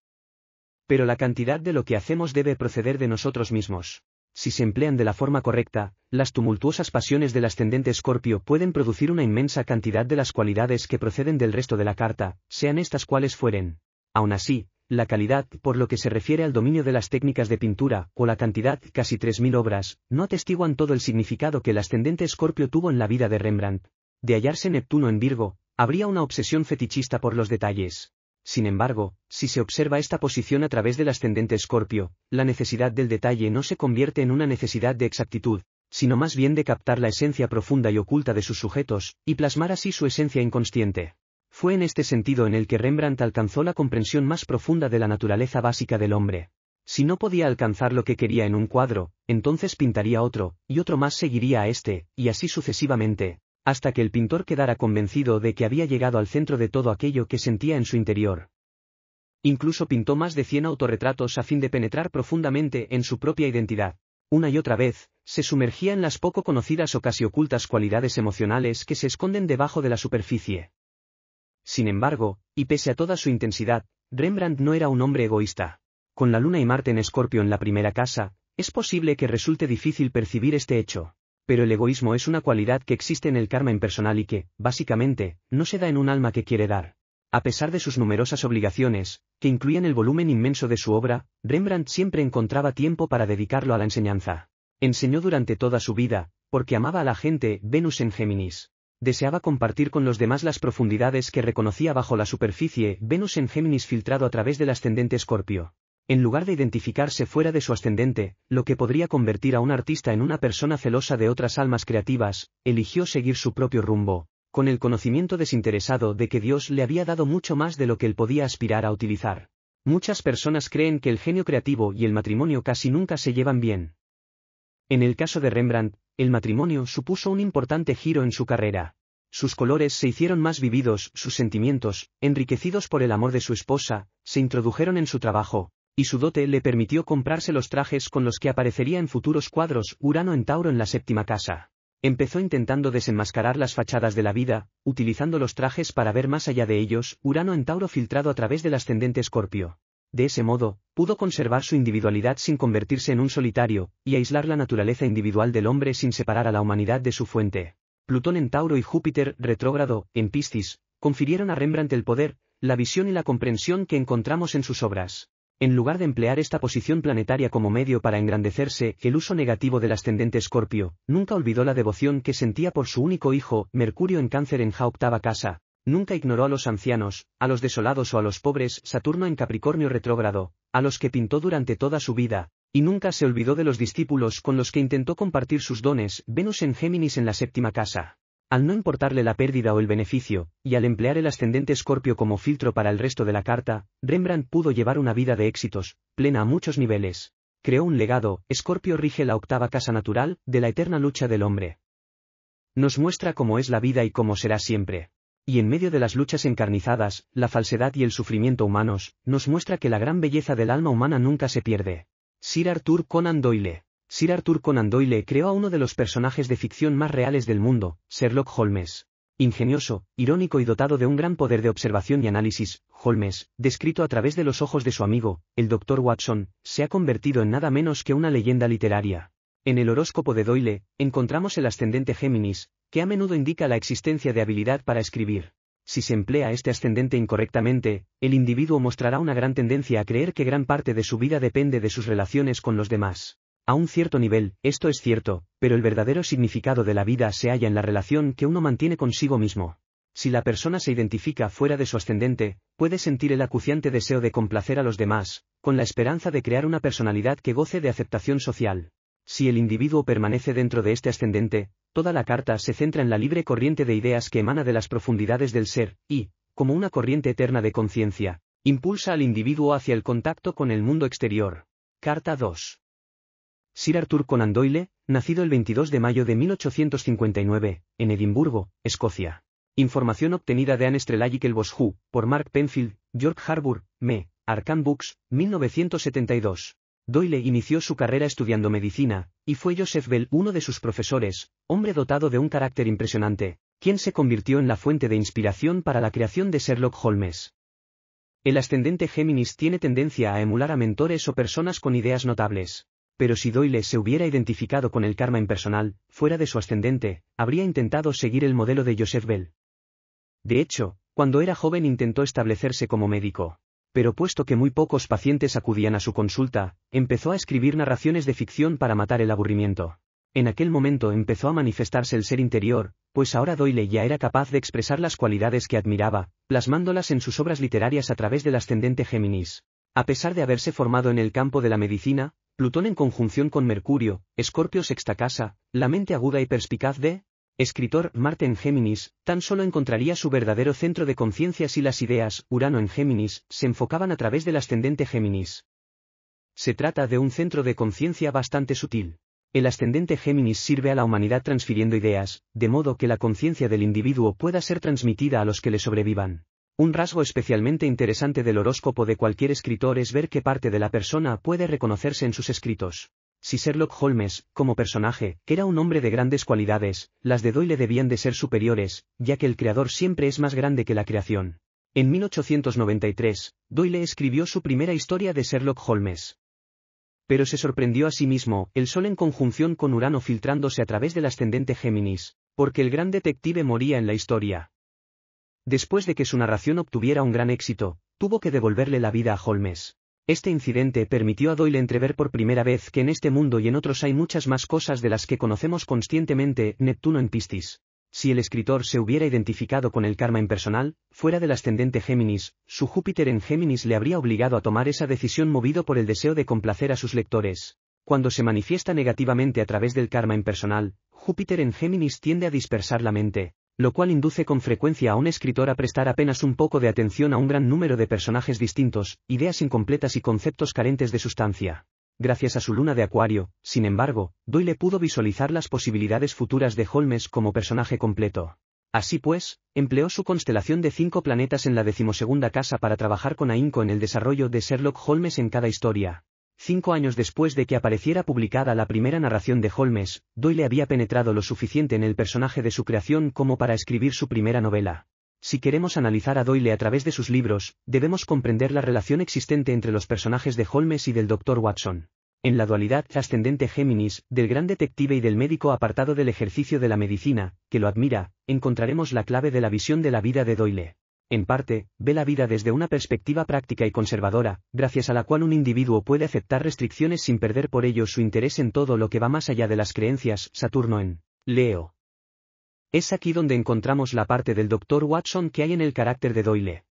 Pero la cantidad de lo que hacemos debe proceder de nosotros mismos si se emplean de la forma correcta, las tumultuosas pasiones del ascendente Escorpio pueden producir una inmensa cantidad de las cualidades que proceden del resto de la carta, sean estas cuales fueren. Aún así, la calidad por lo que se refiere al dominio de las técnicas de pintura o la cantidad, casi 3.000 obras, no atestiguan todo el significado que el ascendente Escorpio tuvo en la vida de Rembrandt. De hallarse Neptuno en Virgo, habría una obsesión fetichista por los detalles. Sin embargo, si se observa esta posición a través del ascendente escorpio, la necesidad del detalle no se convierte en una necesidad de exactitud, sino más bien de captar la esencia profunda y oculta de sus sujetos, y plasmar así su esencia inconsciente. Fue en este sentido en el que Rembrandt alcanzó la comprensión más profunda de la naturaleza básica del hombre. Si no podía alcanzar lo que quería en un cuadro, entonces pintaría otro, y otro más seguiría a este, y así sucesivamente, hasta que el pintor quedara convencido de que había llegado al centro de todo aquello que sentía en su interior. Incluso pintó más de 100 autorretratos a fin de penetrar profundamente en su propia identidad. Una y otra vez, se sumergía en las poco conocidas o casi ocultas cualidades emocionales que se esconden debajo de la superficie. Sin embargo, y pese a toda su intensidad, Rembrandt no era un hombre egoísta. Con la Luna y Marte en Escorpio en la primera casa, es posible que resulte difícil percibir este hecho pero el egoísmo es una cualidad que existe en el karma impersonal y que, básicamente, no se da en un alma que quiere dar. A pesar de sus numerosas obligaciones, que incluían el volumen inmenso de su obra, Rembrandt siempre encontraba tiempo para dedicarlo a la enseñanza. Enseñó durante toda su vida, porque amaba a la gente, Venus en Géminis. Deseaba compartir con los demás las profundidades que reconocía bajo la superficie, Venus en Géminis filtrado a través del ascendente Escorpio en lugar de identificarse fuera de su ascendente, lo que podría convertir a un artista en una persona celosa de otras almas creativas, eligió seguir su propio rumbo, con el conocimiento desinteresado de que Dios le había dado mucho más de lo que él podía aspirar a utilizar. Muchas personas creen que el genio creativo y el matrimonio casi nunca se llevan bien. En el caso de Rembrandt, el matrimonio supuso un importante giro en su carrera sus colores se hicieron más vividos, sus sentimientos, enriquecidos por el amor de su esposa, se introdujeron en su trabajo, y su dote le permitió comprarse los trajes con los que aparecería en futuros cuadros Urano en Tauro en la séptima casa. Empezó intentando desenmascarar las fachadas de la vida, utilizando los trajes para ver más allá de ellos, Urano en Tauro filtrado a través del ascendente Escorpio. De ese modo, pudo conservar su individualidad sin convertirse en un solitario, y aislar la naturaleza individual del hombre sin separar a la humanidad de su fuente. Plutón en Tauro y Júpiter, retrógrado, en Piscis, confirieron a Rembrandt el poder, la visión y la comprensión que encontramos en sus obras. En lugar de emplear esta posición planetaria como medio para engrandecerse, el uso negativo del ascendente Escorpio, nunca olvidó la devoción que sentía por su único hijo, Mercurio en cáncer en ja octava casa, nunca ignoró a los ancianos, a los desolados o a los pobres, Saturno en Capricornio retrógrado, a los que pintó durante toda su vida, y nunca se olvidó de los discípulos con los que intentó compartir sus dones, Venus en Géminis en la séptima casa. Al no importarle la pérdida o el beneficio, y al emplear el ascendente escorpio como filtro para el resto de la carta, Rembrandt pudo llevar una vida de éxitos, plena a muchos niveles. Creó un legado, escorpio rige la octava casa natural, de la eterna lucha del hombre. Nos muestra cómo es la vida y cómo será siempre. Y en medio de las luchas encarnizadas, la falsedad y el sufrimiento humanos, nos muestra que la gran belleza del alma humana nunca se pierde. Sir Arthur Conan Doyle Sir Arthur Conan Doyle creó a uno de los personajes de ficción más reales del mundo, Sherlock Holmes. Ingenioso, irónico y dotado de un gran poder de observación y análisis, Holmes, descrito a través de los ojos de su amigo, el Dr. Watson, se ha convertido en nada menos que una leyenda literaria. En el horóscopo de Doyle, encontramos el ascendente Géminis, que a menudo indica la existencia de habilidad para escribir. Si se emplea este ascendente incorrectamente, el individuo mostrará una gran tendencia a creer que gran parte de su vida depende de sus relaciones con los demás. A un cierto nivel, esto es cierto, pero el verdadero significado de la vida se halla en la relación que uno mantiene consigo mismo. Si la persona se identifica fuera de su ascendente, puede sentir el acuciante deseo de complacer a los demás, con la esperanza de crear una personalidad que goce de aceptación social. Si el individuo permanece dentro de este ascendente, toda la carta se centra en la libre corriente de ideas que emana de las profundidades del ser, y, como una corriente eterna de conciencia, impulsa al individuo hacia el contacto con el mundo exterior. Carta 2. Sir Arthur Conan Doyle, nacido el 22 de mayo de 1859, en Edimburgo, Escocia. Información obtenida de Anne el Boshu, por Mark Penfield, York Harbour, Me, Arkham Books, 1972. Doyle inició su carrera estudiando medicina, y fue Joseph Bell uno de sus profesores, hombre dotado de un carácter impresionante, quien se convirtió en la fuente de inspiración para la creación de Sherlock Holmes. El ascendente Géminis tiene tendencia a emular a mentores o personas con ideas notables pero si Doyle se hubiera identificado con el karma impersonal, fuera de su ascendente, habría intentado seguir el modelo de Joseph Bell. De hecho, cuando era joven intentó establecerse como médico. Pero puesto que muy pocos pacientes acudían a su consulta, empezó a escribir narraciones de ficción para matar el aburrimiento. En aquel momento empezó a manifestarse el ser interior, pues ahora Doyle ya era capaz de expresar las cualidades que admiraba, plasmándolas en sus obras literarias a través del ascendente Géminis. A pesar de haberse formado en el campo de la medicina, Plutón en conjunción con Mercurio, Escorpio sexta casa, la mente aguda y perspicaz de escritor Marte en Géminis, tan solo encontraría su verdadero centro de conciencia si las ideas, Urano en Géminis, se enfocaban a través del ascendente Géminis. Se trata de un centro de conciencia bastante sutil. El ascendente Géminis sirve a la humanidad transfiriendo ideas, de modo que la conciencia del individuo pueda ser transmitida a los que le sobrevivan. Un rasgo especialmente interesante del horóscopo de cualquier escritor es ver qué parte de la persona puede reconocerse en sus escritos. Si Sherlock Holmes, como personaje, era un hombre de grandes cualidades, las de Doyle debían de ser superiores, ya que el creador siempre es más grande que la creación. En 1893, Doyle escribió su primera historia de Sherlock Holmes. Pero se sorprendió a sí mismo, el Sol en conjunción con Urano filtrándose a través del ascendente Géminis, porque el gran detective moría en la historia. Después de que su narración obtuviera un gran éxito, tuvo que devolverle la vida a Holmes. Este incidente permitió a Doyle entrever por primera vez que en este mundo y en otros hay muchas más cosas de las que conocemos conscientemente, Neptuno en Pistis. Si el escritor se hubiera identificado con el karma impersonal, fuera del ascendente Géminis, su Júpiter en Géminis le habría obligado a tomar esa decisión movido por el deseo de complacer a sus lectores. Cuando se manifiesta negativamente a través del karma impersonal, Júpiter en Géminis tiende a dispersar la mente, lo cual induce con frecuencia a un escritor a prestar apenas un poco de atención a un gran número de personajes distintos, ideas incompletas y conceptos carentes de sustancia. Gracias a su luna de Acuario, sin embargo, Doyle pudo visualizar las posibilidades futuras de Holmes como personaje completo. Así pues, empleó su constelación de cinco planetas en la decimosegunda casa para trabajar con ahínco en el desarrollo de Sherlock Holmes en cada historia. Cinco años después de que apareciera publicada la primera narración de Holmes, Doyle había penetrado lo suficiente en el personaje de su creación como para escribir su primera novela. Si queremos analizar a Doyle a través de sus libros, debemos comprender la relación existente entre los personajes de Holmes y del Dr. Watson. En la dualidad trascendente Géminis, del gran detective y del médico apartado del ejercicio de la medicina, que lo admira, encontraremos la clave de la visión de la vida de Doyle. En parte, ve la vida desde una perspectiva práctica y conservadora, gracias a la cual un individuo puede aceptar restricciones sin perder por ello su interés en todo lo que va más allá de las creencias, Saturno en Leo. Es aquí donde encontramos la parte del Dr. Watson que hay en el carácter de Doyle.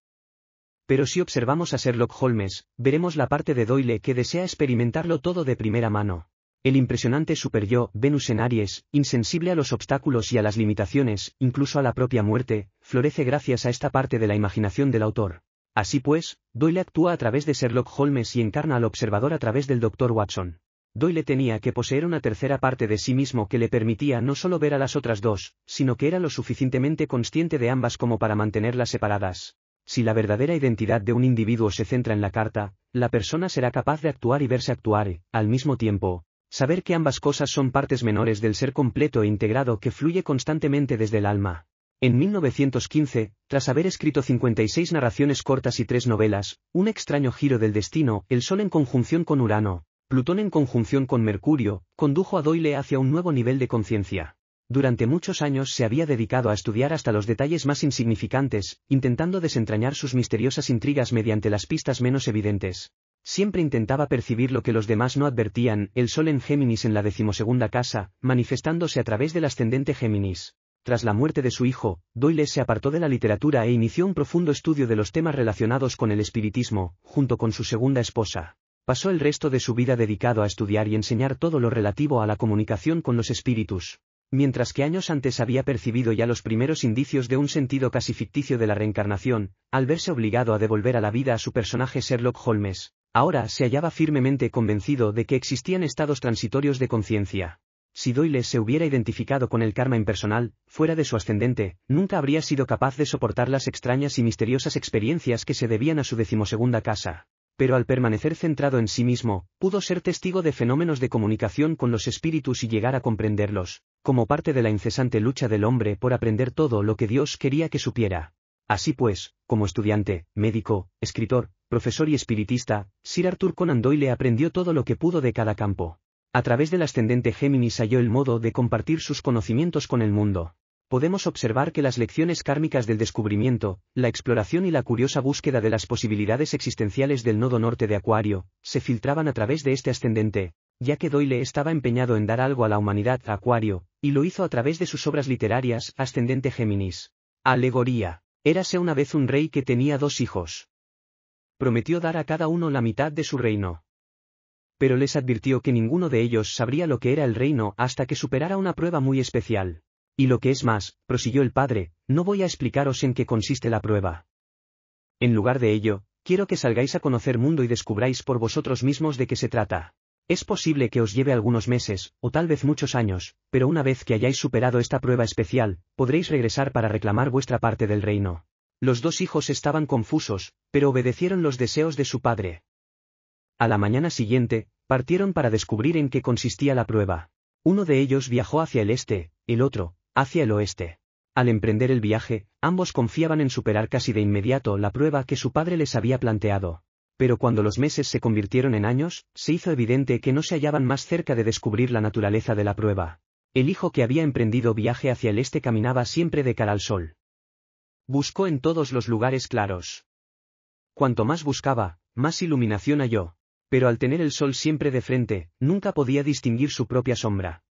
Pero si observamos a Sherlock Holmes, veremos la parte de Doyle que desea experimentarlo todo de primera mano. El impresionante superyo, Venus en Aries, insensible a los obstáculos y a las limitaciones, incluso a la propia muerte, florece gracias a esta parte de la imaginación del autor. Así pues, Doyle actúa a través de Sherlock Holmes y encarna al observador a través del Dr. Watson. Doyle tenía que poseer una tercera parte de sí mismo que le permitía no solo ver a las otras dos, sino que era lo suficientemente consciente de ambas como para mantenerlas separadas. Si la verdadera identidad de un individuo se centra en la carta, la persona será capaz de actuar y verse actuar, al mismo tiempo, saber que ambas cosas son partes menores del ser completo e integrado que fluye constantemente desde el alma. En 1915, tras haber escrito 56 narraciones cortas y tres novelas, Un extraño giro del destino, El Sol en conjunción con Urano, Plutón en conjunción con Mercurio, condujo a Doyle hacia un nuevo nivel de conciencia. Durante muchos años se había dedicado a estudiar hasta los detalles más insignificantes, intentando desentrañar sus misteriosas intrigas mediante las pistas menos evidentes. Siempre intentaba percibir lo que los demás no advertían, el Sol en Géminis en la decimosegunda casa, manifestándose a través del ascendente Géminis. Tras la muerte de su hijo, Doyle se apartó de la literatura e inició un profundo estudio de los temas relacionados con el espiritismo, junto con su segunda esposa. Pasó el resto de su vida dedicado a estudiar y enseñar todo lo relativo a la comunicación con los espíritus. Mientras que años antes había percibido ya los primeros indicios de un sentido casi ficticio de la reencarnación, al verse obligado a devolver a la vida a su personaje Sherlock Holmes, Ahora se hallaba firmemente convencido de que existían estados transitorios de conciencia. Si Doyle se hubiera identificado con el karma impersonal, fuera de su ascendente, nunca habría sido capaz de soportar las extrañas y misteriosas experiencias que se debían a su decimosegunda casa pero al permanecer centrado en sí mismo, pudo ser testigo de fenómenos de comunicación con los espíritus y llegar a comprenderlos, como parte de la incesante lucha del hombre por aprender todo lo que Dios quería que supiera. Así pues, como estudiante, médico, escritor, profesor y espiritista, Sir Arthur Conan Doyle aprendió todo lo que pudo de cada campo. A través del ascendente Géminis halló el modo de compartir sus conocimientos con el mundo. Podemos observar que las lecciones kármicas del descubrimiento, la exploración y la curiosa búsqueda de las posibilidades existenciales del nodo norte de Acuario, se filtraban a través de este ascendente, ya que Doyle estaba empeñado en dar algo a la humanidad a Acuario, y lo hizo a través de sus obras literarias Ascendente Géminis. Alegoría. Érase una vez un rey que tenía dos hijos prometió dar a cada uno la mitad de su reino. Pero les advirtió que ninguno de ellos sabría lo que era el reino hasta que superara una prueba muy especial. Y lo que es más, prosiguió el padre, no voy a explicaros en qué consiste la prueba. En lugar de ello, quiero que salgáis a conocer mundo y descubráis por vosotros mismos de qué se trata. Es posible que os lleve algunos meses, o tal vez muchos años, pero una vez que hayáis superado esta prueba especial, podréis regresar para reclamar vuestra parte del reino. Los dos hijos estaban confusos, pero obedecieron los deseos de su padre. A la mañana siguiente, partieron para descubrir en qué consistía la prueba. Uno de ellos viajó hacia el este, el otro, hacia el oeste. Al emprender el viaje, ambos confiaban en superar casi de inmediato la prueba que su padre les había planteado. Pero cuando los meses se convirtieron en años, se hizo evidente que no se hallaban más cerca de descubrir la naturaleza de la prueba. El hijo que había emprendido viaje hacia el este caminaba siempre de cara al sol. Buscó en todos los lugares claros. Cuanto más buscaba, más iluminación halló. Pero al tener el sol siempre de frente, nunca podía distinguir su propia sombra.